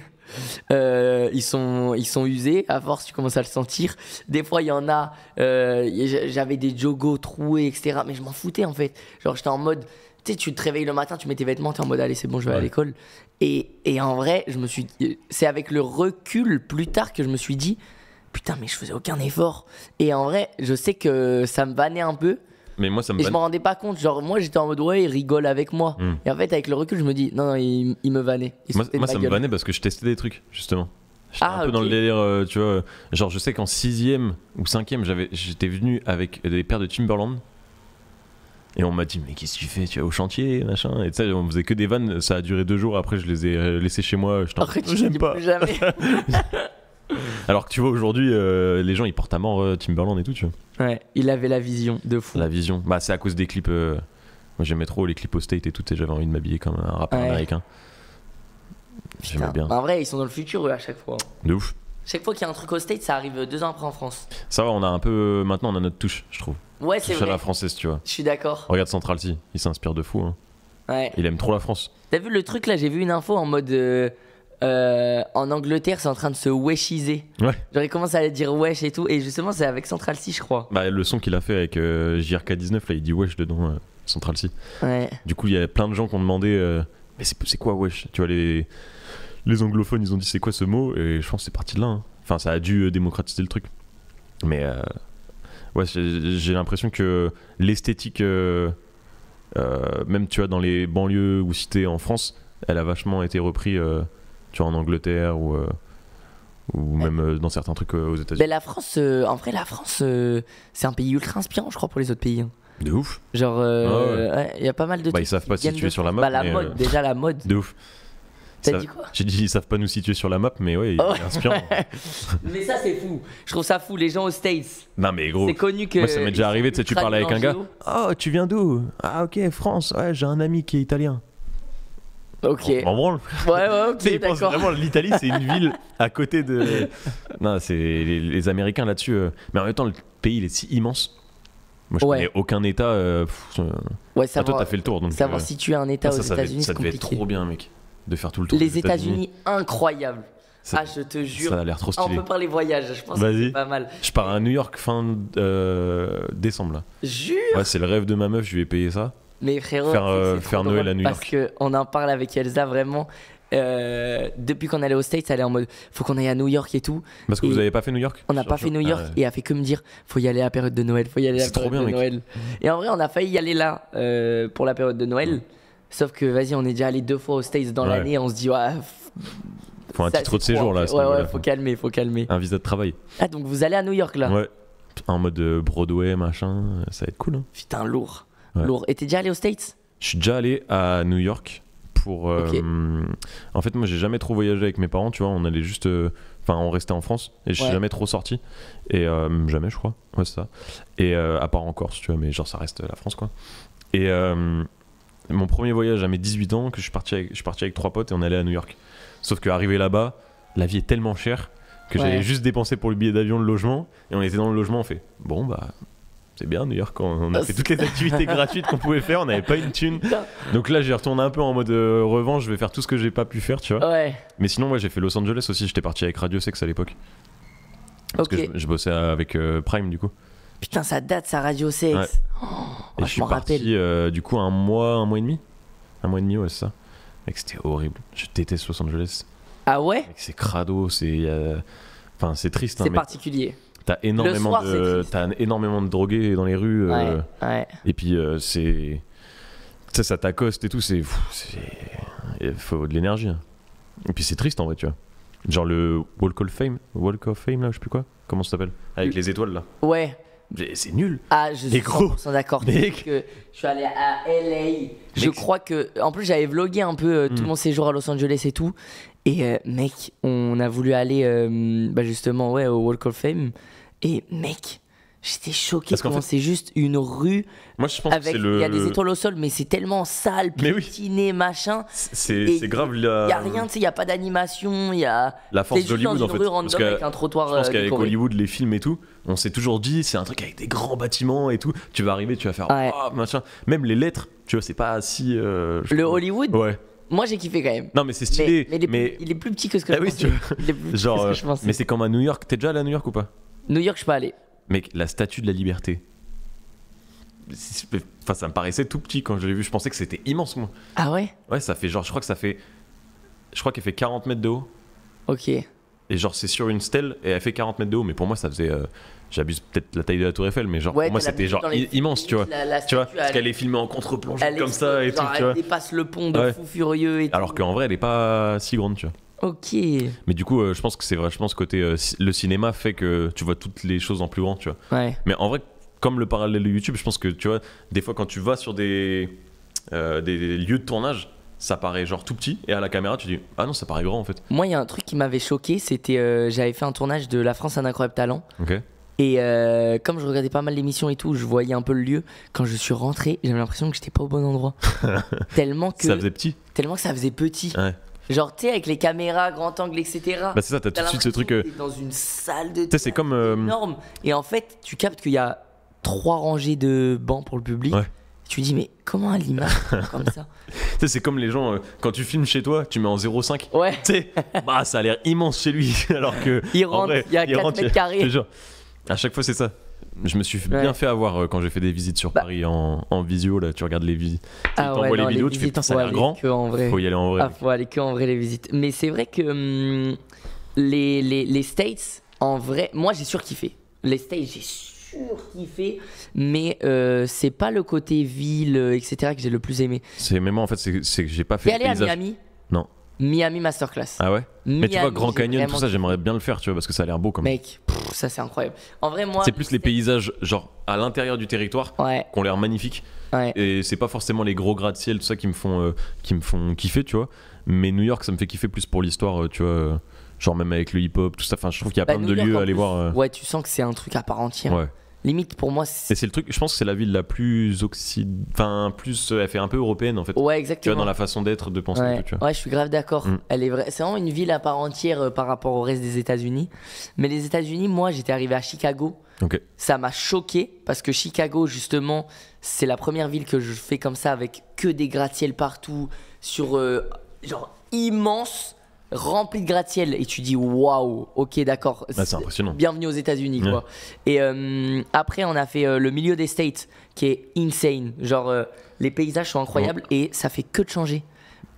Euh, ils, sont, ils sont usés, à force, tu commences à le sentir. Des fois, il y en a, euh, j'avais des jogos troués, etc. Mais je m'en foutais en fait. Genre, j'étais en mode, tu sais, tu te réveilles le matin, tu mets tes vêtements, es en mode, allez, c'est bon, je vais à l'école. Et, en vrai, je me suis c'est avec le recul plus tard que je me suis dit putain mais je faisais aucun effort. Et en vrai, je sais que ça me vannait un peu. Mais moi ça me et je m'en rendais pas compte, genre moi j'étais en mode ouais, il rigole avec moi. Hmm. Et en fait avec le recul, je me dis non, non il, me vannait. moi, ça me vannait parce que je testais des trucs justement. J'étais ah, un peu dans le délire, euh, tu vois. Euh, genre, je sais qu'en 6ème ou 5 j'avais, j'étais venu avec des paires de Timberland et on m'a dit, mais qu'est-ce que tu fais Tu vas au chantier, machin. Et tu sais, on faisait que des vannes. Ça a duré deux jours. Après, je les ai euh, laissés chez moi. Je t'en j'aime pas. (laughs) Alors que tu vois, aujourd'hui, euh, les gens ils portent à mort euh, Timberland et tout, tu vois. Ouais, il avait la vision de fou. La vision. Bah, c'est à cause des clips. Moi, j'aimais trop les clips au State et tout, et j'avais envie de m'habiller comme un rappeur américain. J'aimais bien. Bah, en vrai, ils sont dans le futur eux, à chaque fois. De ouf. Chaque fois qu'il y a un truc au state ça arrive deux ans après en France. Ça va, on a un peu. Maintenant, on a notre touche, je trouve. Ouais, c'est vrai. la française, tu vois. Je suis d'accord. Regarde Central C, il s'inspire de fou. Hein. Ouais. Il aime trop la France. T'as vu le truc là J'ai vu une info en mode. Euh, euh, en Angleterre, c'est en train de se weshiser. Ouais. Genre, il commence à dire wesh et tout. Et justement, c'est avec Central C, je crois. Bah, le son qu'il a fait avec euh, JRK19, là, il dit wesh dedans, Central C. Ouais. Du coup, il y a plein de gens qui ont demandé Mais c'est quoi wesh Tu vois, les les anglophones, ils ont dit c'est quoi ce mot Et je pense que c'est parti de là. Hein. Enfin, ça a dû euh, démocratiser le truc. Mais euh, ouais, j'ai l'impression que l'esthétique, euh, même tu vois, dans les banlieues ou cités en France, elle a vachement été reprise tu vois, en Angleterre ou, même dans certains trucs aux États-Unis. Mais ben, la France, en vrai, la France, c'est un pays ultra inspirant, je crois, pour les autres pays. Hein. De ouf. Genre, ah il y a pas mal de. Bah, ils savent pas si tu es sur la bah, mode. déjà la mode. (laughs) De ouf. T'as dit quoi J'ai dit ils savent pas nous situer sur la map, mais ouais, oh. inspirant. (laughs) mais ça c'est fou. Je trouve ça fou les gens aux States. Non mais gros. C'est connu que. Moi ça m'est déjà arrivé, tu sais, tu parlais avec un gars. Oh, tu viens d'où Ah ok, France. Ouais, j'ai un ami qui est italien. Ok. En branle. Ouais, ouais, ok. (laughs) ils vraiment l'Italie, c'est une (laughs) ville à côté de. Non, c'est les, Américains là-dessus. Euh, mais en même temps, le pays il est si immense. Moi, je connais aucun État. Euh, euh, ouais, savoir, ah, toi, t'as fait le tour. Donc, savoir situer un État ah, aux États-Unis, C'est compliqué ça devait être trop bien, mec de faire tout le tour. Les États-Unis, incroyable. Ça, ah, je te jure. Ça a l'air trop ah, stylé. on peut parler voyage, je pense y pas mal. Je pars à New York fin euh, décembre. Jure ouais, C'est le rêve de ma meuf, je lui ai payé ça. Mais frérot, faire, euh, faire Noël à New York. Parce qu'on en parle avec Elsa vraiment. Euh, depuis qu'on allait aux States, elle est en mode faut qu'on aille à New York et tout. Parce que vous avez pas fait New York On n'a pas fait New York ah et elle a fait que me dire faut y aller à la période de Noël, faut y aller à la période trop bien, de Noël. Et en vrai, on a failli y aller là pour la période de Noël. Sauf que vas-y, on est déjà allé deux fois aux States dans l'année, on se dit, ouais. Faut un titre de séjour là. Ouais, ouais, faut calmer, faut calmer. Un visa de travail. Ah, donc vous allez à New York là Ouais. En mode euh, Broadway, machin, ça va être cool. Hein. Putain, lourd. Lourd. Et t'es déjà allé aux States Je suis déjà allé à New York pour. Euh, en fait, moi j'ai jamais trop voyagé avec mes parents, tu vois, on allait juste. Euh, enfin on restait en France et je suis jamais trop sorti et jamais je crois ouais c'est ça et à part en Corse tu vois mais genre ça reste la France quoi et mon premier voyage à mes 18 ans que je suis parti avec, je suis avec trois potes et on allait à New York. Sauf arrivé là-bas, la vie est tellement chère que j'avais juste dépensé pour le billet d'avion, le logement, et on était dans le logement, fait bon bah c'est bien New York, on, a ah, fait toutes les activités gratuites qu'on pouvait faire, on n'avait pas une thune. Donc là, j'ai retourné un peu en mode euh, revanche, je vais faire tout ce que j'ai pas pu faire, tu vois. Mais sinon, moi, j'ai fait Los Angeles aussi, j'étais parti avec Radio Sex à l'époque. Parce que je, bossais avec euh, Prime du coup. Putain, ça date, sa radio Sex. Oh, et je, suis parti euh, du coup, un mois, un mois et demi Un mois et demi, ouais, ça. Mec, c'était horrible. Je déteste Los Angeles. Ah ouais C'est crado, c'est. Euh, enfin, c'est triste. Hein, c'est particulier. T'as énormément, de... As énormément de drogués dans les rues. Euh, ouais, Et puis, c'est. Ça, ça t'accoste et tout, c'est. Il faut de l'énergie. Hein. Et puis, c'est triste en vrai, tu vois. Genre le Walk of Fame, Walk of Fame là, je sais plus quoi. Comment ça s'appelle Avec les étoiles là. Ouais. C'est nul. Ah, je suis 100% d'accord. je suis allé à LA. Je crois que. En plus, j'avais vlogué un peu euh, tout hmm. mon séjour à Los Angeles et tout. Et euh, mec, on a voulu aller euh, bah justement ouais, au Walk of Fame. Et mec, J'étais choqué parce comment c'est juste une rue. Moi, je pense avec, Il y a des étoiles au sol, mais c'est tellement sale, piétiné, machin. C'est grave. Il n'y a rien, tu sais, il n'y a pas d'animation, il y a. La force d'Hollywood, en fait. avec un trottoir. Je pense euh, qu'avec Hollywood, les films et tout, on s'est toujours dit, c'est un truc avec des grands bâtiments et tout. Tu vas arriver, tu vas faire. Oh, machin. Même les lettres, tu vois, c'est pas si. Euh, le Hollywood Ouais. Moi j'ai kiffé quand même. Non mais c'est stylé. Mais, il est plus petit que ce que je Genre, je Mais c'est comme à New York. T'es déjà allé à New York ou pas New York, je suis pas allé. Mec, la statue de la liberté. Enfin, ça me paraissait tout petit quand je l'ai vu. Je pensais que c'était immense, moi. Ah ouais Ouais, ça fait genre, je crois que ça fait. Je crois qu'elle fait 40 mètres de haut. Ok. Et genre, c'est sur une stèle et elle fait 40 mètres de haut. Mais pour moi, ça faisait. Euh, j'abuse peut-être la taille de la Tour Eiffel, mais genre, pour moi, c'était genre immense, tu vois. tu vois, parce qu'elle est filmée en contre plongée comme ça et tout. Elle tu vois. dépasse le pont de fou furieux et Alors qu'en vrai, elle est pas si grande, tu vois. Ok. Mais du coup, euh, je pense que c'est vachement ce côté. Euh, le cinéma fait que tu vois toutes les choses en plus grand, tu vois. Ouais. Mais en vrai, comme le parallèle de YouTube, je pense que tu vois, des fois quand tu vas sur des, euh, des, lieux de tournage, ça paraît genre tout petit et à la caméra tu dis ah non ça paraît grand en fait. Moi il y a un truc qui m'avait choqué c'était j'avais fait un tournage de La France un incroyable talent. Ok. Et comme je regardais pas mal l'émission et tout, je voyais un peu le lieu. Quand je suis rentré, j'avais l'impression que j'étais pas au bon endroit. (laughs) tellement que ça faisait petit. Tellement que ça faisait petit. Ouais. Genre, tu avec les caméras, grand angle, etc. Bah, c'est ça, t'as tout de suite ce truc. Euh, dans une salle de. Tu sais, c'est comme. Euh, énorme. Et en fait, tu captes qu'il y a trois rangées de bancs pour le public. Tu dis, mais comment un l'image (laughs) comme ça Tu c'est comme les gens, euh, quand tu filmes chez toi, tu mets en 0,5. Ouais. Tu sais, bah, ça a l'air immense chez lui. (laughs) Alors que. Il rentre, il y a 4 mètres carrés. À chaque fois, c'est ça. Je me suis bien fait avoir euh, quand j'ai fait des visites sur bah. Paris en, visio. Là, tu regardes les visites. tu ah ouais, les vidéos, tu fais putain, ça a l'air grand. il Faut y aller en vrai. Il ah, faut aller que en vrai les visites. Mais c'est vrai que hum, les, les, les, States, en vrai, moi j'ai sûr kiffé. Les States, j'ai sûr kiffé. Mais euh, c'est pas le côté ville, euh, etc., que j'ai le plus aimé. C'est même en fait, c'est que j'ai pas fait. T'es allé à Miami Non. Miami Masterclass. Ah ouais Mais tu vois, Grand Canyon, tout ça, j'aimerais bien le faire, tu vois, parce que ça a l'air beau comme Mec, ça c'est incroyable. En vrai, moi. C'est plus les paysages, genre à l'intérieur du territoire, qu'ont qui ont l'air magnifiques. Et c'est pas forcément les gros gratte-ciel, tout ça, qui me font, euh, qui me font kiffer, tu vois. Mais New York, ça me fait kiffer plus pour l'histoire, euh, tu vois. Euh, genre même avec le hip-hop, tout ça. Enfin, je trouve qu'il y a bah, plein de lieux à aller voir. Ouais, tu sens que c'est un truc à part entière. Ouais limite pour moi. Et c'est le truc, je pense que c'est la ville la plus occidentale, Enfin, plus. Euh, elle fait un peu européenne en fait. Ouais, exactement. Tu vois, dans la façon d'être, de penser. Ouais, tout, tu ouais je suis grave d'accord. Mm. Elle est C'est vraiment une ville à part entière euh, par rapport au reste des États-Unis. Mais les États-Unis, moi, j'étais arrivé à Chicago. Ça m'a choqué parce que Chicago, justement, c'est la première ville que je fais comme ça avec que des gratte ciels partout, sur. Euh, genre immense rempli de gratte-ciel et tu dis waouh, ok, d'accord. Bah, Bienvenue aux États-Unis, quoi. Et euh, après, on a fait euh, le milieu des States qui est insane. Genre, euh, les paysages sont incroyables et ça fait que de changer.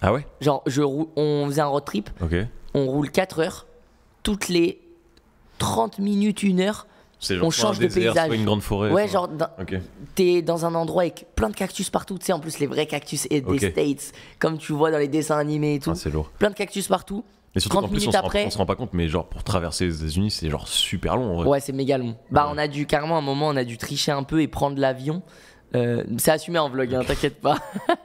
Ah ouais Genre, je on faisait un road trip, on roule 4 heures, toutes les 30 minutes, 1 heure, on change de paysage. Soit une grande forêt. Ouais, genre, tu t'es dans un endroit avec plein de cactus partout. Tu sais, en plus, les vrais cactus et des States, comme tu vois dans les dessins animés et tout. Ah, c'est lourd. Plein de cactus partout. Et surtout 30 minutes après. on se rend pas compte, mais genre pour traverser les États-Unis, c'est genre super long. Ouais, c'est méga long. Bah, on a dû carrément, à un moment, on a dû tricher un peu et prendre l'avion. Euh, c'est assumé en vlog, hein, t'inquiète pas. (laughs)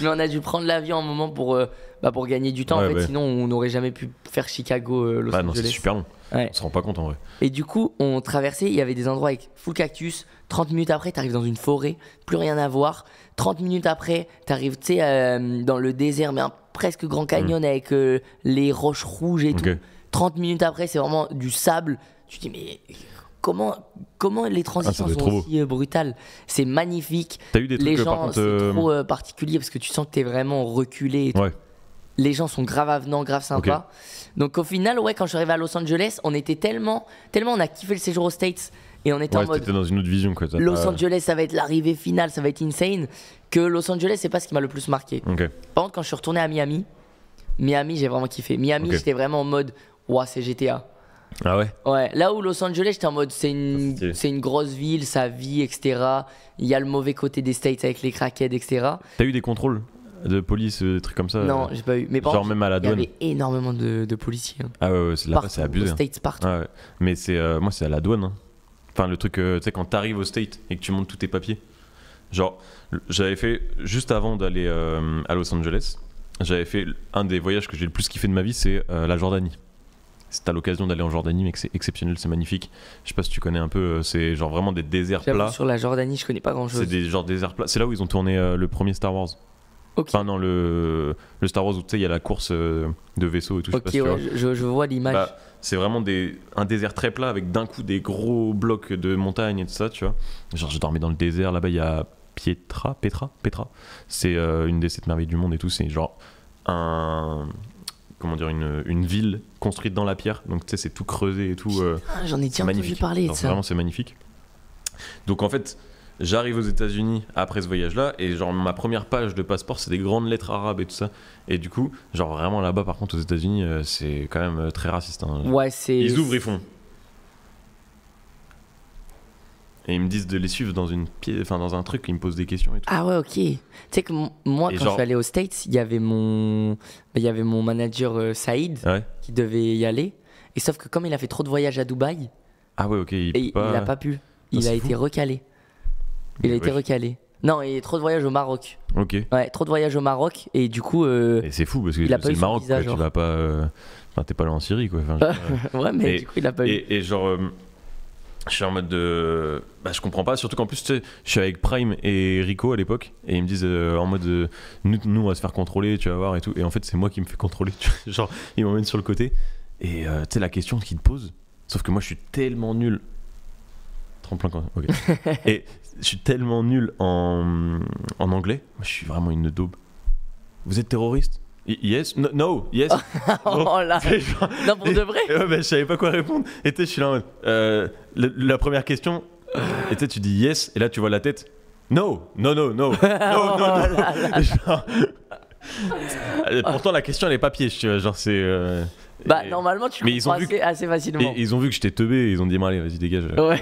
mais on a dû prendre l'avion un moment pour, euh, bah, pour gagner du temps. en fait, sinon, on n'aurait jamais pu faire Chicago, euh, bah, c'est super long. Ouais. On se rend pas compte en vrai. Et du coup, on traversait. Il y avait des endroits avec full cactus. 30 minutes après, t'arrives dans une forêt, plus rien à voir. 30 minutes après, t'arrives, tu sais, euh, dans le désert, mais un presque Grand Canyon mm. avec euh, les roches rouges et tout. 30 minutes après, c'est vraiment du sable. Tu te dis, mais Comment, comment les transitions ah, sont aussi euh, brutales C'est magnifique. les gens, c'est euh, trop euh, particulier parce que tu sens que t'es vraiment reculé. Les gens sont grave avenants, grave sympas. Donc au final, ouais, quand je suis arrivé à Los Angeles, on était tellement, tellement on a kiffé le séjour aux States et on était en dans une autre vision Los Angeles, ça va être l'arrivée finale, ça va être insane. Que Los Angeles, c'est pas ce qui m'a le plus marqué. Par contre, quand je suis retourné à Miami, Miami, j'ai vraiment kiffé. Miami, j'étais vraiment en mode, ouais, c'est GTA. Ah ouais là où Los Angeles, j'étais en mode c'est une, c'est une grosse ville, sa vie, etc. Il y a le mauvais côté des States avec les crackheads, etc. T'as eu des contrôles de police, euh, des trucs comme ça euh, Non, j'ai pas eu. Mais Genre même à la douane. Il y avait énormément de, policiers. Hein. Ah ouais, c'est c'est abusé. Hein. States, partout. Ah Mais c'est, euh, moi, c'est à la douane. Hein. Enfin, le truc, tu sais, quand t'arrives au State et que tu montes tous tes papiers. Genre, j'avais fait, juste avant d'aller à Los Angeles, j'avais fait un des voyages que j'ai le plus kiffé de ma vie, c'est la Jordanie si t'as l'occasion d'aller en Jordanie, mais c'est exceptionnel, c'est magnifique. Je sais pas si tu connais un peu, euh, c'est genre vraiment des déserts plats. Sur la Jordanie, je connais pas grand chose. C'est des genre déserts plats. C'est là où ils ont tourné euh, le premier Star Wars. Enfin, non, le, Star Wars où tu sais, il y a la course euh, de vaisseaux et tout. Ok, je, vois. l'image. Bah, c'est vraiment des, un désert très plat avec d'un coup des gros blocs de montagnes et tout ça, tu vois. Genre, je dormais dans le désert, là-bas, il y a Pietra, Petra, Petra. C'est une des sept merveilles du monde et tout. C'est genre un, comment dire, une, une, ville construite dans la pierre. Donc tu sais, c'est tout creusé et tout. Euh, ah, j'en ai déjà entendu parler. ça. Vraiment, c'est magnifique. Donc en fait, j'arrive aux États-Unis après ce voyage-là et genre ma première page de passeport, c'est des grandes lettres arabes et tout ça. Et du coup, genre vraiment là-bas, par contre, aux États-Unis, euh, c'est quand même euh, très raciste. Hein. Ouais, c'est. Ils ouvrent, ils font. Et ils me disent de les suivre dans, une pièce, enfin, dans un truc, ils me posent des questions et tout. Ah ouais, ok. Tu sais que moi, quand je suis allé aux States, il y avait mon, il y avait mon manager euh, Saïd qui devait y aller. Et sauf que comme il a fait trop de voyages à Dubaï, ah ouais, ok, il, n'a pas... il a pas pu. Ah, il a été recalé. Il a été recalé. Non, il a trop de voyages au Maroc. Ok. Ouais, trop de voyages au Maroc et du coup. Euh, et c'est fou parce que c'est le Maroc, tu vas pas. Euh, t'es pas là en Syrie, quoi. (laughs) ouais, mais du coup, il a pas eu. Et, genre, je suis en mode de. Bah, je comprends pas. Surtout qu'en plus, tu je suis avec Prime et Rico à l'époque. Et ils me disent euh, en mode de, euh, nous, nous, on va se faire contrôler, tu vas voir et tout. Et en fait, c'est moi qui me fais contrôler. (laughs) Genre, ils m'emmènent sur le côté. Et euh, tu sais, la question qu'ils te posent. Sauf que moi, je suis tellement nul. Tremplin quand (laughs) et je suis tellement nul en, en anglais. je suis vraiment une daube. Vous êtes terroriste Yes, no, no yes. (laughs) oh là (laughs) Non, pour de vrai (laughs) ouais, Je savais pas quoi répondre. Et je suis là euh, la, première question, et tu dis yes, et là tu vois la tête. No, no, no, no. Pourtant, la question elle est pas piège, Genre, c'est. Euh, bah, normalement, tu mais comprends assez, assez, facilement. ils ont vu que j'étais teubé et ils ont dit, allez, vas-y, dégage. Euh,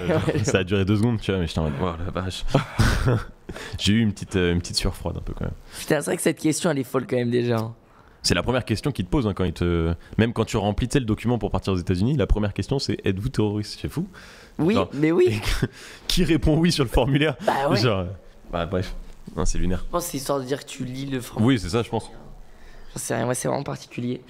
ça a duré deux secondes, tu vois, mais j'étais en mode, oh la vache. J'ai eu une petite, une petite surfroide un peu quand même. c'est vrai que cette question elle est folle quand même déjà. Hein. C'est la première question qu'ils te pose hein, quand ils te... Même quand tu remplis le document pour partir aux États-Unis, la première question c'est êtes-vous terroriste C'est fou. Oui, mais oui. (laughs) qui répond oui sur le formulaire Bah ouais. Euh, bah, bref, c'est lunaire. Je pense que c'est histoire de dire que tu lis le français. Oui, c'est ça, je pense. rien, c'est vraiment particulier.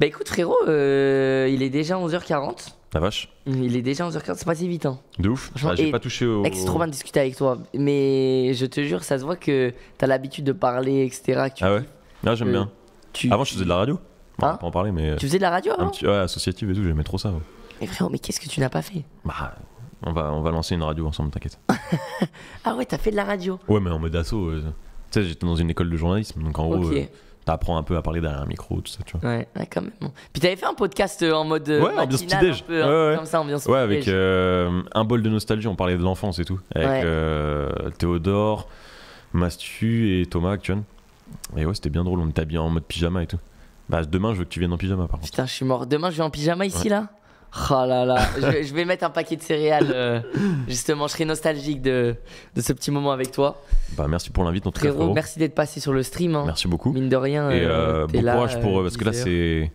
Bah écoute, frérot, euh, il est déjà 11h40. La vache. Il est déjà 11h40, c'est pas si vite. Hein. De ouf. Ah, pas touché au. Mec, c'est trop bien de discuter avec toi. Mais je te jure, ça se voit que t'as l'habitude de parler, etc. Ah ouais Là ah, j'aime euh, bien. Avant, je faisais de la radio. Ah. en parler, mais. Euh, tu faisais de la radio avant Ouais, associative et tout, j'aimais trop ça. Mais frérot, mais qu'est-ce que tu n'as pas fait Bah, on va, on va lancer une radio ensemble, t'inquiète. (laughs) ah ouais, t'as fait de la radio Ouais, mais en mode asso. Euh, tu sais, j'étais dans une école de journalisme, donc en gros. Euh, t'apprends un peu à parler derrière un micro, tout ça, tu vois. Ouais, quand même. Puis t'avais fait un podcast en mode. Ouais, matinale, ambiance petit Un peu, hein, ouais, Ouais, avec un bol de nostalgie, on parlait de l'enfance et tout. Avec Théodore, Mastu et Thomas Tu vois. Et ouais, c'était bien drôle, on était habillés en mode pyjama et tout. Bah, demain, je veux que tu viennes en pyjama par contre. Putain, je suis mort. Demain, je vais en pyjama ici là Oh là là, je, vais mettre un paquet de céréales. Euh, justement, je serai nostalgique de, de, ce petit moment avec toi. Bah, merci pour l'invite, en tout cas. Frérot, merci d'être passé sur le stream. Hein. Merci beaucoup. Mine de rien. Et euh, euh, bon courage pour. parce que là, c'est.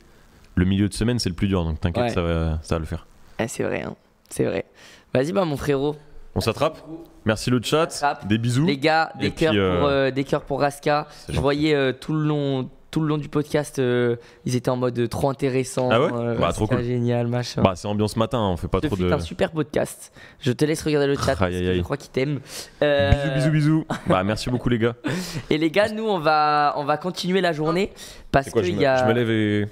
Le milieu de semaine, c'est le plus dur, donc t'inquiète, ça, va, ça va le faire. Eh, c'est vrai, hein. c'est vrai. Vas-y, bah, mon frérot. On s'attrape Merci le chat. Des bisous. Les gars, des cœurs, pour, euh, euh, des cœurs pour Raska. Je voyais euh, tout le long tout le long du podcast, ils étaient en mode trop intéressant. Ah ouais bah, génial, machin. Bah, c'est ambiance matin, on fait pas trop de. C'est un super podcast. Je te laisse regarder le chat. je crois qu'ils t'aime Bisous, bisous, bisous. bah, merci beaucoup, les gars. (laughs) Et les gars, nous, on va, on va continuer la journée. Parce que' y a. Je me lève et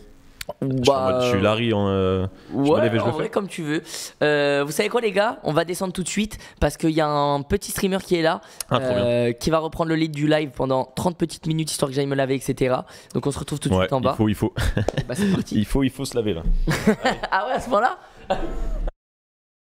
je, suis bah, Larry, en, hein, euh, comme tu veux. Euh, vous savez quoi, les gars On va descendre tout de suite parce qu'il y a un petit streamer qui est là ah, euh, qui va reprendre le lead du live pendant 30 petites minutes histoire que j'aille me laver, etc. Donc on se retrouve tout de suite en bas. Il faut, il faut. Bah, (laughs) il faut, il faut se laver là. (laughs) ah ouais, à ce moment-là